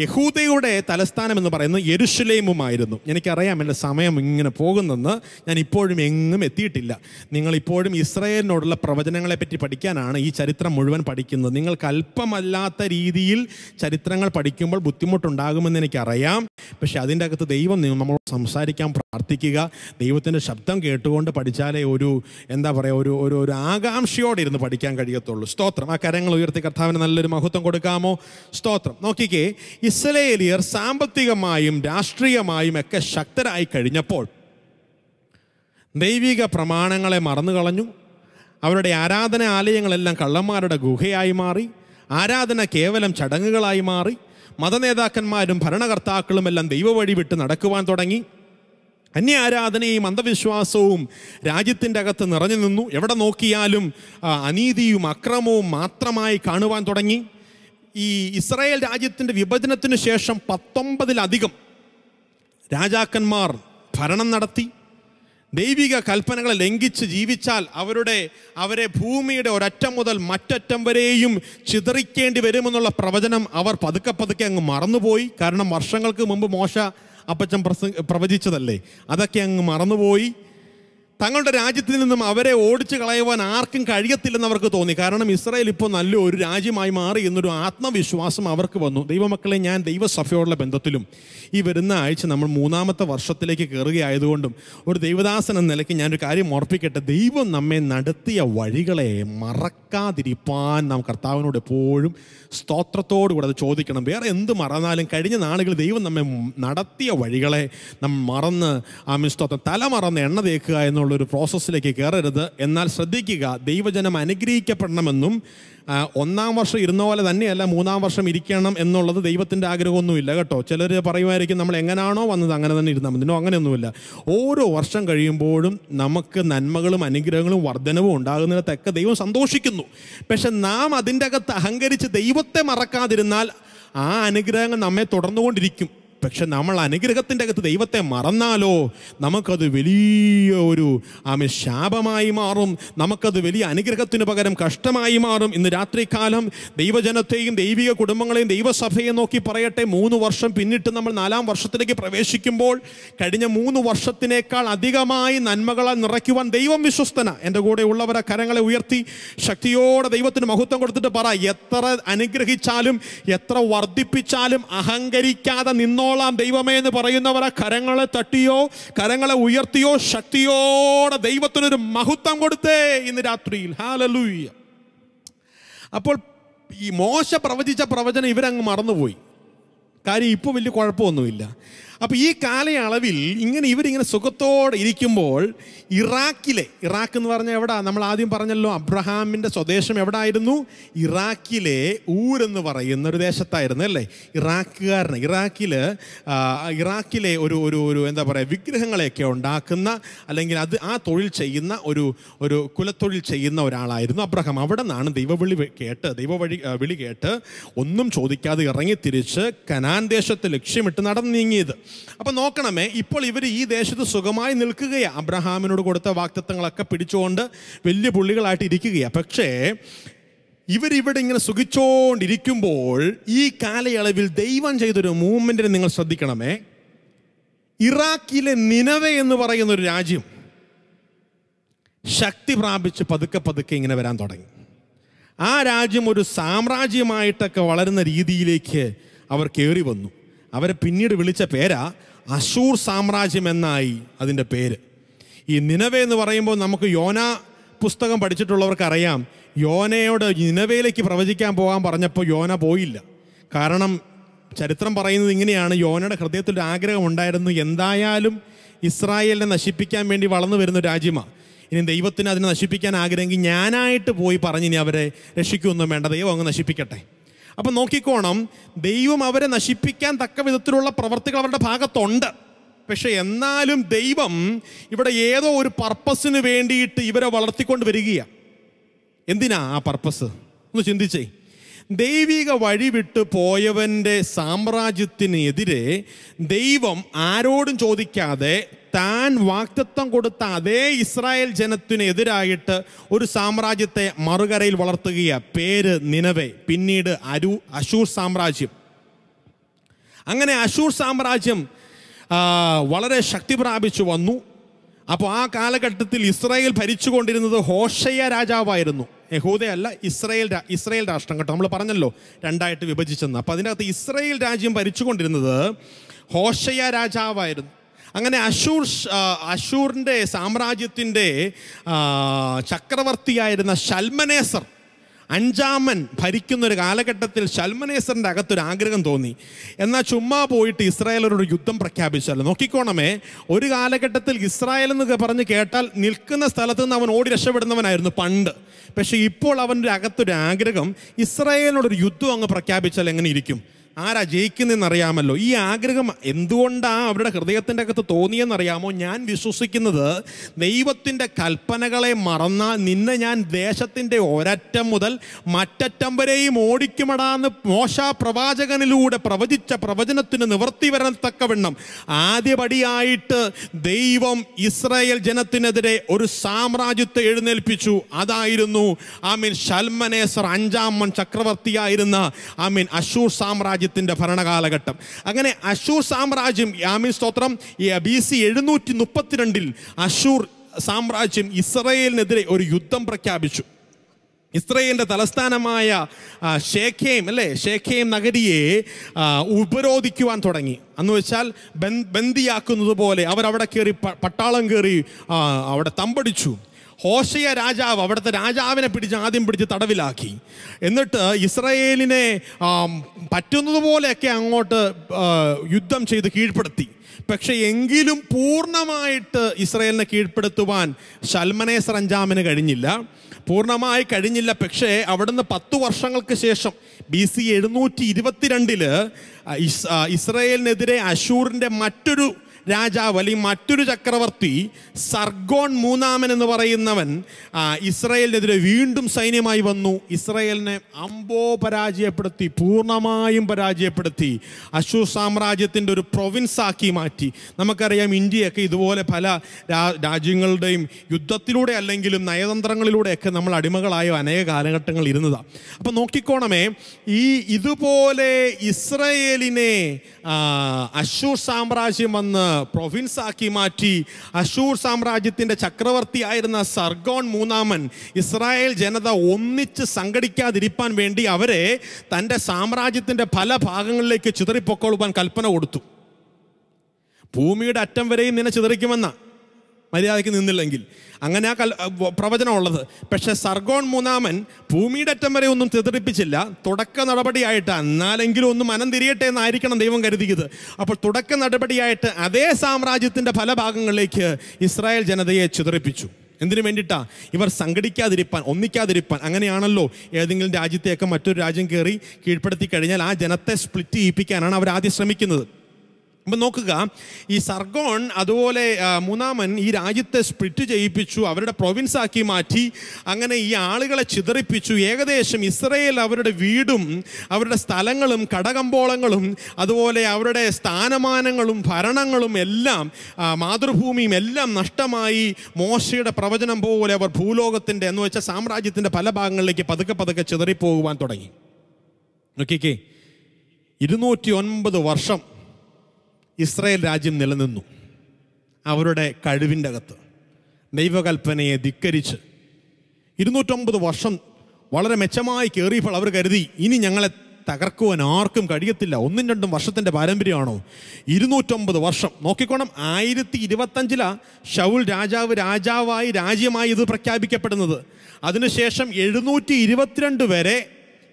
യഹൂദയുടെ തലസ്ഥാനം എന്ന് പറയുന്നത് എരുഷലേമുമായിരുന്നു എനിക്കറിയാം എൻ്റെ സമയം ഇങ്ങനെ പോകുന്നെന്ന് ഞാൻ ഇപ്പോഴും എങ്ങും എത്തിയിട്ടില്ല നിങ്ങളിപ്പോഴും ഇസ്രായേലിനോടുള്ള പ്രവചനങ്ങളെപ്പറ്റി പഠിക്കാനാണ് ഈ ചരിത്രം മുഴുവൻ പഠിക്കുന്നത് നിങ്ങൾക്ക് അല്പമല്ലാത്ത രീതി രീതിയിൽ ചരിത്രങ്ങൾ പഠിക്കുമ്പോൾ ബുദ്ധിമുട്ടുണ്ടാകുമെന്ന് എനിക്കറിയാം പക്ഷെ അതിൻ്റെ അകത്ത് ദൈവം നമ്മൾ സംസാരിക്കാൻ പ്രാർത്ഥിക്കുക ദൈവത്തിൻ്റെ ശബ്ദം കേട്ടുകൊണ്ട് പഠിച്ചാലേ ഒരു എന്താ പറയുക ഒരു ഒരു ഒരു ആകാംക്ഷയോടെ ഇരുന്ന് പഠിക്കാൻ കഴിയത്തുള്ളൂ സ്തോത്രം ആ കരങ്ങൾ ഉയർത്തി കർത്താവിന് നല്ലൊരു മഹത്വം കൊടുക്കാമോ സ്തോത്രം നോക്കിക്കേ ഇസ്രയേലിയർ സാമ്പത്തികമായും രാഷ്ട്രീയമായും ഒക്കെ ശക്തരായി കഴിഞ്ഞപ്പോൾ ദൈവിക പ്രമാണങ്ങളെ മറന്നു കളഞ്ഞു അവരുടെ ആരാധന ആലയങ്ങളെല്ലാം കള്ളന്മാരുടെ ഗുഹയായി മാറി ആരാധന കേവലം ചടങ്ങുകളായി മാറി മതനേതാക്കന്മാരും ഭരണകർത്താക്കളും എല്ലാം ദൈവവഴി വിട്ട് നടക്കുവാൻ തുടങ്ങി അന്യ ആരാധനയും അന്ധവിശ്വാസവും രാജ്യത്തിൻ്റെ അകത്ത് നിറഞ്ഞു നിന്നു എവിടെ നോക്കിയാലും അനീതിയും അക്രമവും മാത്രമായി കാണുവാൻ തുടങ്ങി ഈ ഇസ്രായേൽ രാജ്യത്തിൻ്റെ വിഭജനത്തിന് ശേഷം പത്തൊമ്പതിലധികം രാജാക്കന്മാർ ഭരണം നടത്തി ദൈവിക കൽപ്പനകളെ ലംഘിച്ച് ജീവിച്ചാൽ അവരുടെ അവരെ ഭൂമിയുടെ ഒരറ്റം മുതൽ മറ്ററ്റം വരെയും ചിതറിക്കേണ്ടി വരുമെന്നുള്ള പ്രവചനം അവർ പതുക്കെ പതുക്കെ അങ്ങ് മറന്നുപോയി കാരണം വർഷങ്ങൾക്ക് മുമ്പ് മോശ അപ്പച്ചൻ പ്രസ പ്രവചിച്ചതല്ലേ അതൊക്കെ അങ്ങ് മറന്നുപോയി തങ്ങളുടെ രാജ്യത്തിൽ നിന്നും അവരെ ഓടിച്ചു കളയുവാൻ ആർക്കും കഴിയത്തില്ലെന്ന് അവർക്ക് തോന്നി കാരണം ഇസ്രായേൽ ഇപ്പോൾ നല്ലൊരു രാജ്യമായി മാറി എന്നൊരു ആത്മവിശ്വാസം അവർക്ക് വന്നു ദൈവമക്കളെ ഞാൻ ദൈവസഭയോടുള്ള ബന്ധത്തിലും ഈ വരുന്ന ആഴ്ച നമ്മൾ മൂന്നാമത്തെ വർഷത്തിലേക്ക് കയറുകയായതുകൊണ്ടും ഒരു ദൈവദാസൻ എന്ന നിലയ്ക്ക് ഞാനൊരു കാര്യം ഓർപ്പിക്കട്ടെ ദൈവം നമ്മെ നടത്തിയ വഴികളെ മറക്കാതിരിപ്പാൻ നാം കർത്താവിനോട് എപ്പോഴും സ്തോത്രത്തോടുകൂടെ അത് ചോദിക്കണം വേറെ എന്ത് മറന്നാലും കഴിഞ്ഞ നാളുകളിൽ ദൈവം നമ്മെ നടത്തിയ വഴികളെ നാം മറന്ന് ആ മിസ്തോത്രം തല മറന്ന് എണ്ണ തേക്കുക എന്നുള്ള എന്നുള്ള ഒരു പ്രോസസ്സിലേക്ക് കയറരുത് എന്നാൽ ശ്രദ്ധിക്കുക ദൈവജനം അനുഗ്രഹിക്കപ്പെടണമെന്നും ഒന്നാം വർഷം ഇരുന്ന പോലെ തന്നെയല്ല മൂന്നാം വർഷം ഇരിക്കണം എന്നുള്ളത് ദൈവത്തിൻ്റെ ആഗ്രഹമൊന്നുമില്ല കേട്ടോ ചിലർ പറയുമായിരിക്കും നമ്മൾ എങ്ങനെയാണോ വന്നത് അങ്ങനെ തന്നെ ഇരുന്നാൽ മതി അങ്ങനെയൊന്നുമില്ല ഓരോ വർഷം കഴിയുമ്പോഴും നമുക്ക് നന്മകളും അനുഗ്രഹങ്ങളും വർധനവും ഉണ്ടാകുന്നതിനകത്തൊക്കെ ദൈവം സന്തോഷിക്കുന്നു പക്ഷെ നാം അതിൻ്റെ അകത്ത് അഹങ്കരിച്ച് ദൈവത്തെ മറക്കാതിരുന്നാൽ ആ അനുഗ്രഹങ്ങൾ നമ്മെ തുടർന്നുകൊണ്ടിരിക്കും പക്ഷെ നമ്മൾ അനുഗ്രഹത്തിൻ്റെ അകത്ത് ദൈവത്തെ മറന്നാലോ നമുക്കത് വലിയ ഒരു ആമെ ശാപമായി മാറും നമുക്കത് വലിയ അനുഗ്രഹത്തിന് പകരം കഷ്ടമായി മാറും ഇന്ന് രാത്രികാലം ദൈവജനത്തെയും ദൈവിക കുടുംബങ്ങളെയും ദൈവസഭയെ നോക്കി പറയട്ടെ മൂന്ന് വർഷം പിന്നിട്ട് നമ്മൾ നാലാം വർഷത്തിലേക്ക് പ്രവേശിക്കുമ്പോൾ കഴിഞ്ഞ മൂന്ന് വർഷത്തിനേക്കാൾ അധികമായി നന്മകളെ നിറയ്ക്കുവാൻ ദൈവം വിശ്വസ്തന എൻ്റെ കൂടെ ഉള്ളവരെ കരങ്ങളെ ഉയർത്തി ശക്തിയോടെ ദൈവത്തിന് മഹത്വം കൊടുത്തിട്ട് പറ എത്ര അനുഗ്രഹിച്ചാലും എത്ര വർദ്ധിപ്പിച്ചാലും അഹങ്കരിക്കാതെ നിന്നോ ചെയ്തോളാം ദൈവമേ എന്ന് പറയുന്നവരെ കരങ്ങളെ തട്ടിയോ കരങ്ങളെ ഉയർത്തിയോ ശക്തിയോടെ ദൈവത്തിനൊരു മഹത്വം കൊടുത്തേ ഇന്ന് രാത്രിയിൽ ഹാലലൂയ്യ അപ്പോൾ ഈ മോശ പ്രവചിച്ച പ്രവചനം ഇവരങ്ങ് മറന്നുപോയി കാര്യം ഇപ്പോൾ വലിയ കുഴപ്പമൊന്നുമില്ല അപ്പോൾ ഈ കാലയളവിൽ ഇങ്ങനെ ഇവരിങ്ങനെ സുഖത്തോടെ ഇരിക്കുമ്പോൾ ഇറാഖിലെ ഇറാഖ് എന്ന് പറഞ്ഞാൽ എവിടാ നമ്മൾ ആദ്യം പറഞ്ഞല്ലോ അബ്രഹാമിൻ്റെ സ്വദേശം ആയിരുന്നു ഇറാഖിലെ ഊരെന്ന് പറയുന്ന ഒരു ദേശത്തായിരുന്നു അല്ലേ ഇറാഖുകാരനെ ഇറാഖിൽ ഇറാഖിലെ ഒരു ഒരു ഒരു എന്താ പറയുക വിഗ്രഹങ്ങളെയൊക്കെ ഉണ്ടാക്കുന്ന അല്ലെങ്കിൽ അത് ആ തൊഴിൽ ചെയ്യുന്ന ഒരു ഒരു കുലത്തൊഴിൽ ചെയ്യുന്ന ഒരാളായിരുന്നു അബ്രഹാം അവിടെ നിന്നാണ് ദൈവവിളി കേട്ട് ദൈവവഴി വിളി കേട്ട് ഒന്നും ചോദിക്കാതെ ഇറങ്ങി തിരിച്ച് കനാൻ ദേശത്ത് ലക്ഷ്യമിട്ട് നടന്നു നീങ്ങിയത് അപ്പോൾ നോക്കണമേ ഇപ്പോൾ ഇവർ ഈ ദേശത്ത് സുഖമായി നിൽക്കുകയാണ് അബ്രഹാമിനോട് കൊടുത്ത വാക്തത്വങ്ങളൊക്കെ പിടിച്ചുകൊണ്ട് വലിയ പുള്ളികളായിട്ട് ഇരിക്കുകയാണ് പക്ഷേ ഇവരിവിടെ ഇങ്ങനെ സുഖിച്ചോണ്ടിരിക്കുമ്പോൾ ഈ കാലയളവിൽ ദൈവം ചെയ്തൊരു മൂവ്മെൻറ്റിനെ നിങ്ങൾ ശ്രദ്ധിക്കണമേ ഇറാഖിലെ നിനവ എന്ന് പറയുന്ന ഒരു രാജ്യം ശക്തി പ്രാപിച്ച് പതുക്കെ പതുക്കെ ഇങ്ങനെ വരാൻ തുടങ്ങി ആ രാജ്യം ഒരു സാമ്രാജ്യമായിട്ടൊക്കെ വളരുന്ന രീതിയിലേക്ക് അവർ കയറി വന്നു അവരെ പിന്നീട് വിളിച്ച പേരാ അശൂർ സാമ്രാജ്യം എന്നായി അതിൻ്റെ പേര് ഈ നിനവേ എന്ന് പറയുമ്പോൾ നമുക്ക് യോന പുസ്തകം പഠിച്ചിട്ടുള്ളവർക്ക് അറിയാം യോനയോട് നിനവയിലേക്ക് പ്രവചിക്കാൻ പോകാൻ പറഞ്ഞപ്പോൾ യോന പോയില്ല കാരണം ചരിത്രം പറയുന്നത് ഇങ്ങനെയാണ് യോനയുടെ ഹൃദയത്തിൽ ഒരു ആഗ്രഹം ഉണ്ടായിരുന്നു എന്തായാലും ഇസ്രായേലിനെ നശിപ്പിക്കാൻ വേണ്ടി വളർന്നു വരുന്ന രാജ്യമാണ് ഇനി ദൈവത്തിന് അതിനെ നശിപ്പിക്കാൻ ആഗ്രഹമെങ്കിൽ ഞാനായിട്ട് പോയി പറഞ്ഞ് ഇനി അവരെ രക്ഷിക്കുമൊന്നും വേണ്ട ദൈവം അങ്ങ് നശിപ്പിക്കട്ടെ അപ്പം നോക്കിക്കോണം ദൈവം അവരെ നശിപ്പിക്കാൻ തക്ക വിധത്തിലുള്ള പ്രവർത്തികൾ അവരുടെ ഭാഗത്തുണ്ട് പക്ഷെ എന്നാലും ദൈവം ഇവിടെ ഏതോ ഒരു പർപ്പസിന് വേണ്ടിയിട്ട് ഇവരെ വളർത്തിക്കൊണ്ട് വരികയാണ് എന്തിനാ ആ പർപ്പസ് ഒന്ന് ചിന്തിച്ചേ ദൈവിക വഴി വിട്ട് പോയവൻ്റെ സാമ്രാജ്യത്തിനെതിരെ ദൈവം ആരോടും ചോദിക്കാതെ താൻ വാക്തത്വം കൊടുത്ത അതേ ഇസ്രായേൽ ജനത്തിനെതിരായിട്ട് ഒരു സാമ്രാജ്യത്തെ മറുകരയിൽ വളർത്തുകയാണ് പേര് നിലവേ പിന്നീട് അരു അശൂർ സാമ്രാജ്യം അങ്ങനെ അശൂർ സാമ്രാജ്യം വളരെ ശക്തി പ്രാപിച്ചു വന്നു അപ്പോൾ ആ കാലഘട്ടത്തിൽ ഇസ്രായേൽ ഭരിച്ചുകൊണ്ടിരുന്നത് ഹോഷയ രാജാവായിരുന്നു യഹൂദയല്ല ഇസ്രായേൽ ഇസ്രായേൽ രാഷ്ട്രം കേട്ടോ നമ്മൾ പറഞ്ഞല്ലോ രണ്ടായിട്ട് വിഭജിച്ചെന്ന് അപ്പോൾ അതിനകത്ത് ഇസ്രായേൽ രാജ്യം ഭരിച്ചുകൊണ്ടിരുന്നത് ഹോഷയ രാജാവായിരുന്നു അങ്ങനെ അശൂർ അശൂറിൻ്റെ സാമ്രാജ്യത്തിൻ്റെ ചക്രവർത്തിയായിരുന്ന ഷൽമനേസർ അഞ്ചാമൻ ഭരിക്കുന്ന ഒരു കാലഘട്ടത്തിൽ ശൽമനേസറിൻ്റെ അകത്തൊരു ആഗ്രഹം തോന്നി എന്നാൽ ചുമ്മാ പോയിട്ട് ഇസ്രായേലരോട് യുദ്ധം പ്രഖ്യാപിച്ചല്ലോ നോക്കിക്കോണമേ ഒരു കാലഘട്ടത്തിൽ ഇസ്രായേൽ എന്ന് പറഞ്ഞ് കേട്ടാൽ നിൽക്കുന്ന സ്ഥലത്ത് നിന്ന് അവൻ ഓടി രക്ഷപ്പെടുന്നവനായിരുന്നു പണ്ട് പക്ഷേ ഇപ്പോൾ അവൻ്റെ അകത്തൊരു ആഗ്രഹം ഇസ്രായേലിനോടൊരു യുദ്ധം അങ്ങ് പ്രഖ്യാപിച്ചാൽ എങ്ങനെ ഇരിക്കും ആരാ ജയിക്കുന്നതെന്നറിയാമല്ലോ ഈ ആഗ്രഹം എന്തുകൊണ്ടാണ് അവരുടെ ഹൃദയത്തിൻ്റെ അകത്ത് തോന്നിയെന്നറിയാമോ ഞാൻ വിശ്വസിക്കുന്നത് ദൈവത്തിൻ്റെ കൽപ്പനകളെ മറന്നാൽ നിന്നെ ഞാൻ ദേശത്തിൻ്റെ ഒരറ്റം മുതൽ മറ്ററ്റം വരെയും ഓടിക്കുമടാന്ന് മോശ പ്രവാചകനിലൂടെ പ്രവചിച്ച പ്രവചനത്തിന് നിവർത്തി വരത്തക്കവണ്ണം ആദ്യപടിയായിട്ട് ദൈവം ഇസ്രായേൽ ജനത്തിനെതിരെ ഒരു സാമ്രാജ്യത്തെ എഴുന്നേൽപ്പിച്ചു അതായിരുന്നു ആമീൻ ഷൽമനേസർ അഞ്ചാം ചക്രവർത്തിയായിരുന്ന ആമീൻ അശൂർ സാമ്രാജ്യം സാമ്രാജ്യത്തിൻ്റെ ഭരണകാലഘട്ടം അങ്ങനെ അശൂർ സാമ്രാജ്യം യാമിൻ സ്തോത്രം ബി സി എഴുന്നൂറ്റി മുപ്പത്തിരണ്ടിൽ അശൂർ സാമ്രാജ്യം ഇസ്രയേലിനെതിരെ ഒരു യുദ്ധം പ്രഖ്യാപിച്ചു ഇസ്രയേലിൻ്റെ തലസ്ഥാനമായ ഷേഖേം അല്ലേ ഷേഖേം നഗരിയെ ഉപരോധിക്കുവാൻ തുടങ്ങി എന്ന് വെച്ചാൽ ബന്ദിയാക്കുന്നത് പോലെ അവരവിടെ കയറി പട്ടാളം കയറി അവിടെ തമ്പടിച്ചു ഹോഷയ രാജാവ് അവിടുത്തെ രാജാവിനെ പിടിച്ച് ആദ്യം പിടിച്ച് തടവിലാക്കി എന്നിട്ട് ഇസ്രയേലിനെ പറ്റുന്നതുപോലെയൊക്കെ അങ്ങോട്ട് യുദ്ധം ചെയ്ത് കീഴ്പ്പെടുത്തി പക്ഷേ എങ്കിലും പൂർണ്ണമായിട്ട് ഇസ്രയേലിനെ കീഴ്പ്പെടുത്തുവാൻ ഷൽമനേസർ അഞ്ചാമിന് കഴിഞ്ഞില്ല പൂർണ്ണമായി കഴിഞ്ഞില്ല പക്ഷേ അവിടുന്ന് പത്ത് വർഷങ്ങൾക്ക് ശേഷം ബി സി എഴുന്നൂറ്റി ഇരുപത്തിരണ്ടില് ഇസ്രയേലിനെതിരെ അശൂറിൻ്റെ മറ്റൊരു രാജാവ് അല്ലെങ്കിൽ മറ്റൊരു ചക്രവർത്തി സർഗോൺ മൂന്നാമൻ എന്ന് പറയുന്നവൻ ഇസ്രയേലിനെതിരെ വീണ്ടും സൈന്യമായി വന്നു ഇസ്രയേലിനെ അമ്പോ പരാജയപ്പെടുത്തി പൂർണ്ണമായും പരാജയപ്പെടുത്തി അശു സാമ്രാജ്യത്തിൻ്റെ ഒരു ആക്കി മാറ്റി നമുക്കറിയാം ഇന്ത്യയൊക്കെ ഇതുപോലെ പല രാജ്യങ്ങളുടെയും യുദ്ധത്തിലൂടെ അല്ലെങ്കിലും നയതന്ത്രങ്ങളിലൂടെയൊക്കെ നമ്മൾ അടിമകളായ അനേക കാലഘട്ടങ്ങൾ ഇരുന്നതാണ് അപ്പം നോക്കിക്കോണമേ ഈ ഇതുപോലെ ഇസ്രയേലിനെ അശൂർ സാമ്രാജ്യം വന്ന് ആക്കി മാറ്റി അശൂർ സാമ്രാജ്യത്തിൻ്റെ ആയിരുന്ന സർഗോൺ മൂന്നാമൻ ഇസ്രായേൽ ജനത ഒന്നിച്ച് സംഘടിക്കാതിരിക്കാൻ വേണ്ടി അവരെ തൻ്റെ സാമ്രാജ്യത്തിൻ്റെ പല ഭാഗങ്ങളിലേക്ക് ചിതറിപ്പൊക്കൊള്ളുവാൻ കൽപ്പന കൊടുത്തു ഭൂമിയുടെ അറ്റം വരെയും നിന്നെ ചിതറിക്കുമെന്നാണ് മര്യാദയ്ക്ക് നിന്നില്ലെങ്കിൽ അങ്ങനെ ആ കൽ പ്രവചനമുള്ളത് പക്ഷെ സർഗോൺ മൂന്നാമൻ ഭൂമിയുടെ അറ്റം വരെ ഒന്നും തെതിടിപ്പിച്ചില്ല തുടക്ക നടപടിയായിട്ട് എന്നാലെങ്കിലും ഒന്നും മനം തിരിയട്ടെ എന്നായിരിക്കണം ദൈവം കരുതിയത് അപ്പോൾ തുടക്ക നടപടിയായിട്ട് അതേ സാമ്രാജ്യത്തിൻ്റെ പല ഭാഗങ്ങളിലേക്ക് ഇസ്രായേൽ ജനതയെ ചിതറിപ്പിച്ചു എന്തിനു വേണ്ടിയിട്ടാ ഇവർ സംഘടിക്കാതിരിപ്പാൻ ഒന്നിക്കാതിരിപ്പാൻ അങ്ങനെയാണല്ലോ ഏതെങ്കിലും രാജ്യത്തെയൊക്കെ മറ്റൊരു രാജ്യം കയറി കീഴ്പ്പെടുത്തി കഴിഞ്ഞാൽ ആ ജനത്തെ സ്പ്ലിറ്റ് ചെയ്യിപ്പിക്കാനാണ് അവർ ആദ്യം ശ്രമിക്കുന്നത് അപ്പം നോക്കുക ഈ സർഗോൺ അതുപോലെ മൂന്നാമൻ ഈ രാജ്യത്തെ സ്പ്ലിറ്റ് ചെയ്യിപ്പിച്ചു അവരുടെ പ്രൊവിൻസ് ആക്കി മാറ്റി അങ്ങനെ ഈ ആളുകളെ ചിതറിപ്പിച്ചു ഏകദേശം ഇസ്രയേൽ അവരുടെ വീടും അവരുടെ സ്ഥലങ്ങളും കടകമ്പോളങ്ങളും അതുപോലെ അവരുടെ സ്ഥാനമാനങ്ങളും ഭരണങ്ങളും എല്ലാം മാതൃഭൂമിയും എല്ലാം നഷ്ടമായി മോശയുടെ പ്രവചനം പോലെ അവർ ഭൂലോകത്തിൻ്റെ എന്ന് വെച്ചാൽ സാമ്രാജ്യത്തിൻ്റെ പല ഭാഗങ്ങളിലേക്ക് പതുക്കെ പതുക്കെ ചിതറിപ്പോകുവാൻ തുടങ്ങി നോക്കിക്കേ ഇരുന്നൂറ്റി ഒൻപത് വർഷം ഇസ്രായേൽ രാജ്യം നിലനിന്നു അവരുടെ കഴിവിൻ്റെ അകത്ത് ദൈവകൽപ്പനയെ ധിക്കരിച്ച് ഇരുന്നൂറ്റമ്പത് വർഷം വളരെ മെച്ചമായി കയറിയപ്പോൾ അവർ കരുതി ഇനി ഞങ്ങളെ തകർക്കുവാൻ ആർക്കും കഴിയത്തില്ല ഒന്നും രണ്ടും വർഷത്തിൻ്റെ പാരമ്പര്യമാണോ ഇരുന്നൂറ്റമ്പത് വർഷം നോക്കിക്കോണം ആയിരത്തി ഇരുപത്തഞ്ചിലാണ് ഷൗൽ രാജാവ് രാജാവായി രാജ്യമായി ഇത് പ്രഖ്യാപിക്കപ്പെടുന്നത് അതിനുശേഷം എഴുന്നൂറ്റി ഇരുപത്തിരണ്ട് വരെ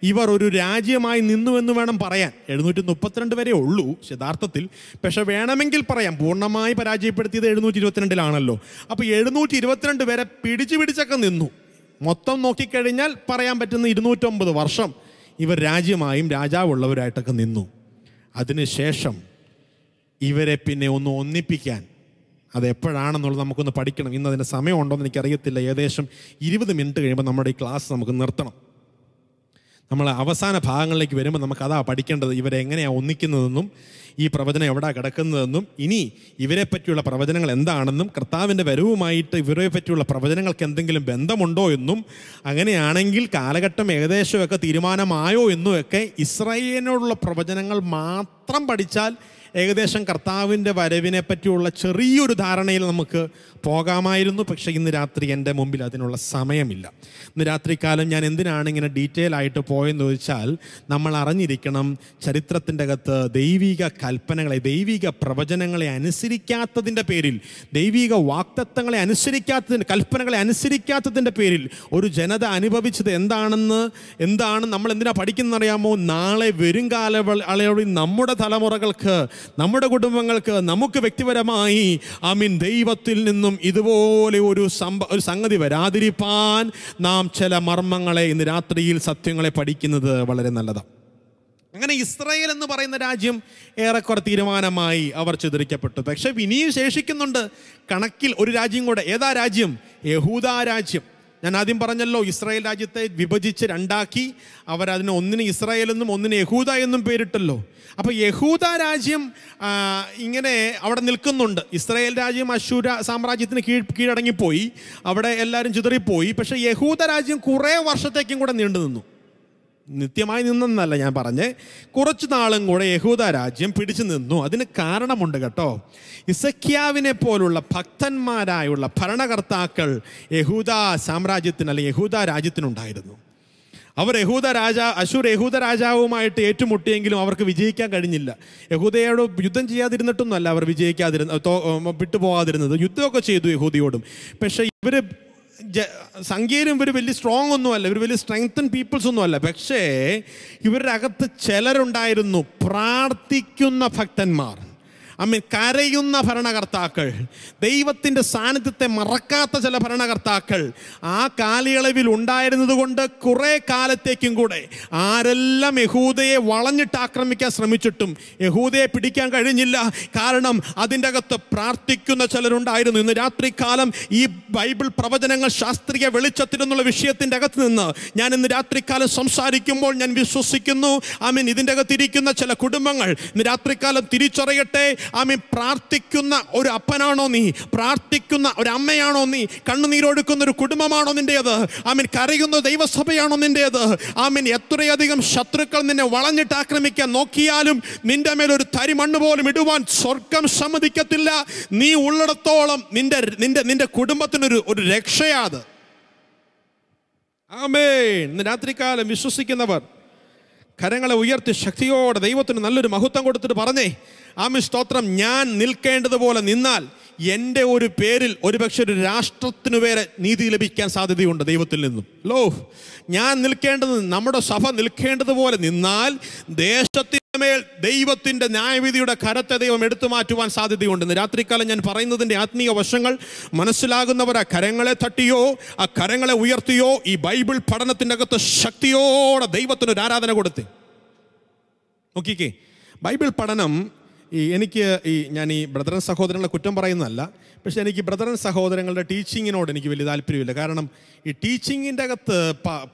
ഇവർ ഒരു രാജ്യമായി നിന്നുവെന്ന് വേണം പറയാൻ എഴുന്നൂറ്റി മുപ്പത്തിരണ്ട് വരെ ഉള്ളൂ യഥാർത്ഥത്തിൽ പക്ഷെ വേണമെങ്കിൽ പറയാം പൂർണ്ണമായി പരാജയപ്പെടുത്തിയത് എഴുന്നൂറ്റി ഇരുപത്തിരണ്ടിലാണല്ലോ അപ്പോൾ എഴുന്നൂറ്റി ഇരുപത്തിരണ്ട് വരെ പിടിച്ചു പിടിച്ചൊക്കെ നിന്നു മൊത്തം നോക്കിക്കഴിഞ്ഞാൽ പറയാൻ പറ്റുന്ന ഇരുന്നൂറ്റൊമ്പത് വർഷം ഇവർ രാജ്യമായും രാജാവുള്ളവരായിട്ടൊക്കെ നിന്നു അതിനുശേഷം ഇവരെ പിന്നെ ഒന്ന് ഒന്നിപ്പിക്കാൻ അത് എപ്പോഴാണെന്നുള്ളത് നമുക്കൊന്ന് പഠിക്കണം ഇന്ന് അതിൻ്റെ സമയമുണ്ടോ എന്ന് എനിക്കറിയത്തില്ല ഏകദേശം ഇരുപത് മിനിറ്റ് കഴിയുമ്പോൾ നമ്മുടെ ഈ ക്ലാസ് നമുക്ക് നിർത്തണം നമ്മൾ അവസാന ഭാഗങ്ങളിലേക്ക് വരുമ്പോൾ നമുക്ക് അതാ പഠിക്കേണ്ടത് ഇവരെങ്ങനെയാണ് എങ്ങനെയാണ് ഒന്നിക്കുന്നതെന്നും ഈ പ്രവചനം എവിടെ കിടക്കുന്നതെന്നും ഇനി ഇവരെ പറ്റിയുള്ള പ്രവചനങ്ങൾ എന്താണെന്നും കർത്താവിൻ്റെ വരവുമായിട്ട് ഇവരെ പറ്റിയുള്ള പ്രവചനങ്ങൾക്ക് എന്തെങ്കിലും ബന്ധമുണ്ടോ എന്നും അങ്ങനെയാണെങ്കിൽ കാലഘട്ടം ഏകദേശമൊക്കെ തീരുമാനമായോ എന്നും ഒക്കെ പ്രവചനങ്ങൾ മാത്രം പഠിച്ചാൽ ഏകദേശം കർത്താവിൻ്റെ വരവിനെ പറ്റിയുള്ള ചെറിയൊരു ധാരണയിൽ നമുക്ക് പോകാമായിരുന്നു പക്ഷേ ഇന്ന് രാത്രി എൻ്റെ മുമ്പിൽ അതിനുള്ള സമയമില്ല ഇന്ന് രാത്രിക്കാലം ഞാൻ എന്തിനാണ് ഇങ്ങനെ ഡീറ്റെയിൽ ആയിട്ട് പോയെന്ന് ചോദിച്ചാൽ നമ്മൾ അറിഞ്ഞിരിക്കണം ചരിത്രത്തിൻ്റെ അകത്ത് ദൈവിക കൽപ്പനകളെ ദൈവിക പ്രവചനങ്ങളെ അനുസരിക്കാത്തതിൻ്റെ പേരിൽ ദൈവിക വാക്തത്വങ്ങളെ അനുസരിക്കാത്തതിൻ്റെ കൽപ്പനകളെ അനുസരിക്കാത്തതിൻ്റെ പേരിൽ ഒരു ജനത അനുഭവിച്ചത് എന്താണെന്ന് എന്താണ് നമ്മൾ എന്തിനാ പഠിക്കുന്നറിയാമോ നാളെ വരും കാല അളയോടി നമ്മുടെ തലമുറകൾക്ക് നമ്മുടെ കുടുംബങ്ങൾക്ക് നമുക്ക് വ്യക്തിപരമായി ഐ മീൻ ദൈവത്തിൽ നിന്നും ഇതുപോലെ ഒരു സംഭ ഒരു സംഗതി വരാതിരിപ്പാൻ നാം ചില മർമ്മങ്ങളെ ഇന്ന് രാത്രിയിൽ സത്യങ്ങളെ പഠിക്കുന്നത് വളരെ നല്ലതാണ് അങ്ങനെ ഇസ്രായേൽ എന്ന് പറയുന്ന രാജ്യം ഏറെക്കുറെ തീരുമാനമായി അവർ ചിതറിക്കപ്പെട്ടു പക്ഷേ ഇനിയും ശേഷിക്കുന്നുണ്ട് കണക്കിൽ ഒരു രാജ്യം കൂടെ ഏതാ രാജ്യം യഹൂദാ രാജ്യം ഞാൻ ആദ്യം പറഞ്ഞല്ലോ ഇസ്രായേൽ രാജ്യത്തെ വിഭജിച്ച് രണ്ടാക്കി അവരതിന് ഒന്നിന് ഇസ്രായേൽ എന്നും ഒന്നിന് യഹൂദ എന്നും പേരിട്ടല്ലോ അപ്പോൾ യഹൂദ രാജ്യം ഇങ്ങനെ അവിടെ നിൽക്കുന്നുണ്ട് ഇസ്രായേൽ രാജ്യം അശൂര സാമ്രാജ്യത്തിന് കീഴ് കീഴടങ്ങിപ്പോയി അവിടെ എല്ലാവരും ചിതറിപ്പോയി പക്ഷേ യഹൂദ രാജ്യം കുറേ വർഷത്തേക്കും കൂടെ നീണ്ടു നിന്നു നിത്യമായി നിന്നെന്നല്ല ഞാൻ പറഞ്ഞ് കുറച്ച് നാളും കൂടെ യഹൂദ രാജ്യം പിടിച്ചു നിന്നു അതിന് കാരണമുണ്ട് കേട്ടോ ഇസഖ്യാവിനെ പോലുള്ള ഭക്തന്മാരായുള്ള ഭരണകർത്താക്കൾ യഹൂദ സാമ്രാജ്യത്തിന് അല്ലെ യഹൂദ രാജ്യത്തിനുണ്ടായിരുന്നു അവർ യഹൂദ രാജാ അശൂർ യഹൂദ രാജാവുമായിട്ട് ഏറ്റുമുട്ടിയെങ്കിലും അവർക്ക് വിജയിക്കാൻ കഴിഞ്ഞില്ല യഹൂദയോട് യുദ്ധം ചെയ്യാതിരുന്നിട്ടൊന്നുമല്ല അവർ വിജയിക്കാതിരുന്ന വിട്ടുപോകാതിരുന്നത് യുദ്ധമൊക്കെ ചെയ്തു യഹൂദിയോടും പക്ഷേ ഇവർ സംഖ്യയിലും ഇവർ വലിയ സ്ട്രോങ് ഒന്നുമല്ല ഇവർ വലിയ സ്ട്രെങ്തൻ പീപ്പിൾസ് ഒന്നുമല്ല പക്ഷേ ഇവരുടെ അകത്ത് ചിലരുണ്ടായിരുന്നു പ്രാർത്ഥിക്കുന്ന ഭക്തന്മാർ അമ്മീൻ കരയുന്ന ഭരണകർത്താക്കൾ ദൈവത്തിൻ്റെ സാന്നിധ്യത്തെ മറക്കാത്ത ചില ഭരണകർത്താക്കൾ ആ കാലയളവിൽ ഉണ്ടായിരുന്നത് കൊണ്ട് കുറേ കാലത്തേക്കും കൂടെ ആരെല്ലാം യഹൂദയെ വളഞ്ഞിട്ട് ആക്രമിക്കാൻ ശ്രമിച്ചിട്ടും യഹൂദയെ പിടിക്കാൻ കഴിഞ്ഞില്ല കാരണം അതിൻ്റെ അകത്ത് പ്രാർത്ഥിക്കുന്ന ചിലരുണ്ടായിരുന്നു ഇന്ന് രാത്രികാലം ഈ ബൈബിൾ പ്രവചനങ്ങൾ ശാസ്ത്രീയ വെളിച്ചത്തിൽ നിന്നുള്ള വിഷയത്തിൻ്റെ അകത്ത് നിന്ന് ഞാൻ ഇന്ന് രാത്രികാലം സംസാരിക്കുമ്പോൾ ഞാൻ വിശ്വസിക്കുന്നു ഐ മീൻ ഇതിൻ്റെ അകത്തിരിക്കുന്ന ചില കുടുംബങ്ങൾ ഇന്ന് രാത്രികാലം തിരിച്ചറിയട്ടെ ആമേ പ്രാർത്ഥിക്കുന്ന ഒരു അപ്പനാണോ നീ പ്രാർത്ഥിക്കുന്ന ഒരു അമ്മയാണോ നീ കണ്ണുനീരൊടുക്കുന്ന ഒരു കുടുംബമാണോ നിൻ്റേത് ആമീൻ കരയുന്ന ദൈവസഭയാണോ നിൻ്റേത് ആമീൻ എത്രയധികം ശത്രുക്കൾ നിന്നെ വളഞ്ഞിട്ട് ആക്രമിക്കാൻ നോക്കിയാലും നിൻ്റെ മേലൊരു തരി മണ്ണ് പോലും ഇടുവാൻ സ്വർഗം സമ്മതിക്കത്തില്ല നീ ഉള്ളിടത്തോളം നിൻ്റെ നിൻ്റെ നിൻ്റെ കുടുംബത്തിനൊരു ഒരു രക്ഷയാത് ആമേ ഇന്ന് രാത്രികാലം വിശ്വസിക്കുന്നവർ കരങ്ങളെ ഉയർത്തി ശക്തിയോടെ ദൈവത്തിന് നല്ലൊരു മഹത്വം കൊടുത്തിട്ട് പറഞ്ഞേ ആമി സ്തോത്രം ഞാൻ നിൽക്കേണ്ടതുപോലെ നിന്നാൽ എൻ്റെ ഒരു പേരിൽ ഒരുപക്ഷെ ഒരു രാഷ്ട്രത്തിനു പേരെ നീതി ലഭിക്കാൻ സാധ്യതയുണ്ട് ദൈവത്തിൽ നിന്നും ലോ ഞാൻ നിൽക്കേണ്ടത് നമ്മുടെ സഭ നിൽക്കേണ്ടതുപോലെ നിന്നാൽ ദേശത്തിൽ മേൽ ദൈവത്തിൻ്റെ ന്യായവിധിയുടെ കരത്തെ ദൈവം എടുത്തു മാറ്റുവാൻ സാധ്യതയുണ്ടെന്ന് രാത്രിക്കാലം ഞാൻ പറയുന്നതിൻ്റെ ആത്മീയ വശങ്ങൾ മനസ്സിലാകുന്നവർ ആ കരങ്ങളെ തട്ടിയോ ആ കരങ്ങളെ ഉയർത്തിയോ ഈ ബൈബിൾ പഠനത്തിൻ്റെ അകത്ത് ശക്തിയോടെ ദൈവത്തിനൊരു ആരാധന കൊടുത്തേ നോക്കിക്കേ ബൈബിൾ പഠനം ഈ എനിക്ക് ഈ ഞാൻ ഈ ബ്രദർ സഹോദരങ്ങളെ കുറ്റം പറയുന്നതല്ല പക്ഷേ എനിക്ക് ബ്രദറൻ സഹോദരങ്ങളുടെ ടീച്ചിങ്ങിനോട് എനിക്ക് വലിയ താല്പര്യമില്ല കാരണം ഈ ടീച്ചിങ്ങിൻ്റെ അകത്ത്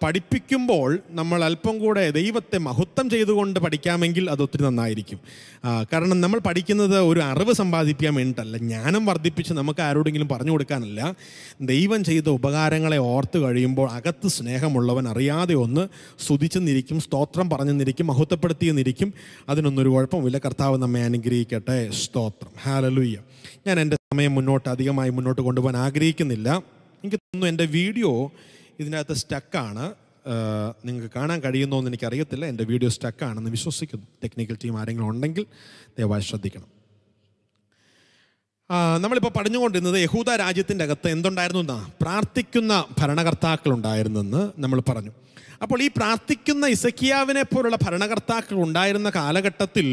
പഠിപ്പിക്കുമ്പോൾ നമ്മൾ അല്പം കൂടെ ദൈവത്തെ മഹത്വം ചെയ്തുകൊണ്ട് പഠിക്കാമെങ്കിൽ അത് ഒത്തിരി നന്നായിരിക്കും കാരണം നമ്മൾ പഠിക്കുന്നത് ഒരു അറിവ് സമ്പാദിപ്പിക്കാൻ വേണ്ടിയിട്ടല്ല ജ്ഞാനം വർദ്ധിപ്പിച്ച് നമുക്ക് ആരോടെങ്കിലും പറഞ്ഞു കൊടുക്കാനല്ല ദൈവം ചെയ്ത ഉപകാരങ്ങളെ ഓർത്ത് കഴിയുമ്പോൾ അകത്ത് സ്നേഹമുള്ളവൻ അറിയാതെ ഒന്ന് സ്തുതിച്ചെന്നിരിക്കും സ്തോത്രം പറഞ്ഞെന്നിരിക്കും മഹത്വപ്പെടുത്തിയെന്നിരിക്കും അതിനൊന്നൊരു കുഴപ്പമില്ല കർത്താവ് നമ്മെ അനുഗ്രഹിക്കട്ടെ സ്തോത്രം ഹാലലുയ്യ ഞാൻ എൻ്റെ സമയം മുന്നോട്ട് മുന്നോട്ട് അധികമായി മുന്നോട്ട് കൊണ്ടുപോകാൻ ആഗ്രഹിക്കുന്നില്ല എനിക്ക് തോന്നുന്നു എൻ്റെ വീഡിയോ ഇതിനകത്ത് സ്റ്റക്കാണ് നിങ്ങൾക്ക് കാണാൻ കഴിയുന്നോ എന്ന് എനിക്കറിയത്തില്ല എൻ്റെ വീഡിയോ സ്റ്റക്കാണെന്ന് വിശ്വസിക്കുന്നു ടെക്നിക്കൽ ടീം ആരെങ്കിലും ഉണ്ടെങ്കിൽ ദയവായി ശ്രദ്ധിക്കണം നമ്മളിപ്പോൾ പറഞ്ഞുകൊണ്ടിരുന്നത് യഹൂദ രാജ്യത്തിൻ്റെ അകത്ത് എന്തുണ്ടായിരുന്നു എന്നാ പ്രാർത്ഥിക്കുന്ന ഭരണകർത്താക്കളുണ്ടായിരുന്നെന്ന് നമ്മൾ പറഞ്ഞു അപ്പോൾ ഈ പ്രാർത്ഥിക്കുന്ന ഇസക്കിയാവിനെ പോലുള്ള ഭരണകർത്താക്കൾ ഉണ്ടായിരുന്ന കാലഘട്ടത്തിൽ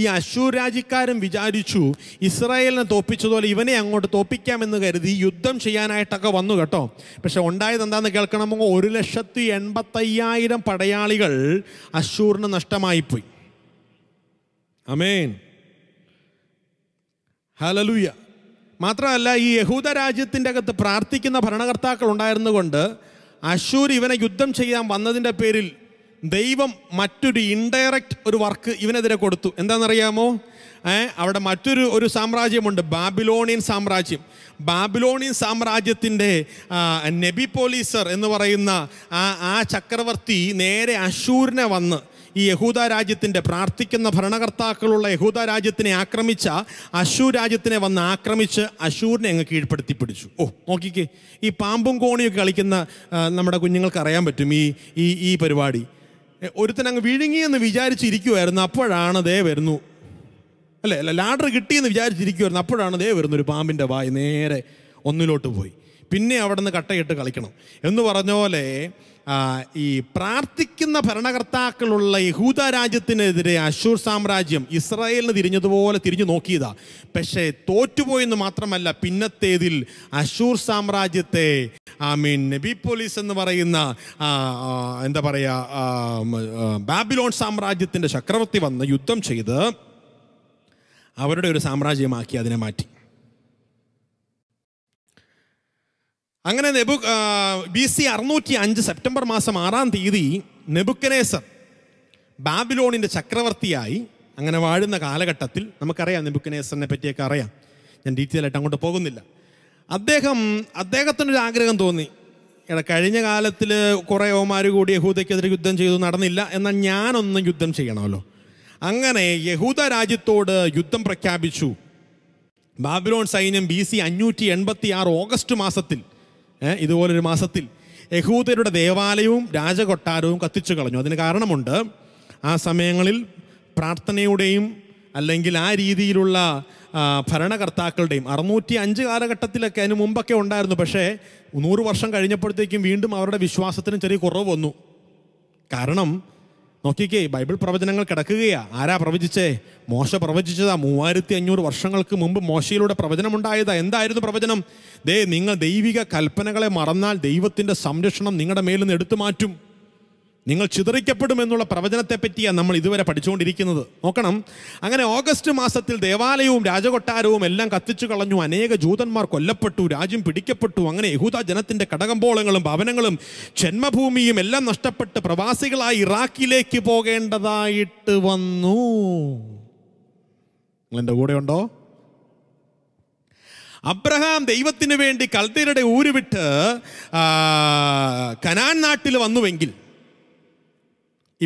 ഈ അശൂർ രാജ്യക്കാരും വിചാരിച്ചു ഇസ്രായേലിനെ തോപ്പിച്ചതുപോലെ ഇവനെ അങ്ങോട്ട് തോപ്പിക്കാമെന്ന് കരുതി യുദ്ധം ചെയ്യാനായിട്ടൊക്കെ വന്നു കേട്ടോ പക്ഷെ ഉണ്ടായത് എന്താണെന്ന് കേൾക്കണമെങ്കിൽ ഒരു ലക്ഷത്തി എൺപത്തയ്യായിരം പടയാളികൾ അശൂറിന് നഷ്ടമായിപ്പോയി അമേൻ ഹലലൂയ മാത്രമല്ല ഈ യഹൂദ രാജ്യത്തിൻ്റെ അകത്ത് പ്രാർത്ഥിക്കുന്ന ഭരണകർത്താക്കൾ ഉണ്ടായിരുന്നുകൊണ്ട് അശൂർ ഇവനെ യുദ്ധം ചെയ്യാൻ വന്നതിൻ്റെ പേരിൽ ദൈവം മറ്റൊരു ഇൻഡയറക്റ്റ് ഒരു വർക്ക് ഇവനെതിരെ കൊടുത്തു എന്താണെന്നറിയാമോ അവിടെ മറ്റൊരു ഒരു സാമ്രാജ്യമുണ്ട് ബാബിലോണിയൻ സാമ്രാജ്യം ബാബിലോണിയൻ സാമ്രാജ്യത്തിൻ്റെ പോലീസർ എന്ന് പറയുന്ന ആ ആ ചക്രവർത്തി നേരെ അശൂരിനെ വന്ന് ഈ യഹൂദ രാജ്യത്തിൻ്റെ പ്രാർത്ഥിക്കുന്ന ഭരണകർത്താക്കളുള്ള യഹൂദ രാജ്യത്തിനെ ആക്രമിച്ച അശൂർ രാജ്യത്തിനെ വന്ന് ആക്രമിച്ച് അശൂരിനെ അങ്ങ് കീഴ്പ്പെടുത്തി പിടിച്ചു ഓ നോക്കിക്കേ ഈ പാമ്പും കോണിയൊക്കെ കളിക്കുന്ന നമ്മുടെ കുഞ്ഞുങ്ങൾക്ക് അറിയാൻ പറ്റും ഈ ഈ ഈ പരിപാടി ഒരുത്തൻ അങ്ങ് വിഴുങ്ങിയെന്ന് വിചാരിച്ചിരിക്കുമായിരുന്നു അപ്പോഴാണ് ദേ വരുന്നു അല്ലേ അല്ല ലാഡർ കിട്ടിയെന്ന് വിചാരിച്ചിരിക്കുമായിരുന്നു അപ്പോഴാണ് ദേ വരുന്നു ഒരു പാമ്പിൻ്റെ വായി നേരെ ഒന്നിലോട്ട് പോയി പിന്നെ അവിടെ നിന്ന് കട്ടയിട്ട് കളിക്കണം എന്ന് പറഞ്ഞ പോലെ ഈ പ്രാർത്ഥിക്കുന്ന ഭരണകർത്താക്കളുള്ള യഹൂദ രാജ്യത്തിനെതിരെ അശൂർ സാമ്രാജ്യം ഇസ്രായേലിന് തിരിഞ്ഞതുപോലെ തിരിഞ്ഞു നോക്കിയതാ പക്ഷേ തോറ്റുപോയെന്ന് മാത്രമല്ല പിന്നത്തേതിൽ അശൂർ സാമ്രാജ്യത്തെ ഐ മീൻ പോലീസ് എന്ന് പറയുന്ന എന്താ പറയുക ബാബിലോൺ സാമ്രാജ്യത്തിൻ്റെ ചക്രവർത്തി വന്ന് യുദ്ധം ചെയ്ത് അവരുടെ ഒരു സാമ്രാജ്യമാക്കി അതിനെ മാറ്റി അങ്ങനെ നെബു ബി സി അറുന്നൂറ്റി അഞ്ച് സെപ്റ്റംബർ മാസം ആറാം തീയതി നെബുക്കനേസർ ബാബിലോണിൻ്റെ ചക്രവർത്തിയായി അങ്ങനെ വാഴുന്ന കാലഘട്ടത്തിൽ നമുക്കറിയാം നെബുക്കനേസറിനെ പറ്റിയൊക്കെ അറിയാം ഞാൻ ഡീറ്റെയിൽ ആയിട്ട് അങ്ങോട്ട് പോകുന്നില്ല അദ്ദേഹം അദ്ദേഹത്തിനൊരു ആഗ്രഹം തോന്നി എടാ കഴിഞ്ഞ കാലത്തിൽ കുറേ ഓമാർ കൂടി യഹൂദയ്ക്കെതിരെ യുദ്ധം ചെയ്തു നടന്നില്ല എന്നാൽ ഞാനൊന്ന് യുദ്ധം ചെയ്യണമല്ലോ അങ്ങനെ യഹൂദ രാജ്യത്തോട് യുദ്ധം പ്രഖ്യാപിച്ചു ബാബിലോൺ സൈന്യം ബി സി അഞ്ഞൂറ്റി എൺപത്തി ആറ് ഓഗസ്റ്റ് മാസത്തിൽ ഇതുപോലൊരു മാസത്തിൽ യഹൂദരുടെ ദേവാലയവും രാജകൊട്ടാരവും കത്തിച്ചു കളഞ്ഞു അതിന് കാരണമുണ്ട് ആ സമയങ്ങളിൽ പ്രാർത്ഥനയുടെയും അല്ലെങ്കിൽ ആ രീതിയിലുള്ള ഭരണകർത്താക്കളുടെയും അറുന്നൂറ്റി അഞ്ച് കാലഘട്ടത്തിലൊക്കെ അതിന് മുമ്പൊക്കെ ഉണ്ടായിരുന്നു പക്ഷേ നൂറ് വർഷം കഴിഞ്ഞപ്പോഴത്തേക്കും വീണ്ടും അവരുടെ വിശ്വാസത്തിന് ചെറിയ കുറവ് വന്നു കാരണം നോക്കിക്കേ ബൈബിൾ പ്രവചനങ്ങൾ കിടക്കുകയാ ആരാ പ്രവചിച്ചേ മോശ പ്രവചിച്ചതാ മൂവായിരത്തി അഞ്ഞൂറ് വർഷങ്ങൾക്ക് മുമ്പ് മോശയിലൂടെ പ്രവചനമുണ്ടായതാ എന്തായിരുന്നു പ്രവചനം ദേ നിങ്ങൾ ദൈവിക കൽപ്പനകളെ മറന്നാൽ ദൈവത്തിൻ്റെ സംരക്ഷണം നിങ്ങളുടെ മേലിൽ നിന്ന് എടുത്തു മാറ്റും നിങ്ങൾ ചിതറിക്കപ്പെടുമെന്നുള്ള പ്രവചനത്തെപ്പറ്റിയാണ് നമ്മൾ ഇതുവരെ പഠിച്ചുകൊണ്ടിരിക്കുന്നത് നോക്കണം അങ്ങനെ ഓഗസ്റ്റ് മാസത്തിൽ ദേവാലയവും രാജകൊട്ടാരവും എല്ലാം കത്തിച്ചു കളഞ്ഞു അനേക ജൂതന്മാർ കൊല്ലപ്പെട്ടു രാജ്യം പിടിക്കപ്പെട്ടു അങ്ങനെ യഹൂദ ജനത്തിൻ്റെ കടകമ്പോളങ്ങളും ഭവനങ്ങളും ജന്മഭൂമിയും എല്ലാം നഷ്ടപ്പെട്ട് പ്രവാസികളായി ഇറാഖിലേക്ക് പോകേണ്ടതായിട്ട് വന്നു നിങ്ങളെൻ്റെ ഉണ്ടോ അബ്രഹാം ദൈവത്തിന് വേണ്ടി കൽത്തരുടെ ഊരുവിട്ട് വിട്ട് കനാൻ നാട്ടിൽ വന്നുവെങ്കിൽ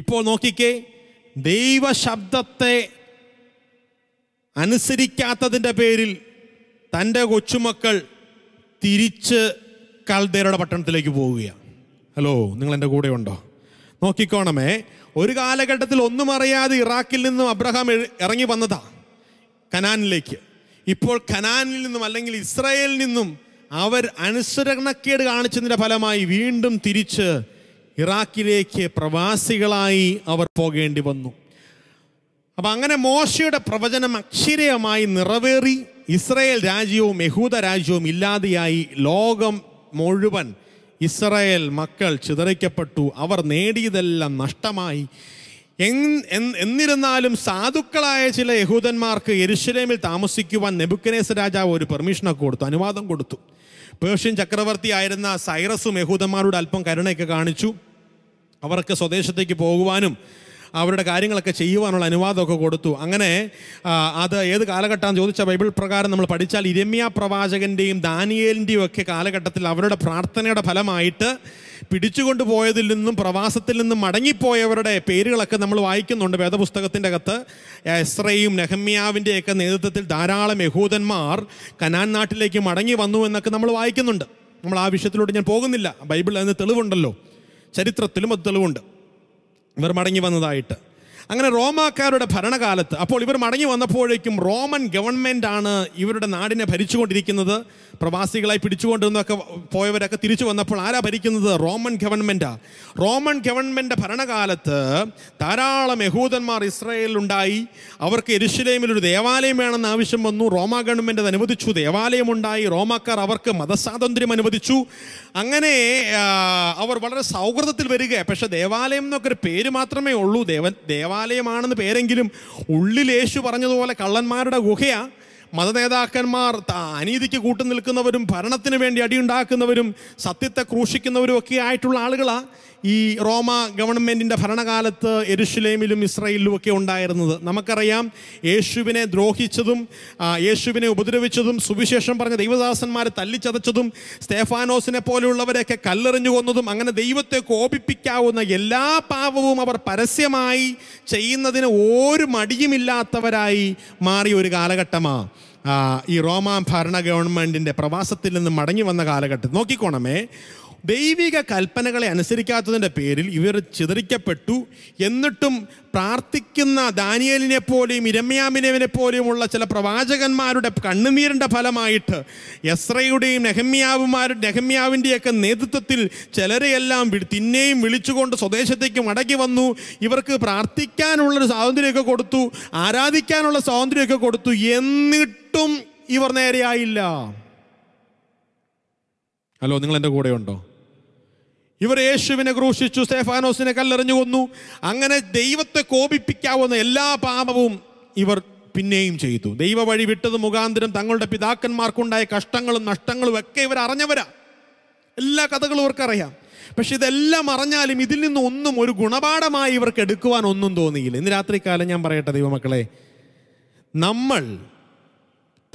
ഇപ്പോൾ നോക്കിക്കേ ദൈവശബ്ദത്തെ അനുസരിക്കാത്തതിൻ്റെ പേരിൽ തൻ്റെ കൊച്ചുമക്കൾ തിരിച്ച് കൽദേരയുടെ പട്ടണത്തിലേക്ക് പോവുകയാണ് ഹലോ നിങ്ങൾ എൻ്റെ കൂടെ ഉണ്ടോ നോക്കിക്കോണമേ ഒരു കാലഘട്ടത്തിൽ ഒന്നും അറിയാതെ ഇറാഖിൽ നിന്നും അബ്രഹാം ഇറങ്ങി വന്നതാ കനാനിലേക്ക് ഇപ്പോൾ കനാനിൽ നിന്നും അല്ലെങ്കിൽ ഇസ്രായേലിൽ നിന്നും അവർ അനുസരണക്കേട് കാണിച്ചതിൻ്റെ ഫലമായി വീണ്ടും തിരിച്ച് ഇറാഖിലേക്ക് പ്രവാസികളായി അവർ പോകേണ്ടി വന്നു അപ്പം അങ്ങനെ മോശയുടെ പ്രവചനം അക്ഷരമായി നിറവേറി ഇസ്രയേൽ രാജ്യവും യഹൂദ രാജ്യവും ഇല്ലാതെയായി ലോകം മുഴുവൻ ഇസ്രയേൽ മക്കൾ ചിതറിക്കപ്പെട്ടു അവർ നേടിയതെല്ലാം നഷ്ടമായി എന്നിരുന്നാലും സാധുക്കളായ ചില യഹൂദന്മാർക്ക് എരുഷലേമിൽ താമസിക്കുവാൻ നെബുക്കനേസ് രാജാവ് ഒരു പെർമിഷനൊക്കെ കൊടുത്തു അനുവാദം കൊടുത്തു പേർഷ്യൻ ചക്രവർത്തി ആയിരുന്ന സൈറസും യഹൂദന്മാരോട് അല്പം കരുണയൊക്കെ കാണിച്ചു അവർക്ക് സ്വദേശത്തേക്ക് പോകുവാനും അവരുടെ കാര്യങ്ങളൊക്കെ ചെയ്യുവാനുള്ള അനുവാദമൊക്കെ കൊടുത്തു അങ്ങനെ അത് ഏത് കാലഘട്ടം ചോദിച്ച ബൈബിൾ പ്രകാരം നമ്മൾ പഠിച്ചാൽ ഇരമ്യ പ്രവാചകൻ്റെയും ദാനിയേലിൻ്റെയും ഒക്കെ കാലഘട്ടത്തിൽ അവരുടെ പ്രാർത്ഥനയുടെ ഫലമായിട്ട് പിടിച്ചുകൊണ്ട് പോയതിൽ നിന്നും പ്രവാസത്തിൽ നിന്നും മടങ്ങിപ്പോയവരുടെ പേരുകളൊക്കെ നമ്മൾ വായിക്കുന്നുണ്ട് വേദപുസ്തകത്തിൻ്റെ അകത്ത് എസ്രയും നെഹമ്യാവിൻ്റെയൊക്കെ നേതൃത്വത്തിൽ ധാരാളം യഹൂദന്മാർ കനാൻ നാട്ടിലേക്ക് മടങ്ങി വന്നു എന്നൊക്കെ നമ്മൾ വായിക്കുന്നുണ്ട് നമ്മൾ ആ വിഷയത്തിലോട്ട് ഞാൻ പോകുന്നില്ല ബൈബിൾ അതിന് തെളിവുണ്ടല്ലോ ചരിത്രത്തിലും അത് തെളിവുണ്ട് ഇവർ മടങ്ങി വന്നതായിട്ട് അങ്ങനെ റോമാക്കാരുടെ ഭരണകാലത്ത് അപ്പോൾ ഇവർ മടങ്ങി വന്നപ്പോഴേക്കും റോമൻ ഗവൺമെൻറ് ആണ് ഇവരുടെ നാടിനെ ഭരിച്ചുകൊണ്ടിരിക്കുന്നത് പ്രവാസികളായി പിടിച്ചുകൊണ്ടിരുന്നൊക്കെ പോയവരൊക്കെ തിരിച്ചു വന്നപ്പോൾ ആരാ ഭരിക്കുന്നത് റോമൻ ഗവൺമെൻറ്റാണ് റോമൻ ഗവൺമെൻറ്റ് ഭരണകാലത്ത് ധാരാളം യഹൂദന്മാർ ഇസ്രയേലിലുണ്ടായി അവർക്ക് എരുശലേമിൽ ഒരു ദേവാലയം വേണമെന്ന് ആവശ്യം വന്നു റോമ ഗവൺമെൻറ് അത് അനുവദിച്ചു ഉണ്ടായി റോമാക്കാർ അവർക്ക് മതസ്വാതന്ത്ര്യം അനുവദിച്ചു അങ്ങനെ അവർ വളരെ സൗഹൃദത്തിൽ വരിക പക്ഷേ ദേവാലയം എന്നൊക്കെ ഒരു പേര് മാത്രമേ ഉള്ളൂ ദേവ ദേവാലയമാണെന്ന് പേരെങ്കിലും ഉള്ളിൽ യേശു പറഞ്ഞതുപോലെ കള്ളന്മാരുടെ ഗുഹയാണ് മതനേതാക്കന്മാർ അനീതിക്ക് കൂട്ടു നിൽക്കുന്നവരും ഭരണത്തിന് വേണ്ടി അടിയുണ്ടാക്കുന്നവരും സത്യത്തെ ക്രൂശിക്കുന്നവരും ഒക്കെ ആയിട്ടുള്ള ആളുകളാണ് ഈ റോമ ഗവൺമെൻറ്റിൻ്റെ ഭരണകാലത്ത് എരുഷലേമിലും ഇസ്രയേലിലും ഒക്കെ ഉണ്ടായിരുന്നത് നമുക്കറിയാം യേശുവിനെ ദ്രോഹിച്ചതും യേശുവിനെ ഉപദ്രവിച്ചതും സുവിശേഷം പറഞ്ഞ ദൈവദാസന്മാരെ തല്ലിച്ചതച്ചതും സ്റ്റേഫാനോസിനെ പോലെയുള്ളവരെയൊക്കെ കല്ലെറിഞ്ഞു കൊന്നതും അങ്ങനെ ദൈവത്തെ കോപിപ്പിക്കാവുന്ന എല്ലാ പാപവും അവർ പരസ്യമായി ചെയ്യുന്നതിന് ഒരു മടിയുമില്ലാത്തവരായി മാറിയ ഒരു കാലഘട്ടമാണ് ഈ റോമാ ഭരണ ഗവൺമെൻറ്റിൻ്റെ പ്രവാസത്തിൽ നിന്ന് മടങ്ങി വന്ന കാലഘട്ടം നോക്കിക്കോണമേ ദൈവിക കൽപ്പനകളെ അനുസരിക്കാത്തതിൻ്റെ പേരിൽ ഇവർ ചിതറിക്കപ്പെട്ടു എന്നിട്ടും പ്രാർത്ഥിക്കുന്ന ദാനിയലിനെ പോലെയും ഇരമ്യാമിനെവിനെ പോലെയുമുള്ള ചില പ്രവാചകന്മാരുടെ കണ്ണുനീരിൻ്റെ ഫലമായിട്ട് എസ്രയുടെയും നെഹമ്യാവുമാർ നെഹമ്യാവിൻ്റെയൊക്കെ നേതൃത്വത്തിൽ ചിലരെയെല്ലാം തിന്നെയും വിളിച്ചുകൊണ്ട് സ്വദേശത്തേക്ക് മടങ്ങി വന്നു ഇവർക്ക് പ്രാർത്ഥിക്കാനുള്ളൊരു സ്വാതന്ത്ര്യമൊക്കെ കൊടുത്തു ആരാധിക്കാനുള്ള സ്വാതന്ത്ര്യമൊക്കെ കൊടുത്തു എന്നിട്ടും ഇവർ നേരെയായില്ല ഹലോ നിങ്ങൾ എൻ്റെ കൂടെ ഉണ്ടോ ഇവർ യേശുവിനെ ക്രൂശിച്ചു സ്റ്റേഫാനോസിനെ കല്ലെറിഞ്ഞു കൊന്നു അങ്ങനെ ദൈവത്തെ കോപിപ്പിക്കാവുന്ന എല്ലാ പാപവും ഇവർ പിന്നെയും ചെയ്തു ദൈവ വഴി വിട്ടത് മുഖാന്തരം തങ്ങളുടെ പിതാക്കന്മാർക്കുണ്ടായ കഷ്ടങ്ങളും നഷ്ടങ്ങളും ഒക്കെ ഇവർ അറിഞ്ഞവരാ എല്ലാ കഥകളും ഇവർക്കറിയാം പക്ഷെ ഇതെല്ലാം അറിഞ്ഞാലും ഇതിൽ നിന്ന് ഒന്നും ഒരു ഗുണപാഠമായി ഇവർക്ക് എടുക്കുവാൻ ഒന്നും തോന്നിയില്ല ഇന്ന് കാലം ഞാൻ പറയട്ടെ ദൈവമക്കളെ നമ്മൾ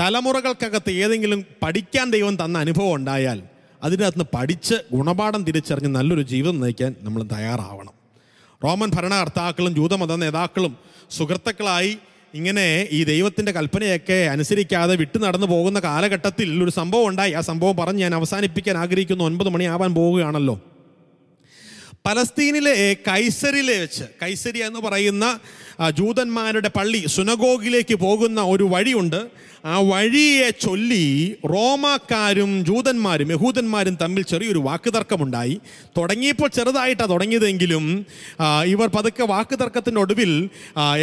തലമുറകൾക്കകത്ത് ഏതെങ്കിലും പഠിക്കാൻ ദൈവം തന്ന അനുഭവം ഉണ്ടായാൽ അതിനകത്ത് നിന്ന് പഠിച്ച് ഗുണപാഠം തിരിച്ചറിഞ്ഞ് നല്ലൊരു ജീവിതം നയിക്കാൻ നമ്മൾ തയ്യാറാവണം റോമൻ ഭരണകർത്താക്കളും ജൂതമത നേതാക്കളും സുഹൃത്തുക്കളായി ഇങ്ങനെ ഈ ദൈവത്തിൻ്റെ കൽപ്പനയൊക്കെ അനുസരിക്കാതെ വിട്ടു നടന്നു പോകുന്ന കാലഘട്ടത്തിൽ ഒരു സംഭവം ഉണ്ടായി ആ സംഭവം പറഞ്ഞ് ഞാൻ അവസാനിപ്പിക്കാൻ ആഗ്രഹിക്കുന്നു ഒൻപത് മണിയാവാൻ പോവുകയാണല്ലോ പലസ്തീനിലെ കൈസരിലെ വെച്ച് കൈസരി എന്ന് പറയുന്ന ജൂതന്മാരുടെ പള്ളി സുനഗോഗിലേക്ക് പോകുന്ന ഒരു വഴിയുണ്ട് ആ വഴിയെ ചൊല്ലി റോമാക്കാരും ജൂതന്മാരും യഹൂദന്മാരും തമ്മിൽ ചെറിയൊരു വാക്കുതർക്കമുണ്ടായി തുടങ്ങിയപ്പോൾ ചെറുതായിട്ടാണ് തുടങ്ങിയതെങ്കിലും ഇവർ പതുക്കെ ഒടുവിൽ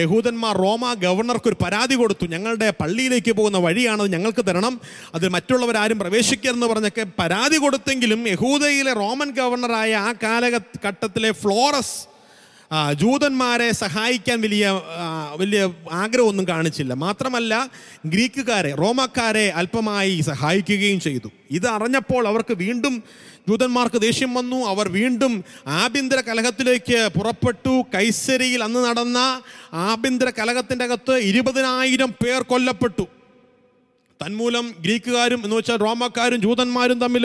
യഹൂദന്മാർ റോമ ഗവർണർക്ക് ഒരു പരാതി കൊടുത്തു ഞങ്ങളുടെ പള്ളിയിലേക്ക് പോകുന്ന വഴിയാണത് ഞങ്ങൾക്ക് തരണം അതിൽ മറ്റുള്ളവരാരും പ്രവേശിക്കരുതെന്ന് പറഞ്ഞൊക്കെ പരാതി കൊടുത്തെങ്കിലും യഹൂദയിലെ റോമൻ ഗവർണറായ ആ കാലഘട്ടത്തിലെ ഫ്ലോറസ് ജൂതന്മാരെ സഹായിക്കാൻ വലിയ വലിയ ആഗ്രഹമൊന്നും കാണിച്ചില്ല മാത്രമല്ല ഗ്രീക്കുകാരെ റോമക്കാരെ അല്പമായി സഹായിക്കുകയും ചെയ്തു ഇത് അറിഞ്ഞപ്പോൾ അവർക്ക് വീണ്ടും ജൂതന്മാർക്ക് ദേഷ്യം വന്നു അവർ വീണ്ടും ആഭ്യന്തര കലഹത്തിലേക്ക് പുറപ്പെട്ടു കൈസരിയിൽ അന്ന് നടന്ന ആഭ്യന്തര കലഹത്തിൻ്റെ അകത്ത് ഇരുപതിനായിരം പേർ കൊല്ലപ്പെട്ടു തന്മൂലം ഗ്രീക്കുകാരും എന്ന് വെച്ചാൽ റോമക്കാരും ജൂതന്മാരും തമ്മിൽ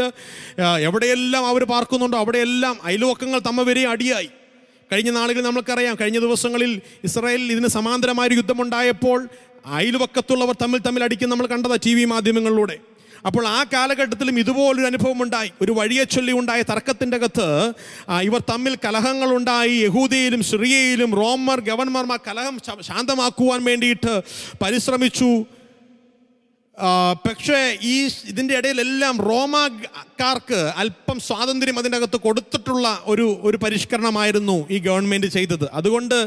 എവിടെയെല്ലാം അവർ പാർക്കുന്നുണ്ടോ അവിടെയെല്ലാം അയൽവക്കങ്ങൾ തമ്മ വരെ അടിയായി കഴിഞ്ഞ നാളുകളിൽ നമ്മൾക്കറിയാം കഴിഞ്ഞ ദിവസങ്ങളിൽ ഇസ്രായേലിൽ ഇതിന് സമാന്തരമായ യുദ്ധമുണ്ടായപ്പോൾ അയൽവക്കത്തുള്ളവർ തമ്മിൽ തമ്മിൽ അടിക്കുന്ന നമ്മൾ കണ്ടതാ ടി വി മാധ്യമങ്ങളിലൂടെ അപ്പോൾ ആ കാലഘട്ടത്തിലും ഇതുപോലൊരു അനുഭവം ഉണ്ടായി ഒരു വഴിയെ ചൊല്ലി ഉണ്ടായ തർക്കത്തിൻ്റെ അകത്ത് ഇവർ തമ്മിൽ കലഹങ്ങളുണ്ടായി യഹൂദിയിലും സിറിയയിലും റോമർ ഗവർണർമാർ കലഹം ശാന്തമാക്കുവാൻ വേണ്ടിയിട്ട് പരിശ്രമിച്ചു പക്ഷേ ഈ ഇതിൻ്റെ ഇടയിലെല്ലാം റോമാക്കാർക്ക് അല്പം സ്വാതന്ത്ര്യം അതിനകത്ത് കൊടുത്തിട്ടുള്ള ഒരു ഒരു പരിഷ്കരണമായിരുന്നു ഈ ഗവൺമെൻറ് ചെയ്തത് അതുകൊണ്ട്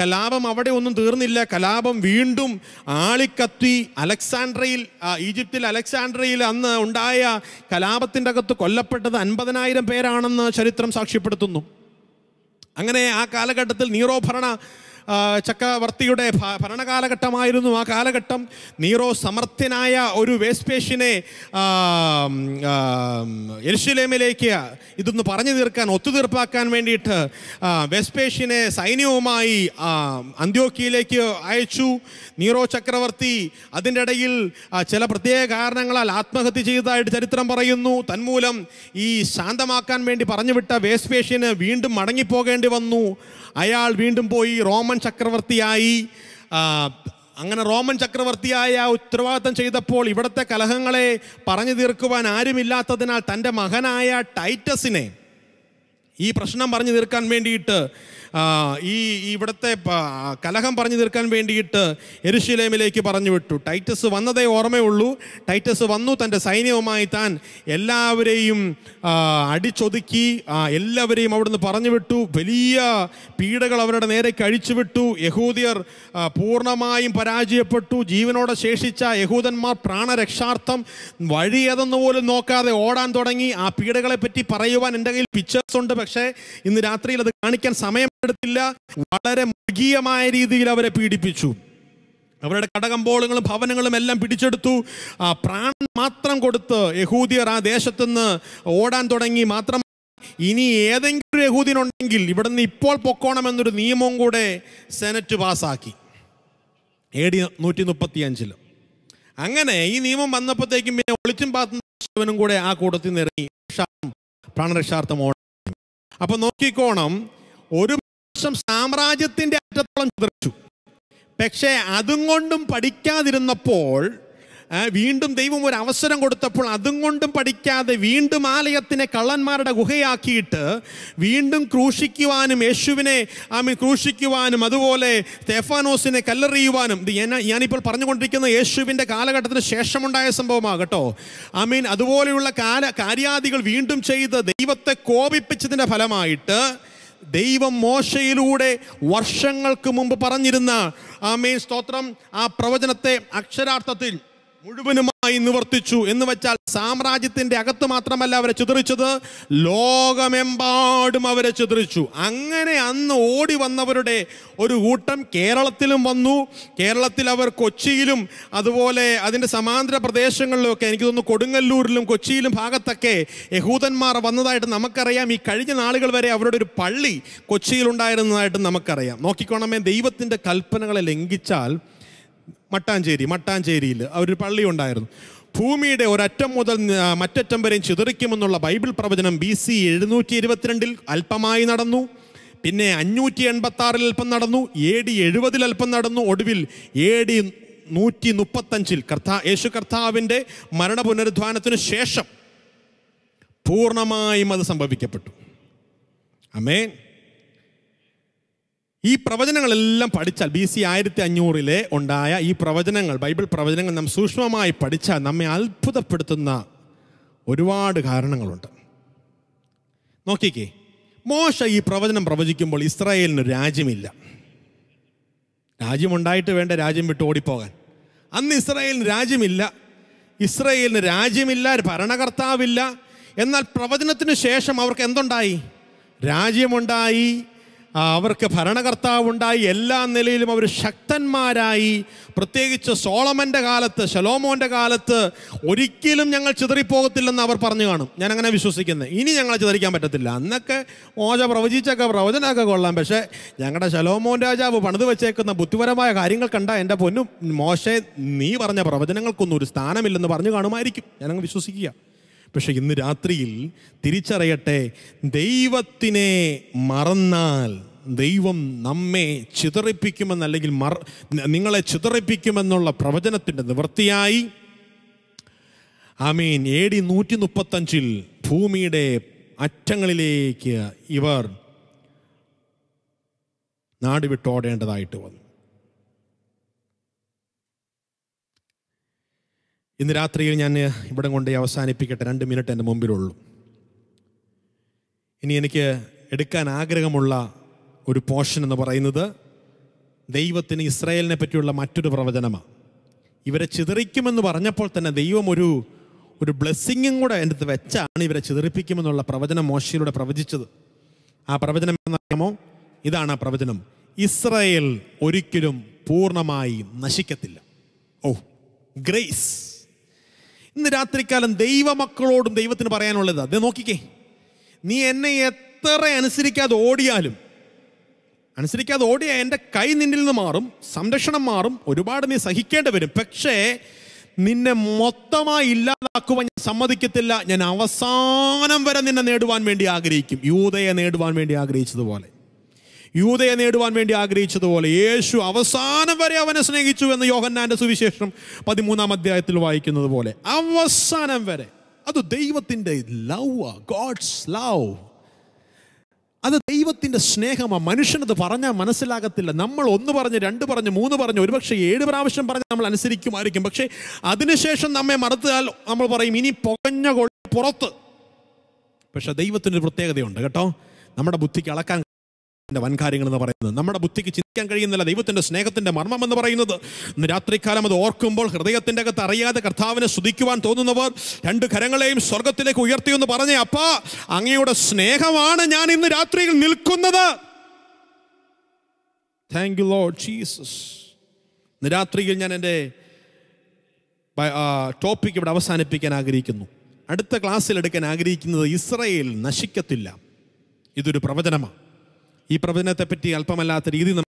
കലാപം അവിടെ ഒന്നും തീർന്നില്ല കലാപം വീണ്ടും ആളിക്കത്തി അലക്സാണ്ട്രയിൽ ഈജിപ്തിൽ അലക്സാണ്ട്രയിൽ അന്ന് ഉണ്ടായ കലാപത്തിൻ്റെ അകത്ത് കൊല്ലപ്പെട്ടത് അൻപതിനായിരം പേരാണെന്ന് ചരിത്രം സാക്ഷ്യപ്പെടുത്തുന്നു അങ്ങനെ ആ കാലഘട്ടത്തിൽ ഭരണ ചക്രവർത്തിയുടെ ഭരണകാലഘട്ടമായിരുന്നു ആ കാലഘട്ടം നീറോ സമർത്ഥനായ ഒരു വേസ്പേഷ്യനെ എരുഷലേമിലേക്ക് ഇതൊന്ന് പറഞ്ഞു തീർക്കാൻ ഒത്തുതീർപ്പാക്കാൻ വേണ്ടിയിട്ട് വെസ്പേഷ്യനെ സൈന്യവുമായി അന്ത്യോക്കിയിലേക്ക് അയച്ചു നീറോ ചക്രവർത്തി അതിൻ്റെ ഇടയിൽ ചില പ്രത്യേക കാരണങ്ങളാൽ ആത്മഹത്യ ചെയ്തതായിട്ട് ചരിത്രം പറയുന്നു തന്മൂലം ഈ ശാന്തമാക്കാൻ വേണ്ടി പറഞ്ഞുവിട്ട വേസ്പേഷ്യന് വീണ്ടും മടങ്ങിപ്പോകേണ്ടി വന്നു അയാൾ വീണ്ടും പോയി റോമൻ ചക്രവർത്തിയായി അങ്ങനെ റോമൻ ചക്രവർത്തിയായ ഉത്തരവാദിത്തം ചെയ്തപ്പോൾ ഇവിടുത്തെ കലഹങ്ങളെ പറഞ്ഞു തീർക്കുവാൻ ആരുമില്ലാത്തതിനാൽ തൻ്റെ മകനായ ടൈറ്റസിനെ ഈ പ്രശ്നം പറഞ്ഞു തീർക്കാൻ വേണ്ടിയിട്ട് ഈ ഇവിടുത്തെ കലഹം പറഞ്ഞു തീർക്കാൻ വേണ്ടിയിട്ട് എരുശിലേമിലേക്ക് പറഞ്ഞു വിട്ടു ടൈറ്റസ് വന്നതേ ഓർമ്മയുള്ളൂ ടൈറ്റസ് വന്നു തൻ്റെ സൈന്യവുമായി താൻ എല്ലാവരെയും അടിച്ചൊതുക്കി എല്ലാവരെയും അവിടുന്ന് പറഞ്ഞു വിട്ടു വലിയ പീഡകൾ അവരുടെ നേരെ കഴിച്ചു വിട്ടു യഹൂദിയർ പൂർണ്ണമായും പരാജയപ്പെട്ടു ജീവനോടെ ശേഷിച്ച യഹൂദന്മാർ പ്രാണരക്ഷാർത്ഥം വഴിയതെന്ന് പോലും നോക്കാതെ ഓടാൻ തുടങ്ങി ആ പീഡകളെ പറ്റി പറയുവാൻ എൻ്റെ കയ്യിൽ പിക്ചേഴ്സ് ഉണ്ട് പക്ഷേ ഇന്ന് രാത്രിയിൽ അത് കാണിക്കാൻ സമയം എടുത്തില്ല വളരെ മൃഗീയമായ രീതിയിൽ അവരെ പീഡിപ്പിച്ചു അവരുടെ കടകമ്പോളങ്ങളും ഭവനങ്ങളും എല്ലാം പിടിച്ചെടുത്തു ആ പ്രാൺ മാത്രം കൊടുത്ത് യഹൂദിയർ ആ ദേശത്തുനിന്ന് ഓടാൻ തുടങ്ങി മാത്രം ഇനി ഏതെങ്കിലും യഹൂദിനുണ്ടെങ്കിൽ ഇവിടുന്ന് ഇപ്പോൾ പൊക്കോണമെന്നൊരു നിയമവും കൂടെ സെനറ്റ് പാസ്സാക്കി എ ഡി നൂറ്റി മുപ്പത്തി അഞ്ചിൽ അങ്ങനെ ഈ നിയമം വന്നപ്പോഴത്തേക്കും പിന്നെ ഒളിച്ചും പാത്തും കൂടെ ആ കൂട്ടത്തിൽ നിന്ന് ഇറങ്ങി പ്രാണരക്ഷാർത്ഥം ഓടാൻ അപ്പോൾ നോക്കിക്കോണം ഒരു വർഷം സാമ്രാജ്യത്തിൻ്റെ അറ്റത്തോളം ചിതറിച്ചു പക്ഷേ അതും കൊണ്ടും പഠിക്കാതിരുന്നപ്പോൾ വീണ്ടും ദൈവം ഒരു അവസരം കൊടുത്തപ്പോൾ അതും കൊണ്ടും പഠിക്കാതെ വീണ്ടും ആലയത്തിനെ കള്ളന്മാരുടെ ഗുഹയാക്കിയിട്ട് വീണ്ടും ക്രൂശിക്കുവാനും യേശുവിനെ ആമീൻ ക്രൂശിക്കുവാനും അതുപോലെ തെഫാനോസിനെ കല്ലെറിയുവാനും ഇത് ഞാൻ ഞാനിപ്പോൾ പറഞ്ഞുകൊണ്ടിരിക്കുന്ന യേശുവിൻ്റെ കാലഘട്ടത്തിന് ശേഷമുണ്ടായ സംഭവമാകട്ടോ ഐ മീൻ അതുപോലെയുള്ള കാല കാര്യാദികൾ വീണ്ടും ചെയ്ത് ദൈവത്തെ കോപിപ്പിച്ചതിൻ്റെ ഫലമായിട്ട് ദൈവം മോശയിലൂടെ വർഷങ്ങൾക്ക് മുമ്പ് പറഞ്ഞിരുന്ന ആ ആമേ സ്തോത്രം ആ പ്രവചനത്തെ അക്ഷരാർത്ഥത്തിൽ മുഴുവനുമായി നിവർത്തിച്ചു എന്ന് വെച്ചാൽ സാമ്രാജ്യത്തിന്റെ അകത്ത് മാത്രമല്ല അവരെ ചിതറിച്ചത് ലോകമെമ്പാടും അവരെ ചിതറിച്ചു അങ്ങനെ അന്ന് ഓടി വന്നവരുടെ ഒരു കൂട്ടം കേരളത്തിലും വന്നു കേരളത്തിൽ അവർ കൊച്ചിയിലും അതുപോലെ അതിൻ്റെ സമാന്തര പ്രദേശങ്ങളിലൊക്കെ എനിക്ക് തോന്നുന്നു കൊടുങ്ങല്ലൂരിലും കൊച്ചിയിലും ഭാഗത്തൊക്കെ യഹൂദന്മാർ വന്നതായിട്ട് നമുക്കറിയാം ഈ കഴിഞ്ഞ നാളുകൾ വരെ അവരുടെ ഒരു പള്ളി കൊച്ചിയിലുണ്ടായിരുന്നതായിട്ട് നമുക്കറിയാം നോക്കിക്കോണമേ ദൈവത്തിൻ്റെ കൽപ്പനകളെ ലംഘിച്ചാൽ മട്ടാഞ്ചേരി മട്ടാഞ്ചേരിയിൽ അവരൊരു പള്ളി ഉണ്ടായിരുന്നു ഭൂമിയുടെ ഒരറ്റം മുതൽ മറ്ററ്റം വരെയും ചിതറിക്കുമെന്നുള്ള ബൈബിൾ പ്രവചനം ബി സി എഴുന്നൂറ്റി ഇരുപത്തിരണ്ടിൽ അല്പമായി നടന്നു പിന്നെ അഞ്ഞൂറ്റി എൺപത്താറിൽ അല്പം നടന്നു എ ഡി എഴുപതിൽ അല്പം നടന്നു ഒടുവിൽ എ ഡി നൂറ്റി മുപ്പത്തഞ്ചിൽ കർത്താ യേശു കർത്താവിൻ്റെ മരണ പുനരുദ്ധാനത്തിന് ശേഷം പൂർണ്ണമായും അത് സംഭവിക്കപ്പെട്ടു അമേ ഈ പ്രവചനങ്ങളെല്ലാം പഠിച്ചാൽ ബി സി ആയിരത്തി അഞ്ഞൂറിലെ ഉണ്ടായ ഈ പ്രവചനങ്ങൾ ബൈബിൾ പ്രവചനങ്ങൾ നാം സൂക്ഷ്മമായി പഠിച്ചാൽ നമ്മെ അത്ഭുതപ്പെടുത്തുന്ന ഒരുപാട് കാരണങ്ങളുണ്ട് നോക്കിക്കേ മോശ ഈ പ്രവചനം പ്രവചിക്കുമ്പോൾ ഇസ്രായേലിന് രാജ്യമില്ല രാജ്യമുണ്ടായിട്ട് വേണ്ട രാജ്യം വിട്ട് ഓടിപ്പോകാൻ അന്ന് ഇസ്രായേലിന് രാജ്യമില്ല ഇസ്രായേലിന് രാജ്യമില്ല ഭരണകർത്താവില്ല എന്നാൽ പ്രവചനത്തിന് ശേഷം അവർക്ക് എന്തുണ്ടായി രാജ്യമുണ്ടായി അവർക്ക് ഭരണകർത്താവ് ഉണ്ടായി എല്ലാ നിലയിലും അവർ ശക്തന്മാരായി പ്രത്യേകിച്ച് സോളമൻ്റെ കാലത്ത് ശലോമോൻ്റെ കാലത്ത് ഒരിക്കലും ഞങ്ങൾ ചിതറിപ്പോകത്തില്ലെന്ന് അവർ പറഞ്ഞു കാണും ഞാൻ അങ്ങനെ വിശ്വസിക്കുന്നത് ഇനി ഞങ്ങളെ ചിതറിക്കാൻ പറ്റത്തില്ല അന്നൊക്കെ ഓജ പ്രവചിച്ചൊക്കെ പ്രവചനമൊക്കെ കൊള്ളാം പക്ഷേ ഞങ്ങളുടെ ശലോമോൻ രാജാവ് പണിത് വെച്ചേക്കുന്ന ബുദ്ധിപരമായ കാര്യങ്ങൾ കണ്ട എൻ്റെ പൊന്നും മോശേ നീ പറഞ്ഞ പ്രവചനങ്ങൾക്കൊന്നും ഒരു സ്ഥാനമില്ലെന്ന് പറഞ്ഞു കാണുമായിരിക്കും ഞാനങ്ങ് വിശ്വസിക്കുക പക്ഷെ ഇന്ന് രാത്രിയിൽ തിരിച്ചറിയട്ടെ ദൈവത്തിനെ മറന്നാൽ ദൈവം നമ്മെ ചിതറിപ്പിക്കുമെന്നല്ലെങ്കിൽ മർ നിങ്ങളെ ചിതറിപ്പിക്കുമെന്നുള്ള പ്രവചനത്തിൻ്റെ നിവൃത്തിയായി ആമീൻ എ ഡി നൂറ്റി മുപ്പത്തഞ്ചിൽ ഭൂമിയുടെ അറ്റങ്ങളിലേക്ക് ഇവർ നാടുവിട്ടോടേണ്ടതായിട്ട് വന്നു ഇന്ന് രാത്രിയിൽ ഞാൻ ഇവിടെ കൊണ്ട് അവസാനിപ്പിക്കട്ടെ രണ്ട് മിനിറ്റ് എൻ്റെ മുമ്പിലുള്ളൂ ഇനി എനിക്ക് എടുക്കാൻ ആഗ്രഹമുള്ള ഒരു പോഷൻ എന്ന് പറയുന്നത് ദൈവത്തിന് ഇസ്രായേലിനെ പറ്റിയുള്ള മറ്റൊരു പ്രവചനമാണ് ഇവരെ ചിതറിക്കുമെന്ന് പറഞ്ഞപ്പോൾ തന്നെ ദൈവം ഒരു ഒരു ബ്ലെസ്സിങ്ങും കൂടെ എൻ്റെ അടുത്ത് വെച്ചാണ് ഇവരെ ചിതറിപ്പിക്കുമെന്നുള്ള പ്രവചനം മോശയിലൂടെ പ്രവചിച്ചത് ആ പ്രവചനം എന്നറിയാമോ ഇതാണ് ആ പ്രവചനം ഇസ്രായേൽ ഒരിക്കലും പൂർണ്ണമായി നശിക്കത്തില്ല ഓ ഗ്രേസ് ഇന്ന് രാത്രിക്കാലം ദൈവമക്കളോടും ദൈവത്തിന് പറയാനുള്ളത് അത് നോക്കിക്കേ നീ എന്നെ എത്ര അനുസരിക്കാതെ ഓടിയാലും അനുസരിക്കാതെ ഓടിയാൽ എൻ്റെ കൈ നിന്നിൽ നിന്ന് മാറും സംരക്ഷണം മാറും ഒരുപാട് നീ സഹിക്കേണ്ടി വരും പക്ഷേ നിന്നെ മൊത്തമായി ഇല്ലാതാക്കുവാൻ ഞാൻ സമ്മതിക്കത്തില്ല ഞാൻ അവസാനം വരെ നിന്നെ നേടുവാൻ വേണ്ടി ആഗ്രഹിക്കും യൂതയെ നേടുവാൻ വേണ്ടി ആഗ്രഹിച്ചതുപോലെ യൂതയെ നേടുവാൻ വേണ്ടി ആഗ്രഹിച്ചതുപോലെ യേശു അവസാനം വരെ അവനെ സ്നേഹിച്ചു എന്ന് യോഹന്നാൻ്റെ സുവിശേഷം പതിമൂന്നാം അധ്യായത്തിൽ വായിക്കുന്നത് പോലെ അവസാനം വരെ അത് ദൈവത്തിൻ്റെ ലവ് ഗോഡ്സ് ലവ് അത് ദൈവത്തിൻ്റെ സ്നേഹമാണ് മനുഷ്യനത് പറഞ്ഞാൽ മനസ്സിലാകത്തില്ല നമ്മൾ ഒന്ന് പറഞ്ഞ് രണ്ട് പറഞ്ഞ് മൂന്ന് പറഞ്ഞ് ഒരുപക്ഷെ ഏഴ് പ്രാവശ്യം പറഞ്ഞ് നമ്മൾ അനുസരിക്കുമായിരിക്കും പക്ഷേ അതിനുശേഷം നമ്മെ മറത്താൽ നമ്മൾ പറയും ഇനി പുകഞ്ഞ പുറത്ത് പക്ഷേ ദൈവത്തിനൊരു പ്രത്യേകതയുണ്ട് കേട്ടോ നമ്മുടെ ബുദ്ധിക്ക് അളക്കാൻ ദൈവത്തിൻ്റെ വൻകാര്യങ്ങൾ എന്ന് പറയുന്നത് നമ്മുടെ ബുദ്ധിക്ക് ചിന്തിക്കാൻ കഴിയുന്നില്ല ദൈവത്തിൻ്റെ സ്നേഹത്തിൻ്റെ മർമ്മം എന്ന് പറയുന്നത് ഇന്ന് രാത്രിക്കാലം അത് ഓർക്കുമ്പോൾ ഹൃദയത്തിൻ്റെ അകത്ത് അറിയാതെ കർത്താവിനെ സ്തുതിക്കുവാൻ തോന്നുന്നവർ രണ്ട് കരങ്ങളെയും സ്വർഗത്തിലേക്ക് ഉയർത്തിയെന്ന് പറഞ്ഞേ അപ്പാ അങ്ങയുടെ സ്നേഹമാണ് ഞാൻ ഇന്ന് രാത്രിയിൽ നിൽക്കുന്നത് താങ്ക് യു ലോഡ് ജീസസ് ഇന്ന് രാത്രിയിൽ ഞാൻ എൻ്റെ ടോപ്പിക് ഇവിടെ അവസാനിപ്പിക്കാൻ ആഗ്രഹിക്കുന്നു അടുത്ത ക്ലാസ്സിൽ എടുക്കാൻ ആഗ്രഹിക്കുന്നത് ഇസ്രയേൽ നശിക്കത്തില്ല ഇതൊരു പ്രവചനമാണ് ഈ പ്രവചനത്തെപ്പറ്റി അല്പമല്ലാത്ത രീതി